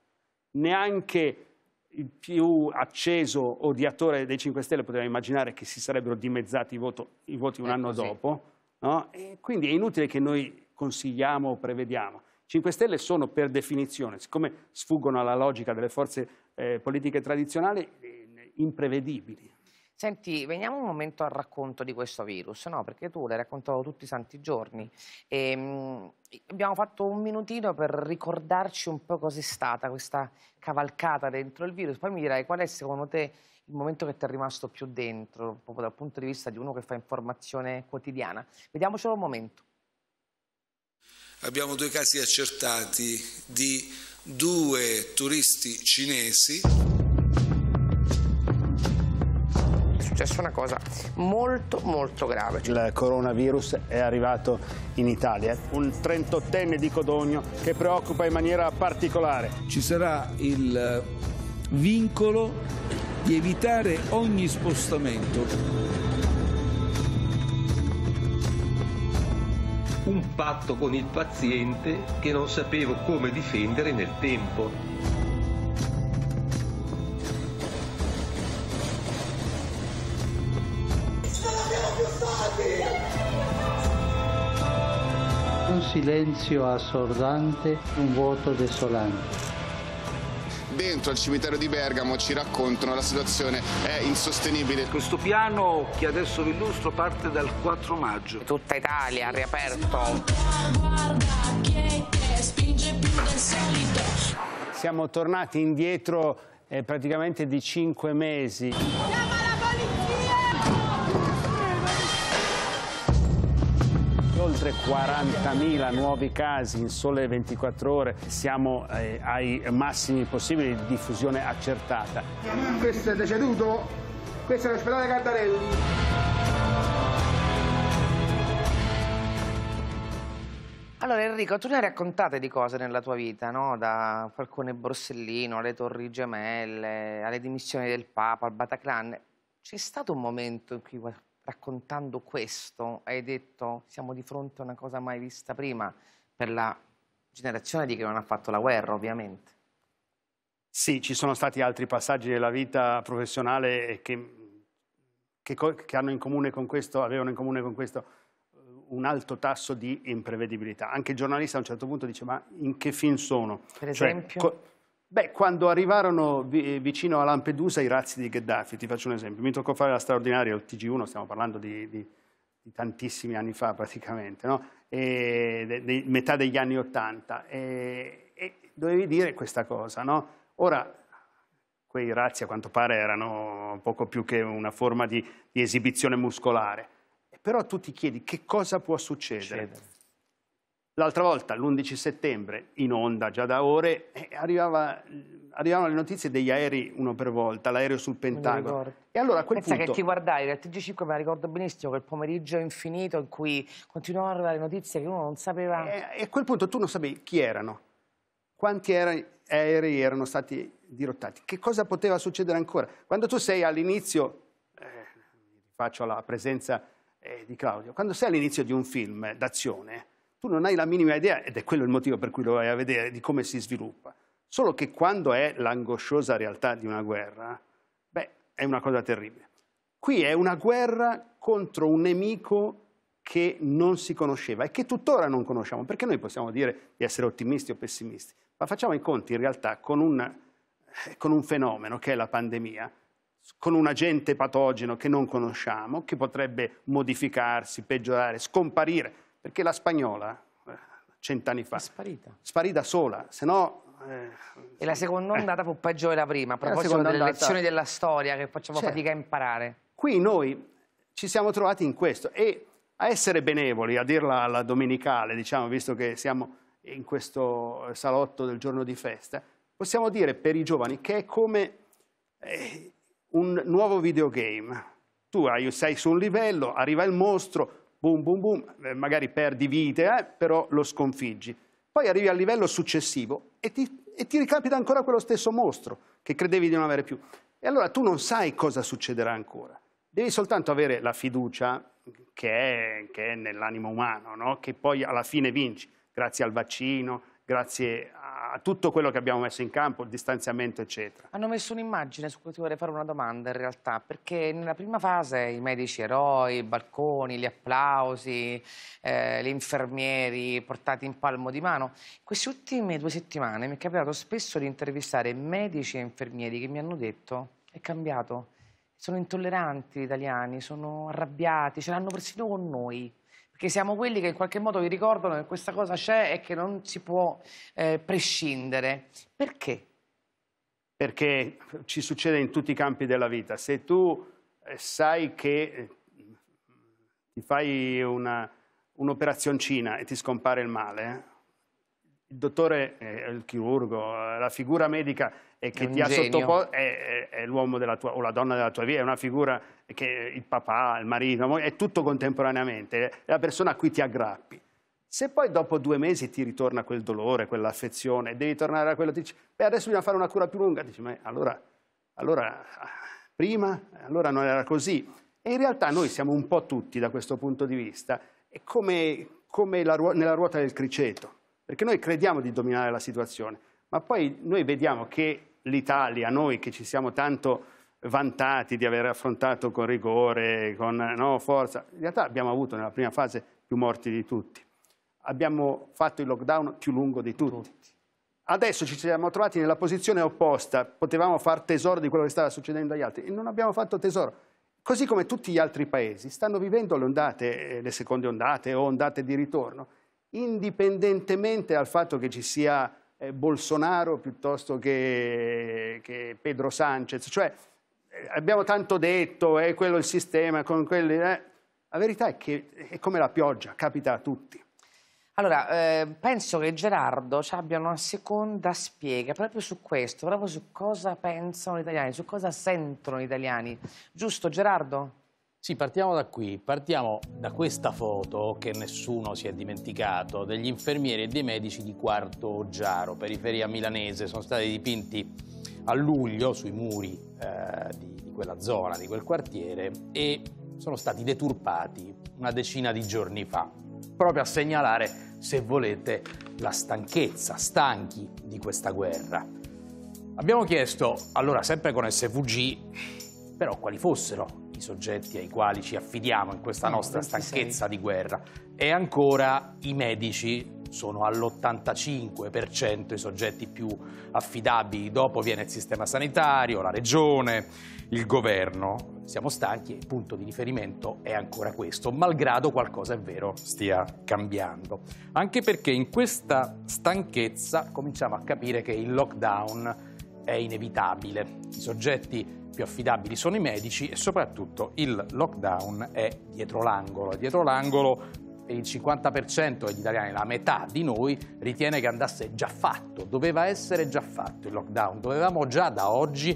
Neanche il più acceso odiatore dei 5 Stelle poteva immaginare che si sarebbero dimezzati i, voto, i voti un è ecco, anno così. dopo. No? quindi è inutile che noi consigliamo o prevediamo. 5 Stelle sono per definizione, siccome sfuggono alla logica delle forze eh, politiche tradizionali, eh, imprevedibili. Senti, veniamo un momento al racconto di questo virus, no? Perché tu l'hai raccontato tutti i santi giorni. E, ehm, mh, abbiamo fatto un minutino per ricordarci un po' cos'è stata questa cavalcata dentro il virus. Poi mi dirai qual è secondo te il momento che ti è rimasto più dentro, proprio dal punto di vista di uno che fa informazione quotidiana. Vediamocelo un momento. Abbiamo due casi accertati di due turisti cinesi successa una cosa molto molto grave. Il coronavirus è arrivato in Italia. Un 38enne di Codogno che preoccupa in maniera particolare. Ci sarà il eh, vincolo di evitare ogni spostamento un patto con il paziente che non sapevo come difendere nel tempo. silenzio assordante, un vuoto desolante. Dentro al cimitero di Bergamo ci raccontano la situazione è insostenibile. Questo piano che adesso vi illustro parte dal 4 maggio. Tutta Italia ha riaperto. Siamo tornati indietro eh, praticamente di 5 mesi. oltre 40.000 nuovi casi in sole 24 ore, siamo eh, ai massimi possibili di diffusione accertata. Questo è deceduto, questo è l'ospedale Cardarelli. Allora Enrico, tu ne hai raccontate di cose nella tua vita, no? da Falcone Borsellino alle Torri Gemelle, alle dimissioni del Papa, al Bataclan. C'è stato un momento in cui raccontando questo hai detto siamo di fronte a una cosa mai vista prima per la generazione di chi non ha fatto la guerra ovviamente. Sì, ci sono stati altri passaggi della vita professionale che, che, che hanno in comune con questo, avevano in comune con questo eh, un alto tasso di imprevedibilità. Anche il giornalista a un certo punto dice ma in che fin sono? Per cioè, esempio? Cioè, Beh, quando arrivarono eh, vicino a Lampedusa i razzi di Gheddafi, ti faccio un esempio, mi toccò fare la straordinaria il TG1, stiamo parlando di, di, di tantissimi anni fa praticamente, no? de, de, metà degli anni Ottanta, e, e, dovevi dire questa cosa. No? Ora, quei razzi a quanto pare erano poco più che una forma di, di esibizione muscolare, però tu ti chiedi che cosa può succedere. Succede. L'altra volta, l'11 settembre, in onda già da ore, eh, arrivava, arrivavano le notizie degli aerei uno per volta, l'aereo sul Pentagono. E allora a quel Pensa punto... che ti guardai, dal TG5, me la ricordo benissimo, quel pomeriggio infinito in cui continuavano a arrivare notizie che uno non sapeva. E, a quel punto tu non sapevi chi erano, quanti aerei erano stati dirottati, che cosa poteva succedere ancora. Quando tu sei all'inizio, eh, faccio la presenza eh, di Claudio, quando sei all'inizio di un film d'azione tu non hai la minima idea, ed è quello il motivo per cui lo vai a vedere, di come si sviluppa. Solo che quando è l'angosciosa realtà di una guerra, beh, è una cosa terribile. Qui è una guerra contro un nemico che non si conosceva e che tuttora non conosciamo, perché noi possiamo dire di essere ottimisti o pessimisti, ma facciamo i conti in realtà con un, eh, con un fenomeno che è la pandemia, con un agente patogeno che non conosciamo, che potrebbe modificarsi, peggiorare, scomparire perché la spagnola eh, cent'anni fa è sparita. sparita sola, se no... Eh, e la seconda ondata eh. fu peggio della prima, a proposito delle andata... lezioni della storia che facciamo certo. fatica a imparare. Qui noi ci siamo trovati in questo e a essere benevoli, a dirla alla domenicale, diciamo, visto che siamo in questo salotto del giorno di festa, possiamo dire per i giovani che è come eh, un nuovo videogame. Tu sei su un livello, arriva il mostro, boom, boom, boom, eh, magari perdi vite, eh, però lo sconfiggi. Poi arrivi al livello successivo e ti, e ti ricapita ancora quello stesso mostro che credevi di non avere più. E allora tu non sai cosa succederà ancora. Devi soltanto avere la fiducia che è, che è nell'animo umano, no? che poi alla fine vinci, grazie al vaccino, grazie a tutto quello che abbiamo messo in campo, il distanziamento eccetera. Hanno messo un'immagine su cui ti vorrei fare una domanda in realtà, perché nella prima fase i medici eroi, i balconi, gli applausi, eh, gli infermieri portati in palmo di mano, queste ultime due settimane mi è capitato spesso di intervistare medici e infermieri che mi hanno detto è cambiato, sono intolleranti gli italiani, sono arrabbiati, ce l'hanno persino con noi che siamo quelli che in qualche modo vi ricordano che questa cosa c'è e che non si può eh, prescindere. Perché? Perché ci succede in tutti i campi della vita. Se tu eh, sai che eh, ti fai un'operazioncina un e ti scompare il male, il dottore è il chirurgo, eh, la figura medica che ti ha sottoposto è, è, è l'uomo o la donna della tua vita, è una figura che il papà, il marito, è tutto contemporaneamente, è la persona a cui ti aggrappi. Se poi dopo due mesi ti ritorna quel dolore, quell'affezione, devi tornare a quello, dici, beh adesso bisogna fare una cura più lunga, dici, ma allora, allora prima, allora non era così. E in realtà noi siamo un po' tutti da questo punto di vista, è come, come ruo nella ruota del criceto perché noi crediamo di dominare la situazione, ma poi noi vediamo che l'Italia, noi che ci siamo tanto vantati di aver affrontato con rigore, con no, forza, in realtà abbiamo avuto nella prima fase più morti di tutti. Abbiamo fatto il lockdown più lungo di tutti. Adesso ci siamo trovati nella posizione opposta, potevamo far tesoro di quello che stava succedendo agli altri e non abbiamo fatto tesoro. Così come tutti gli altri paesi stanno vivendo le ondate, eh, le seconde ondate o ondate di ritorno indipendentemente dal fatto che ci sia eh, Bolsonaro piuttosto che, che, Pedro Sanchez. Cioè, eh, abbiamo tanto detto, è eh, quello il sistema, con quelli... Eh. La verità è che è come la pioggia, capita a tutti. Allora, eh, penso che Gerardo ci abbia una seconda spiega proprio su questo, proprio su cosa pensano gli italiani, su cosa sentono gli italiani. Giusto, Gerardo? Sì, partiamo da qui, partiamo da questa foto che nessuno si è dimenticato degli infermieri e dei medici di Quarto Giaro, periferia milanese, sono stati dipinti a luglio sui muri eh, di, di quella zona, di quel quartiere e sono stati deturpati una decina di giorni fa, proprio a segnalare, se volete, la stanchezza, stanchi di questa guerra. Abbiamo chiesto, allora sempre con SVG, però quali fossero i soggetti ai quali ci affidiamo in questa ecco, nostra stanchezza di guerra e ancora i medici sono all'85% i soggetti più affidabili, dopo viene il sistema sanitario, la regione, il governo. Siamo stanchi e il punto di riferimento è ancora questo, malgrado qualcosa è vero stia cambiando. Anche perché in questa stanchezza cominciamo a capire che il lockdown è inevitabile. I soggetti più affidabili sono i medici e soprattutto il lockdown è dietro l'angolo. Dietro l'angolo il 50% degli italiani, la metà di noi, ritiene che andasse già fatto, doveva essere già fatto il lockdown, dovevamo già da oggi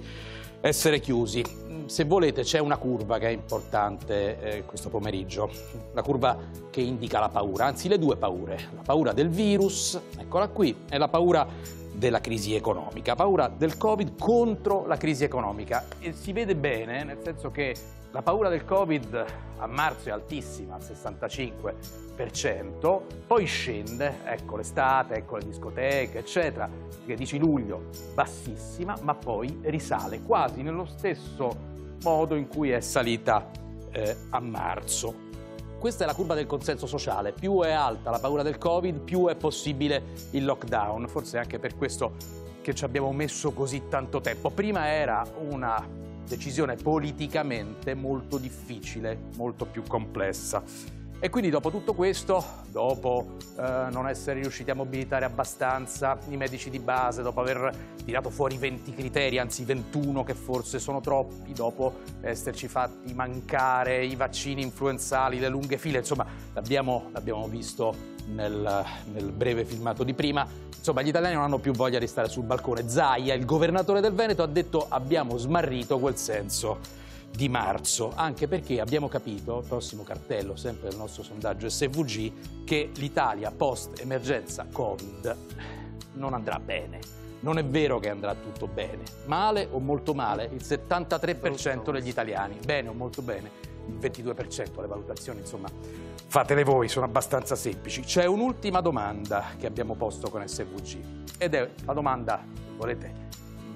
essere chiusi. Mm, se volete c'è una curva che è importante eh, questo pomeriggio, la curva che indica la paura, anzi le due paure, la paura del virus, eccola qui, e la paura della crisi economica, paura del Covid contro la crisi economica. E si vede bene, nel senso che la paura del Covid a marzo è altissima, al 65%, poi scende, ecco l'estate, ecco le discoteche, eccetera, che dici luglio, bassissima, ma poi risale quasi nello stesso modo in cui è salita eh, a marzo questa è la curva del consenso sociale. Più è alta la paura del Covid, più è possibile il lockdown. Forse è anche per questo che ci abbiamo messo così tanto tempo. Prima era una decisione politicamente molto difficile, molto più complessa. E quindi dopo tutto questo, dopo eh, non essere riusciti a mobilitare abbastanza i medici di base, dopo aver tirato fuori 20 criteri, anzi 21 che forse sono troppi, dopo esserci fatti mancare i vaccini influenzali, le lunghe file, insomma l'abbiamo, visto nel, nel breve filmato di prima, insomma gli italiani non hanno più voglia di stare sul balcone. Zaia, il governatore del Veneto, ha detto abbiamo smarrito quel senso di marzo, anche perché abbiamo capito, prossimo cartello sempre del nostro sondaggio SVG, che l'Italia post emergenza Covid non andrà bene. Non è vero che andrà tutto bene, male o molto male, il 73% degli italiani, bene o molto bene, il 22%, le valutazioni insomma fatele voi, sono abbastanza semplici. C'è un'ultima domanda che abbiamo posto con SVG ed è la domanda, volete,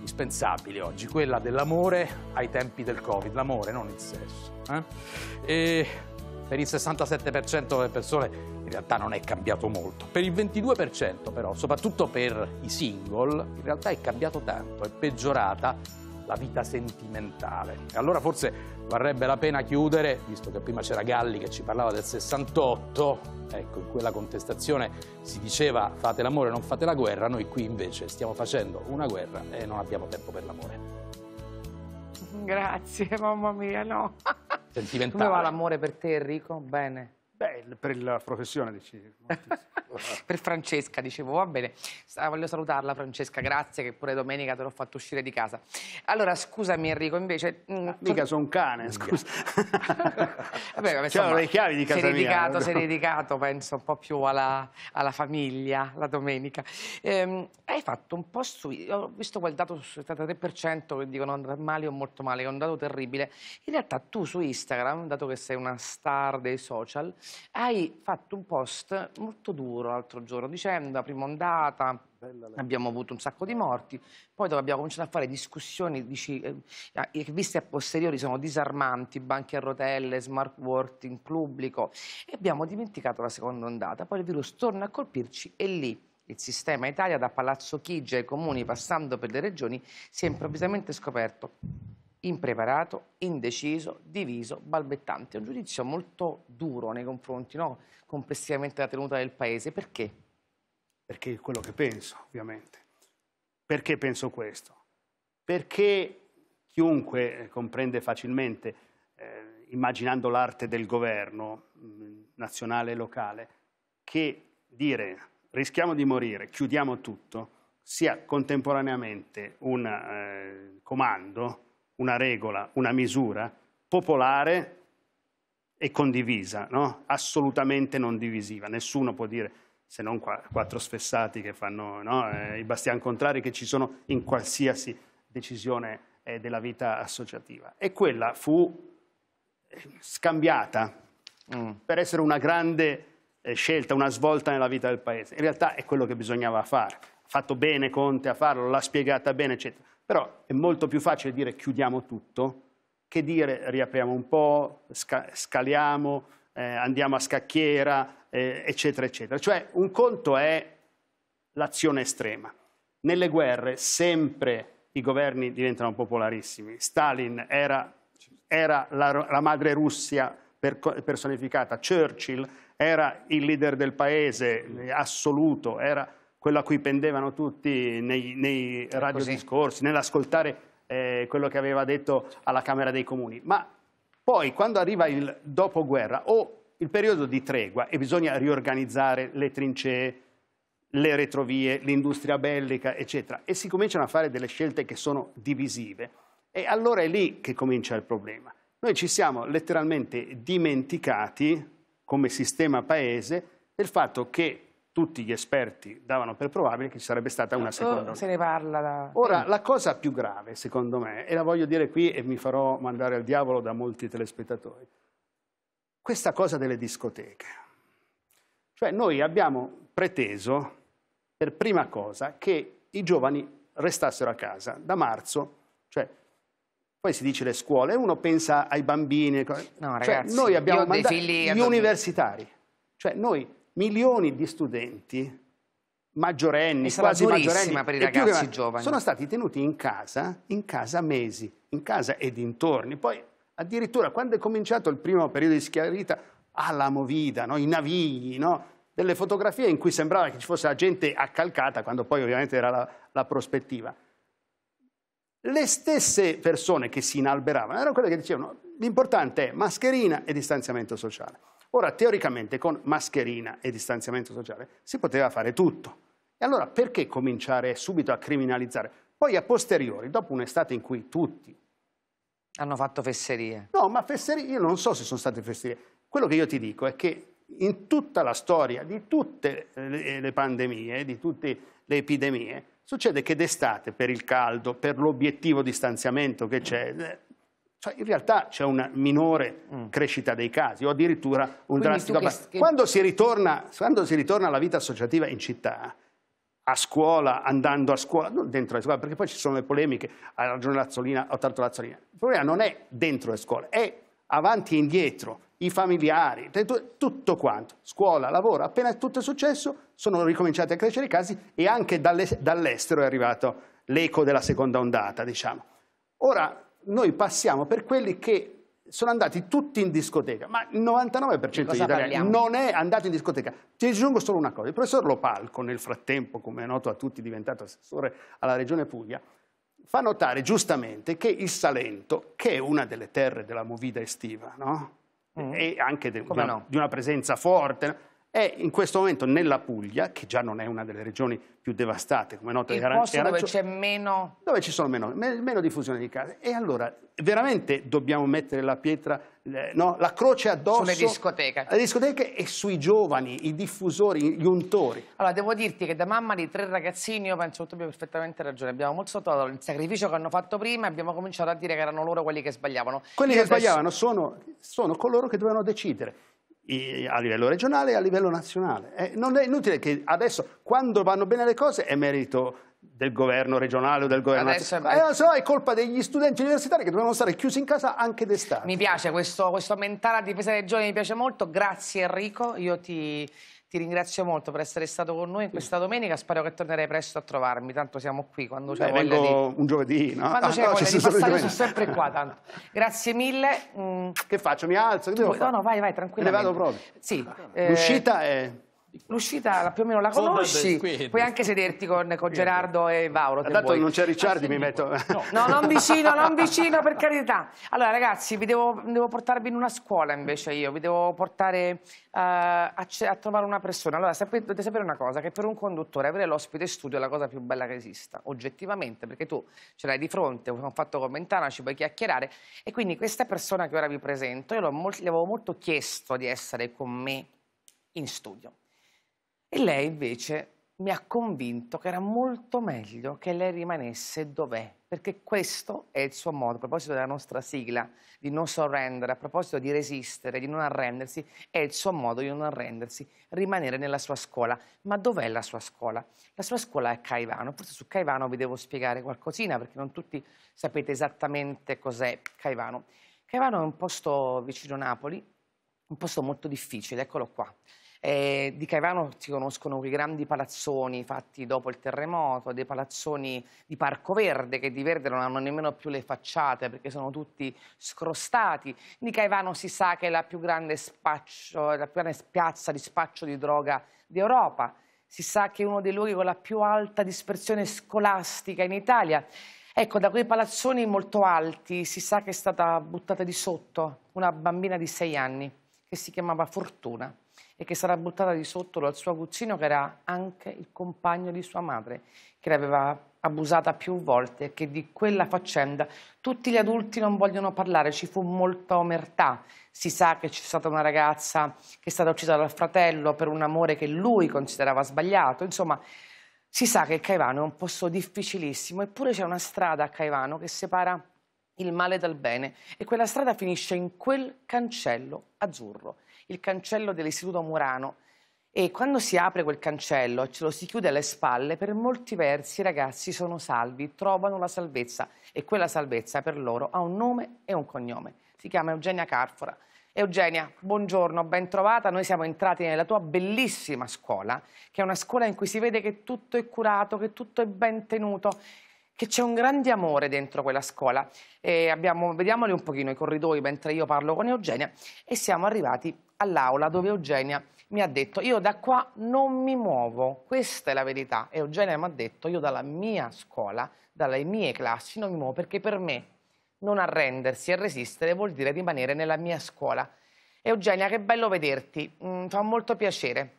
indispensabile oggi, quella dell'amore ai tempi del Covid, l'amore, non il sesso. Eh? E per il 67% delle persone in realtà non è cambiato molto, per il 22% però, soprattutto per i single, in realtà è cambiato tanto, è peggiorata la vita sentimentale. E Allora forse varrebbe la pena chiudere, visto che prima c'era Galli che ci parlava del 68, ecco, in quella contestazione si diceva fate l'amore, non fate la guerra, noi qui invece stiamo facendo una guerra e non abbiamo tempo per l'amore. Grazie, mamma mia, no. Sentimentale. Come va l'amore per te, Enrico? Bene. Beh, per la professione dici. per Francesca dicevo, va bene. Voglio salutarla Francesca, grazie che pure domenica te l'ho fatto uscire di casa. Allora, scusami Enrico, invece... Mm, ah, mica sono un cane, scusa. Vabbè, insomma, C'erano le chiavi di casa sei mia. Dedicato, no? Sei dedicato, penso, un po' più alla, alla famiglia, la domenica. Ehm, hai fatto un po' su... Ho visto quel dato sul 73% che dicono andrà male o molto male, che è un dato terribile. In realtà tu su Instagram, dato che sei una star dei social, hai fatto un post molto duro l'altro giorno dicendo la prima ondata abbiamo avuto un sacco di morti, poi dove abbiamo cominciato a fare discussioni dici, eh, eh viste a posteriori sono disarmanti, banchi a rotelle, smart working, pubblico e abbiamo dimenticato la seconda ondata, poi il virus torna a colpirci e lì il sistema Italia da Palazzo Chigi ai comuni passando per le regioni si è improvvisamente scoperto impreparato, indeciso, diviso, balbettante. È un giudizio molto duro nei confronti, no? complessivamente, della tenuta del Paese. Perché? Perché è quello che penso, ovviamente. Perché penso questo? Perché chiunque eh, comprende facilmente, eh, immaginando l'arte del governo mm, nazionale e locale, che dire rischiamo di morire, chiudiamo tutto, sia contemporaneamente un eh, comando una regola, una misura popolare e condivisa, no? assolutamente non divisiva. Nessuno può dire, se non quattro sfessati che fanno no? eh, i bastian contrari che ci sono in qualsiasi decisione eh, della vita associativa. E quella fu eh, scambiata mm. per essere una grande eh, scelta, una svolta nella vita del Paese. In realtà è quello che bisognava fare. Ha fatto bene Conte a farlo, l'ha spiegata bene, eccetera però è molto più facile dire chiudiamo tutto che dire riapriamo un po', sca scaliamo, eh, andiamo a scacchiera, eh, eccetera, eccetera. Cioè un conto è l'azione estrema. Nelle guerre sempre i governi diventano popolarissimi. Stalin era, era la, la, madre Russia per, personificata, Churchill era il leader del paese assoluto, era quello a cui pendevano tutti nei, nei radiodiscorsi, nell'ascoltare eh, quello che aveva detto alla Camera dei Comuni. Ma poi quando arriva il dopoguerra o il periodo di tregua e bisogna riorganizzare le trincee, le retrovie, l'industria bellica, eccetera, e si cominciano a fare delle scelte che sono divisive, e allora è lì che comincia il problema. Noi ci siamo letteralmente dimenticati, come sistema paese, del fatto che tutti gli esperti davano per probabile che ci sarebbe stata una certo, seconda. Se ne parla. Da... Ora, mm. la cosa più grave, secondo me, e la voglio dire qui e mi farò mandare al diavolo da molti telespettatori, questa cosa delle discoteche. Cioè noi abbiamo preteso, per prima cosa, che i giovani restassero a casa da marzo, cioè poi si dice le scuole, uno pensa ai bambini, no, cioè, ragazzi, cioè, noi abbiamo mandato gli universitari, cioè noi milioni di studenti maggiorenni, quasi maggiorenni, per i ragazzi che, giovani. sono stati tenuti in casa, in casa mesi, in casa e dintorni. Poi addirittura quando è cominciato il primo periodo di schiavità, alla movida, no? i navigli, no? delle fotografie in cui sembrava che ci fosse la gente accalcata, quando poi ovviamente era la, la prospettiva. Le stesse persone che si inalberavano erano quelle che dicevano l'importante è mascherina e distanziamento sociale. Ora, teoricamente, con mascherina e distanziamento sociale si poteva fare tutto. E allora perché cominciare subito a criminalizzare? Poi a posteriori, dopo un'estate in cui tutti... Hanno fatto fesserie. No, ma fesserie, io non so se sono state fesserie. Quello che io ti dico è che in tutta la storia di tutte le eh, pandemie, di tutte le epidemie, succede che d'estate, per il caldo, per l'obiettivo distanziamento che c'è, eh, cioè, in realtà c'è una minore mm. crescita dei casi o addirittura un Quindi drastico abbasso. Che... Quando, si ritorna, quando si ritorna alla vita associativa in città, a scuola, andando a scuola, non dentro le scuole, perché poi ci sono le polemiche, ah, ha ragione Lazzolina, ho tanto Lazzolina. Il problema non è dentro le scuole, è avanti e indietro, i familiari, tutto quanto. Scuola, lavoro, appena tutto è successo sono ricominciati a crescere i casi e anche dall'estero è arrivato l'eco della seconda ondata, diciamo. Ora, noi passiamo per quelli che sono andati tutti in discoteca, ma il 99% degli italiani non è andato in discoteca. Ti aggiungo solo una cosa, il professor Lopalco nel frattempo, come è noto a tutti, è diventato assessore alla regione Puglia, fa notare giustamente che il Salento, che è una delle terre della movida estiva, no? mm. e anche de, una, no? di una presenza forte, è in questo momento nella Puglia, che già non è una delle regioni più devastate, come noto, il era, posto era dove c'è meno... Dove ci sono meno, meno, diffusione di case. E allora, veramente dobbiamo mettere la pietra, no, la croce addosso... Sulle discoteche. Le discoteche e sui giovani, i diffusori, gli untori. Allora, devo dirti che da mamma di tre ragazzini, io penso che tu abbia perfettamente ragione, abbiamo molto sotto il sacrificio che hanno fatto prima e abbiamo cominciato a dire che erano loro quelli che sbagliavano. Quelli io che penso... sbagliavano sono, sono coloro che dovevano decidere a livello regionale e a livello nazionale. Eh, non è inutile che adesso, quando vanno bene le cose, è merito del governo regionale o del governo nazionale. Eh, se no è colpa degli studenti universitari che dovevano stare chiusi in casa anche d'estate. Mi piace questo, questo mentale a difesa delle regioni, mi piace molto. Grazie Enrico, io ti... Ti ringrazio molto per essere stato con noi in questa domenica, spero che tornerai presto a trovarmi, tanto siamo qui quando c'è voglia di... un giovedì, no? Quando ah, c'è no, voglia di passare sono sempre qua tanto. Grazie mille. Mm. Che faccio? Mi alzo? Che devo tu, fare? No, no, vai, vai, tranquillo. Ne vado proprio. Sì. Eh... L'uscita è... L'uscita più o meno la conosci, puoi anche sederti con, con Gerardo e Vauro. Tanto non c'è Ricciardi, ah, mi metto... No. no. non vicino, non vicino, per carità. Allora ragazzi, vi devo, devo portarvi in una scuola invece io, vi devo portare uh, a, a, trovare una persona. Allora sapete, dovete sapere una cosa, che per un conduttore avere l'ospite studio è la cosa più bella che esista, oggettivamente, perché tu ce l'hai di fronte, ho fatto commentano, ci puoi chiacchierare. E quindi questa persona che ora vi presento, io gli avevo molto chiesto di essere con me in studio. E lei invece mi ha convinto che era molto meglio che lei rimanesse dov'è, perché questo è il suo modo, a proposito della nostra sigla, di non sorrendere, a proposito di resistere, di non arrendersi, è il suo modo di non arrendersi, rimanere nella sua scuola. Ma dov'è la sua scuola? La sua scuola è Caivano, forse su Caivano vi devo spiegare qualcosina, perché non tutti sapete esattamente cos'è Caivano. Caivano è un posto vicino Napoli, un posto molto difficile, eccolo qua. Eh, di Caivano si conoscono quei grandi palazzoni fatti dopo il terremoto, dei palazzoni di Parco Verde, che di verde non hanno nemmeno più le facciate perché sono tutti scrostati. Di Caivano si sa che è la più grande, spaccio, la più grande piazza di spaccio di droga d'Europa. Si sa che è uno dei luoghi con la più alta dispersione scolastica in Italia. Ecco, da quei palazzoni molto alti si sa che è stata buttata di sotto una bambina di sei anni che si chiamava Fortuna e che sarà buttata di sotto dal suo aguzzino che era anche il compagno di sua madre, che l'aveva abusata più volte e che di quella mm. faccenda tutti gli adulti non vogliono parlare, ci fu molta omertà. Si sa che c'è stata una ragazza che è stata uccisa dal fratello per un amore che lui considerava sbagliato, insomma si sa che Caivano è un posto difficilissimo, eppure c'è una strada a Caivano che separa il male dal bene e quella strada finisce in quel cancello azzurro il cancello dell'Istituto Murano e quando si apre quel cancello, e ce lo si chiude alle spalle, per molti versi i ragazzi sono salvi, trovano la salvezza e quella salvezza per loro ha un nome e un cognome. Si chiama Eugenia Carfora. Eugenia, buongiorno, ben trovata. Noi siamo entrati nella tua bellissima scuola, che è una scuola in cui si vede che tutto è curato, che tutto è ben tenuto, che c'è un grande amore dentro quella scuola. Abbiamo, vediamoli un pochino i corridoi mentre io parlo con Eugenia e siamo arrivati all'aula dove Eugenia mi ha detto io da qua non mi muovo, questa è la verità. Eugenia mi ha detto io dalla mia scuola, dalle mie classi non mi muovo perché per me non arrendersi e resistere vuol dire rimanere nella mia scuola. Eugenia, che bello vederti, mm, fa molto piacere.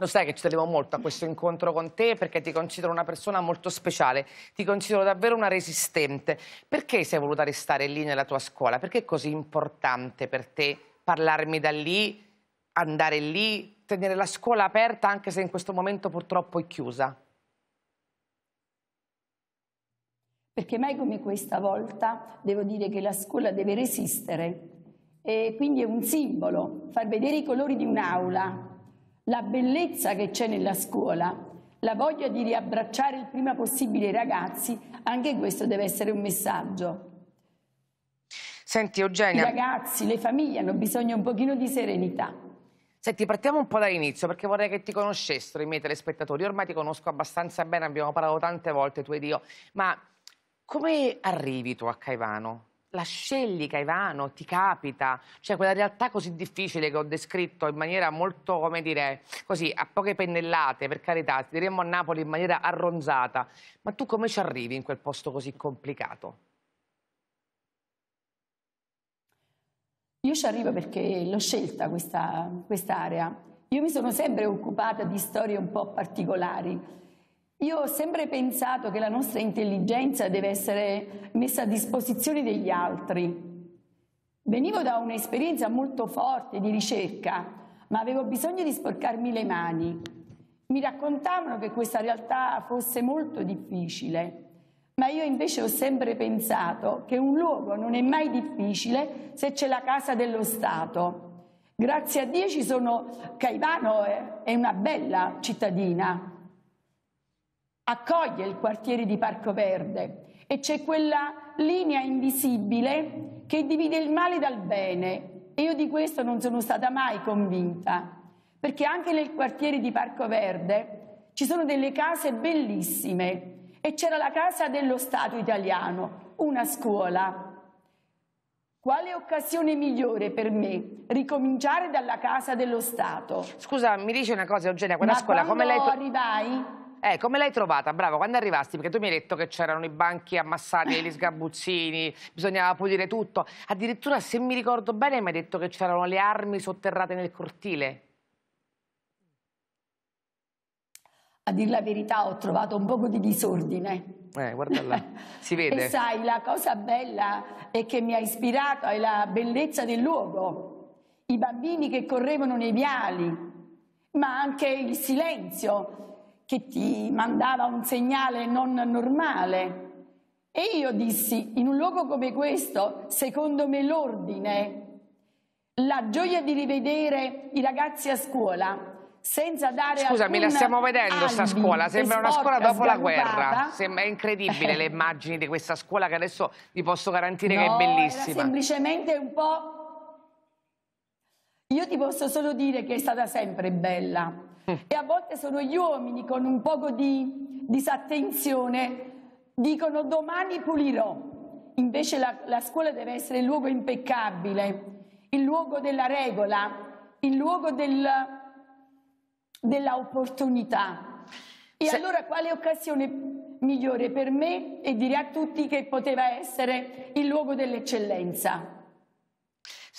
Lo sai che ci tenevo molto a questo incontro con te perché ti considero una persona molto speciale, ti considero davvero una resistente. Perché sei voluta restare lì nella tua scuola? Perché è così importante per te parlarmi da lì, andare lì, tenere la scuola aperta anche se in questo momento purtroppo è chiusa? Perché mai come questa volta devo dire che la scuola deve resistere e quindi è un simbolo, far vedere i colori di un'aula la bellezza che c'è nella scuola, la voglia di riabbracciare il prima possibile i ragazzi, anche questo deve essere un messaggio. Senti Eugenia... I ragazzi, le famiglie hanno bisogno un pochino di serenità. Senti, partiamo un po' dall'inizio perché vorrei che ti conoscessero i miei telespettatori. ormai ti conosco abbastanza bene, abbiamo parlato tante volte tu ed io, ma come arrivi tu a Caivano? la scegli Caivano, ti capita, cioè quella realtà così difficile che ho descritto in maniera molto, come dire, così, a poche pennellate, per carità, ti diremmo a Napoli in maniera arronzata, ma tu come ci arrivi in quel posto così complicato? Io ci arrivo perché l'ho scelta quest'area. Quest Io mi sono sempre occupata di storie un po' particolari, io ho sempre pensato che la nostra intelligenza deve essere messa a disposizione degli altri. Venivo da un'esperienza molto forte di ricerca, ma avevo bisogno di sporcarmi le mani. Mi raccontavano che questa realtà fosse molto difficile, ma io invece ho sempre pensato che un luogo non è mai difficile se c'è la casa dello Stato. Grazie a Dio ci sono Caivano eh, è una bella cittadina, accoglie il quartiere di Parco Verde e c'è quella linea invisibile che divide il male dal bene e io di questo non sono stata mai convinta perché anche nel quartiere di Parco Verde ci sono delle case bellissime e c'era la casa dello Stato italiano, una scuola. Quale occasione migliore per me? Ricominciare dalla casa dello Stato. Scusa, mi dice una cosa Eugenia, quella Ma scuola come lei... arrivai eh, come l'hai trovata? Bravo, quando arrivasti? Perché tu mi hai detto che c'erano i banchi ammassati e gli sgabuzzini, bisognava pulire tutto. Addirittura, se mi ricordo bene, mi hai detto che c'erano le armi sotterrate nel cortile. A dir la verità, ho trovato un poco di disordine. Eh, guarda là, si vede. e sai, la cosa bella è che mi ha ispirato è la bellezza del luogo. I bambini che correvano nei viali, ma anche il silenzio che ti mandava un segnale non normale. E io dissi, in un luogo come questo, secondo me l'ordine, la gioia di rivedere i ragazzi a scuola, senza dare Scusami, la stiamo vedendo questa scuola, sembra una scuola dopo sgarubata. la guerra. Sembra incredibile le immagini di questa scuola che adesso vi posso garantire no, che è bellissima. Era semplicemente un po' Io ti posso solo dire che è stata sempre bella. E a volte sono gli uomini con un poco di disattenzione dicono domani pulirò. Invece la, la scuola deve essere il luogo impeccabile, il luogo della regola, il luogo del, dell'opportunità. E Se... allora quale occasione migliore per me e dire a tutti che poteva essere il luogo dell'eccellenza?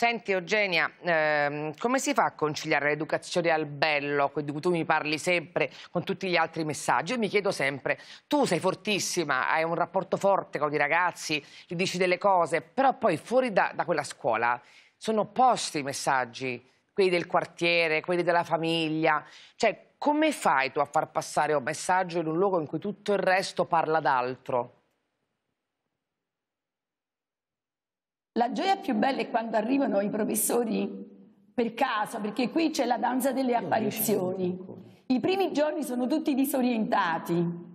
Senti Eugenia, ehm, come si fa a conciliare l'educazione al bello, di cui tu mi parli sempre, con tutti gli altri messaggi? Io mi chiedo sempre, tu sei fortissima, hai un rapporto forte con i ragazzi, gli dici delle cose, però poi fuori da, da quella scuola sono opposti i messaggi, quelli del quartiere, quelli della famiglia. Cioè, come fai tu a far passare un messaggio in un luogo in cui tutto il resto parla d'altro? La gioia più bella è quando arrivano i professori per caso, perché qui c'è la danza delle apparizioni. I primi giorni sono tutti disorientati.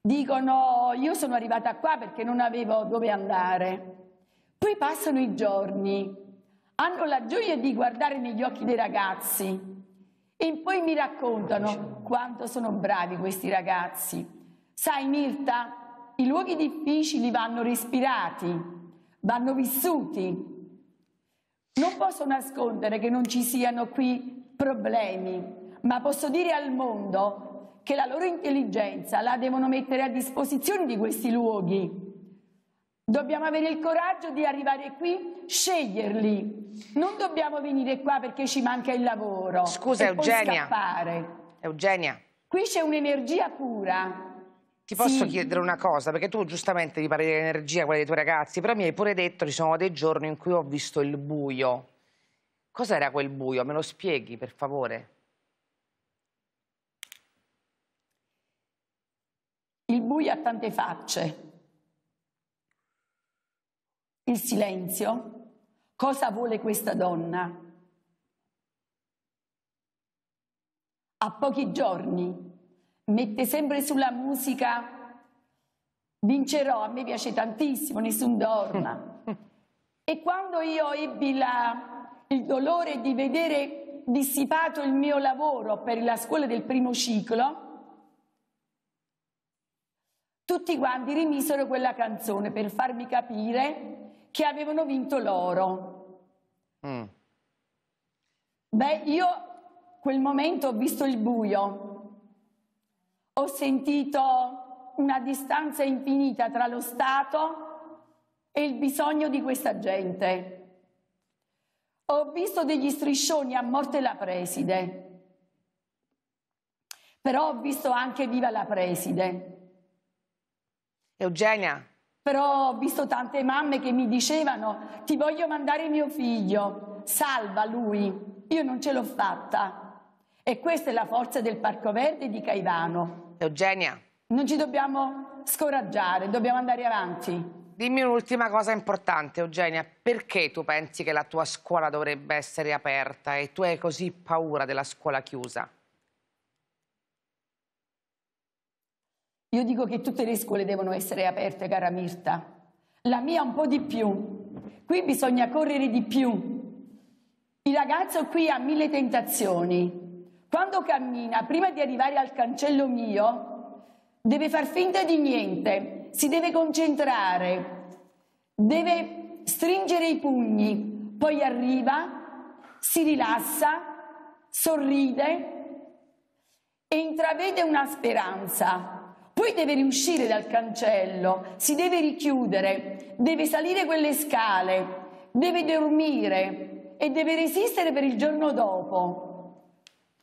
Dicono io sono arrivata qua perché non avevo dove andare. Poi passano i giorni, hanno la gioia di guardare negli occhi dei ragazzi e poi mi raccontano quanto sono bravi questi ragazzi. Sai Mirta, i luoghi difficili vanno respirati vanno vissuti. Non posso nascondere che non ci siano qui problemi, ma posso dire al mondo che la loro intelligenza la devono mettere a disposizione di questi luoghi. Dobbiamo avere il coraggio di arrivare qui, sceglierli. Non dobbiamo venire qua perché ci manca il lavoro. Scusa Eugenia. Eugenia. Qui c'è un'energia pura ti posso sì. chiedere una cosa, perché tu giustamente ti parli dell'energia, quella dei tuoi ragazzi, però mi hai pure detto ci sono dei giorni in cui ho visto il buio. Cos'era quel buio? Me lo spieghi, per favore? Il buio ha tante facce. Il silenzio. Cosa vuole questa donna? A pochi giorni mette sempre sulla musica Vincerò, a me piace tantissimo, Nessun Dorma. e quando io ebbi la, il dolore di vedere dissipato il mio lavoro per la scuola del primo ciclo, tutti quanti rimisero quella canzone per farmi capire che avevano vinto l'oro. Mm. Beh, io quel momento ho visto il buio ho sentito una distanza infinita tra lo Stato e il bisogno di questa gente. Ho visto degli striscioni a morte la preside, però ho visto anche viva la preside. Eugenia. Però ho visto tante mamme che mi dicevano ti voglio mandare mio figlio, salva lui. Io non ce l'ho fatta. E questa è la forza del Parco Verde di Caivano. Eugenia. Non ci dobbiamo scoraggiare, dobbiamo andare avanti. Dimmi un'ultima cosa importante, Eugenia. Perché tu pensi che la tua scuola dovrebbe essere aperta e tu hai così paura della scuola chiusa? Io dico che tutte le scuole devono essere aperte, cara Mirta. La mia un po' di più. Qui bisogna correre di più. Il ragazzo qui ha mille tentazioni. Quando cammina, prima di arrivare al cancello mio, deve far finta di niente, si deve concentrare, deve stringere i pugni, poi arriva, si rilassa, sorride e intravede una speranza. Poi deve riuscire dal cancello, si deve richiudere, deve salire quelle scale, deve dormire e deve resistere per il giorno dopo.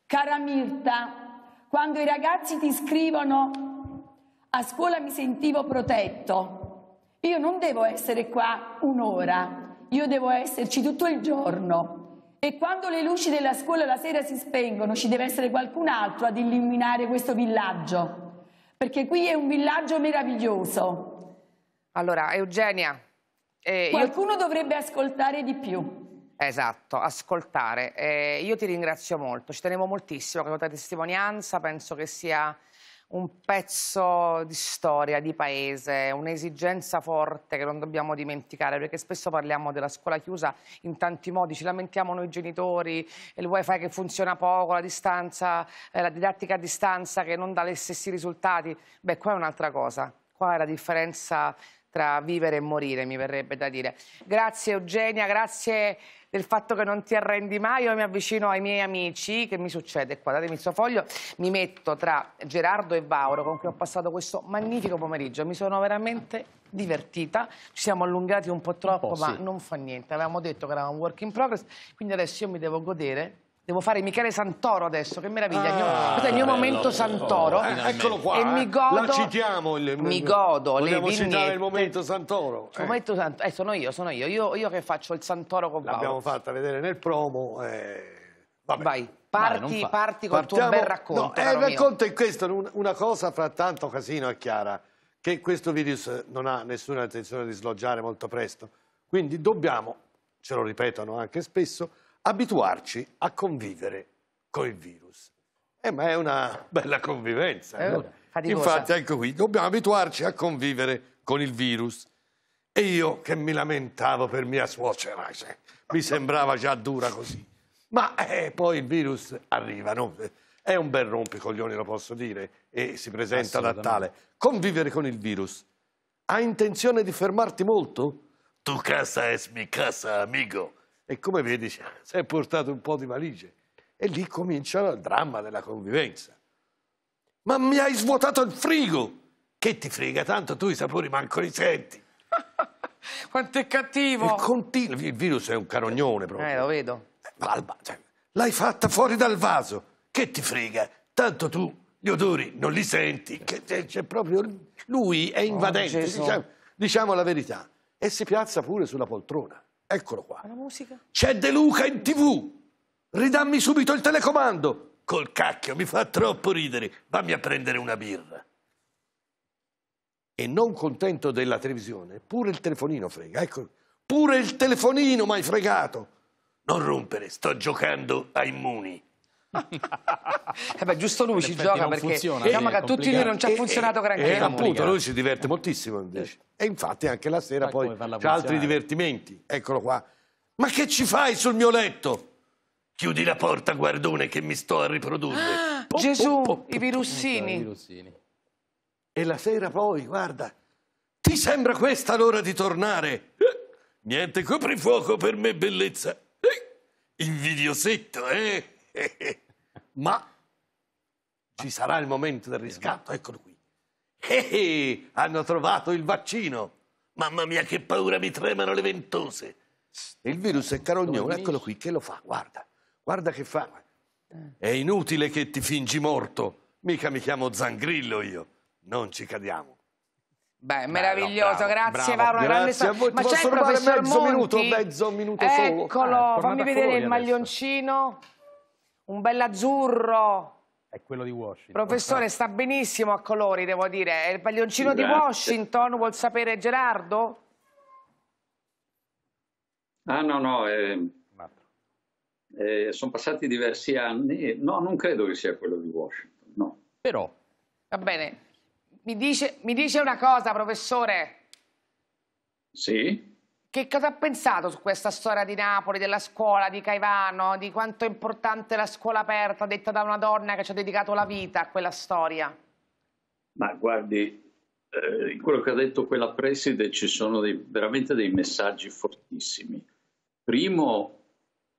Cara Mirta, quando i ragazzi ti scrivono a scuola mi sentivo protetto, io non devo essere qua un'ora, io devo esserci tutto il giorno. E quando le luci della scuola la sera si spengono ci deve essere qualcun altro ad illuminare questo villaggio, perché qui è un villaggio meraviglioso. Allora, Eugenia... Eh, qualcuno io... dovrebbe ascoltare di più. Esatto, ascoltare. Eh, io ti ringrazio molto, ci tenevo moltissimo con la tua testimonianza, penso che sia un pezzo di storia, di paese, un'esigenza forte che non dobbiamo dimenticare, perché spesso parliamo della scuola chiusa in tanti modi, ci lamentiamo noi genitori, il wifi che funziona poco, la distanza, eh, la didattica a distanza che non dà gli stessi risultati. Beh, qua è un'altra cosa, qua è la differenza tra vivere e morire, mi verrebbe da dire. Grazie Eugenia, grazie del fatto che non ti arrendi mai, io mi avvicino ai miei amici, che mi succede qua, datemi il suo foglio, mi metto tra Gerardo e Vauro con cui ho passato questo magnifico pomeriggio, mi sono veramente divertita, ci siamo allungati un po' troppo, un po', ma sì. non fa niente, avevamo detto che era un work in progress, quindi adesso io mi devo godere Devo fare Michele Santoro adesso, che meraviglia. Ah, Questo è il mio bello, momento Santoro. Eh, eh eccolo eh, qua. E eh. mi godo. La citiamo il Mi godo. Vogliamo le citare il momento Santoro. Eh. momento Santoro. Eh, sono io, sono io. io. io. che faccio il Santoro con Paolo. L'abbiamo fatta vedere nel promo. Vabbè. Vai. Parti, Vai, parti col Partiamo... tuo bel racconto. No, eh, racconto è questo, una cosa fra tanto casino e chiara, che questo virus non ha nessuna intenzione di sloggiare molto presto. Quindi dobbiamo, ce lo ripetono anche spesso, abituarci a convivere con il virus. Eh, ma è una bella convivenza. Eh, no? Infatti, ecco qui, dobbiamo abituarci a convivere con il virus. E io che mi lamentavo per mia suocera, cioè, mi sembrava già dura così. Ma eh, poi il virus arriva, no? è un bel rompicoglioni, lo posso dire, e si presenta da tale. Convivere con il virus. Hai intenzione di fermarti molto? Tu casa es mi casa, amigo e come vedi si è portato un po' di valigie. E lì comincia il dramma della convivenza. Ma mi hai svuotato il frigo! Che ti frega, tanto tu i sapori manco li senti. Quanto è cattivo! E continua, il virus è un carognone proprio. Eh, lo vedo. Eh, Alba, cioè, l'hai fatta fuori dal vaso. Che ti frega, tanto tu gli odori non li senti. Cioè, c'è proprio... Lui è invadente, oh, diciamo, diciamo la verità. E si piazza pure sulla poltrona. Eccolo qua. C'è De Luca in tv. Ridammi subito il telecomando. Col cacchio, mi fa troppo ridere. Vammi a prendere una birra. E non contento della televisione, pure il telefonino frega. Ecco, pure il telefonino m'hai fregato. Non rompere, sto giocando a immuni eh beh, giusto lui ci gioca perché funziona, diciamo che a tutti noi non ci ha funzionato granché. eh, appunto, lui si diverte moltissimo invece. Eh. E infatti anche la sera poi c'ha altri divertimenti. Eccolo qua. Ma che ci fai sul mio letto? Chiudi la porta, guardone, che mi sto a riprodurre. Ah, pop, Gesù, pop, pop, i virussini. E la sera poi, guarda, ti sembra questa l'ora di tornare? niente coprifuoco per me, bellezza. Eh, invidiosetto, eh? ma ci sarà il momento del riscatto, eccolo qui. Eh, eh, hanno trovato il vaccino. Mamma mia, che paura, mi tremano le ventose. Il virus è carognone, eccolo qui, che lo fa, guarda, guarda che fa. È inutile che ti fingi morto, mica mi chiamo Zangrillo io, non ci cadiamo. Beh, meraviglioso, bravo, grazie bravo. Paolo, grazie grande... a voi, Ma c'è il professor mezzo Monti? minuto, mezzo minuto Eccolo, solo. Eccolo, eh, ah, fammi vedere il maglioncino. Adesso un azzurro. È quello di Washington. Professore, sta benissimo a colori, devo dire. È il paglioncino Grazie. di Washington, vuol sapere Gerardo? Ah no, no, eh, eh, sono passati diversi anni. No, non credo che sia quello di Washington, no. Però. Va bene. Mi dice, mi dice una cosa, professore. Sì? Che cosa ha pensato su questa storia di Napoli, della scuola, di Caivano, di quanto è importante la scuola aperta detta da una donna che ci ha dedicato la vita a quella storia? Ma guardi, eh, in quello che ha detto quella preside ci sono dei, veramente dei messaggi fortissimi. Primo,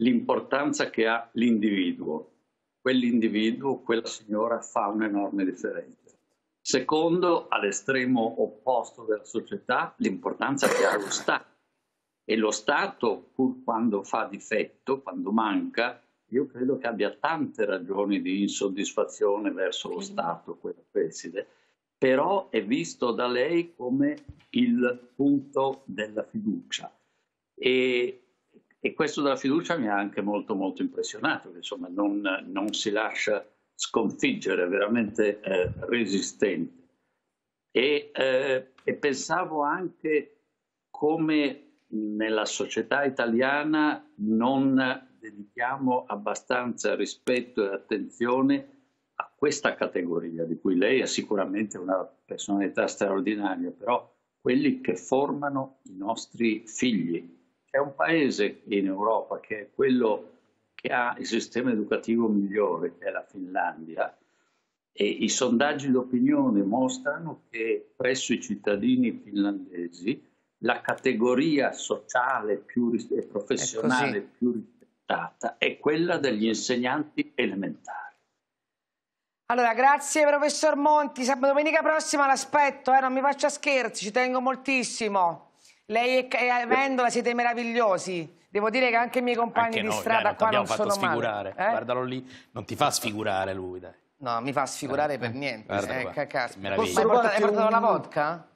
l'importanza che ha l'individuo. Quell'individuo, quella signora fa un'enorme differenza. Secondo, all'estremo opposto della società, l'importanza che ha lo Stato e lo Stato, pur quando fa difetto, quando manca, io credo che abbia tante ragioni di insoddisfazione verso lo Stato, quella preside, però è visto da lei come il punto della fiducia. E, e questo della fiducia mi ha anche molto, molto impressionato, che insomma non, non si lascia sconfiggere, è veramente eh, resistente. E, eh, e pensavo anche come nella società italiana non dedichiamo abbastanza rispetto e attenzione a questa categoria, di cui lei è sicuramente una personalità straordinaria, però quelli che formano i nostri figli. C'è un paese in Europa che è quello che ha il sistema educativo migliore, che è la Finlandia, e i sondaggi d'opinione mostrano che presso i cittadini finlandesi la categoria sociale e professionale più rispettata è quella degli insegnanti elementari. Allora, grazie professor Monti. Domenica prossima l'aspetto, eh, non mi faccia scherzi, ci tengo moltissimo. Lei e Vendola siete meravigliosi. Devo dire che anche i miei compagni anche di noi, strada dai, non qua non sono sfigurare. male. Eh? Guardalo lì, non ti fa sfigurare lui, dai. No, mi fa sfigurare eh, per eh. niente. eh, qua. Che portato, hai portato la vodka?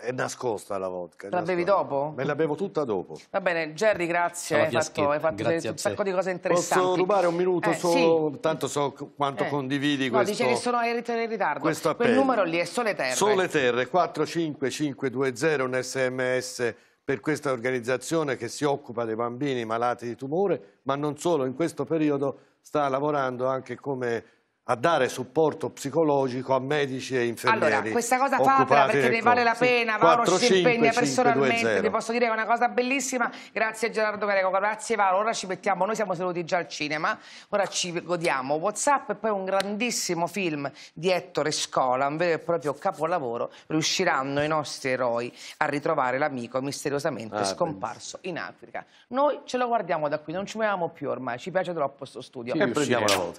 È nascosta la vodka. La nascosta. bevi dopo? Me la bevo tutta dopo. Va bene, Gerry, grazie. Hai fatto, hai fatto un sacco di cose interessanti. Posso rubare un minuto eh, solo? Sì. Tanto so quanto eh. condividi no, questo. No, dice che sono in ritardo. Questo Quel numero lì è Sole Terre. Sole Terre 45520 un sms per questa organizzazione che si occupa dei bambini malati di tumore, ma non solo, in questo periodo sta lavorando anche come a dare supporto psicologico a medici e infermieri. Allora, questa cosa fatela perché ne vale la pena, sì. Mauro 4, ci si impegna 5, personalmente, ti posso dire che è una cosa bellissima, grazie Gerardo Greco, grazie Varo, ora ci mettiamo, noi siamo seduti già al cinema, ora ci godiamo Whatsapp e poi un grandissimo film di Ettore Scola, un vero e proprio capolavoro, riusciranno i nostri eroi a ritrovare l'amico misteriosamente ah, scomparso benissimo. in Africa. Noi ce lo guardiamo da qui, non ci muoviamo più ormai, ci piace troppo questo studio. Sì,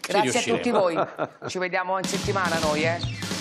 grazie a tutti voi. Ci vediamo in settimana noi, eh?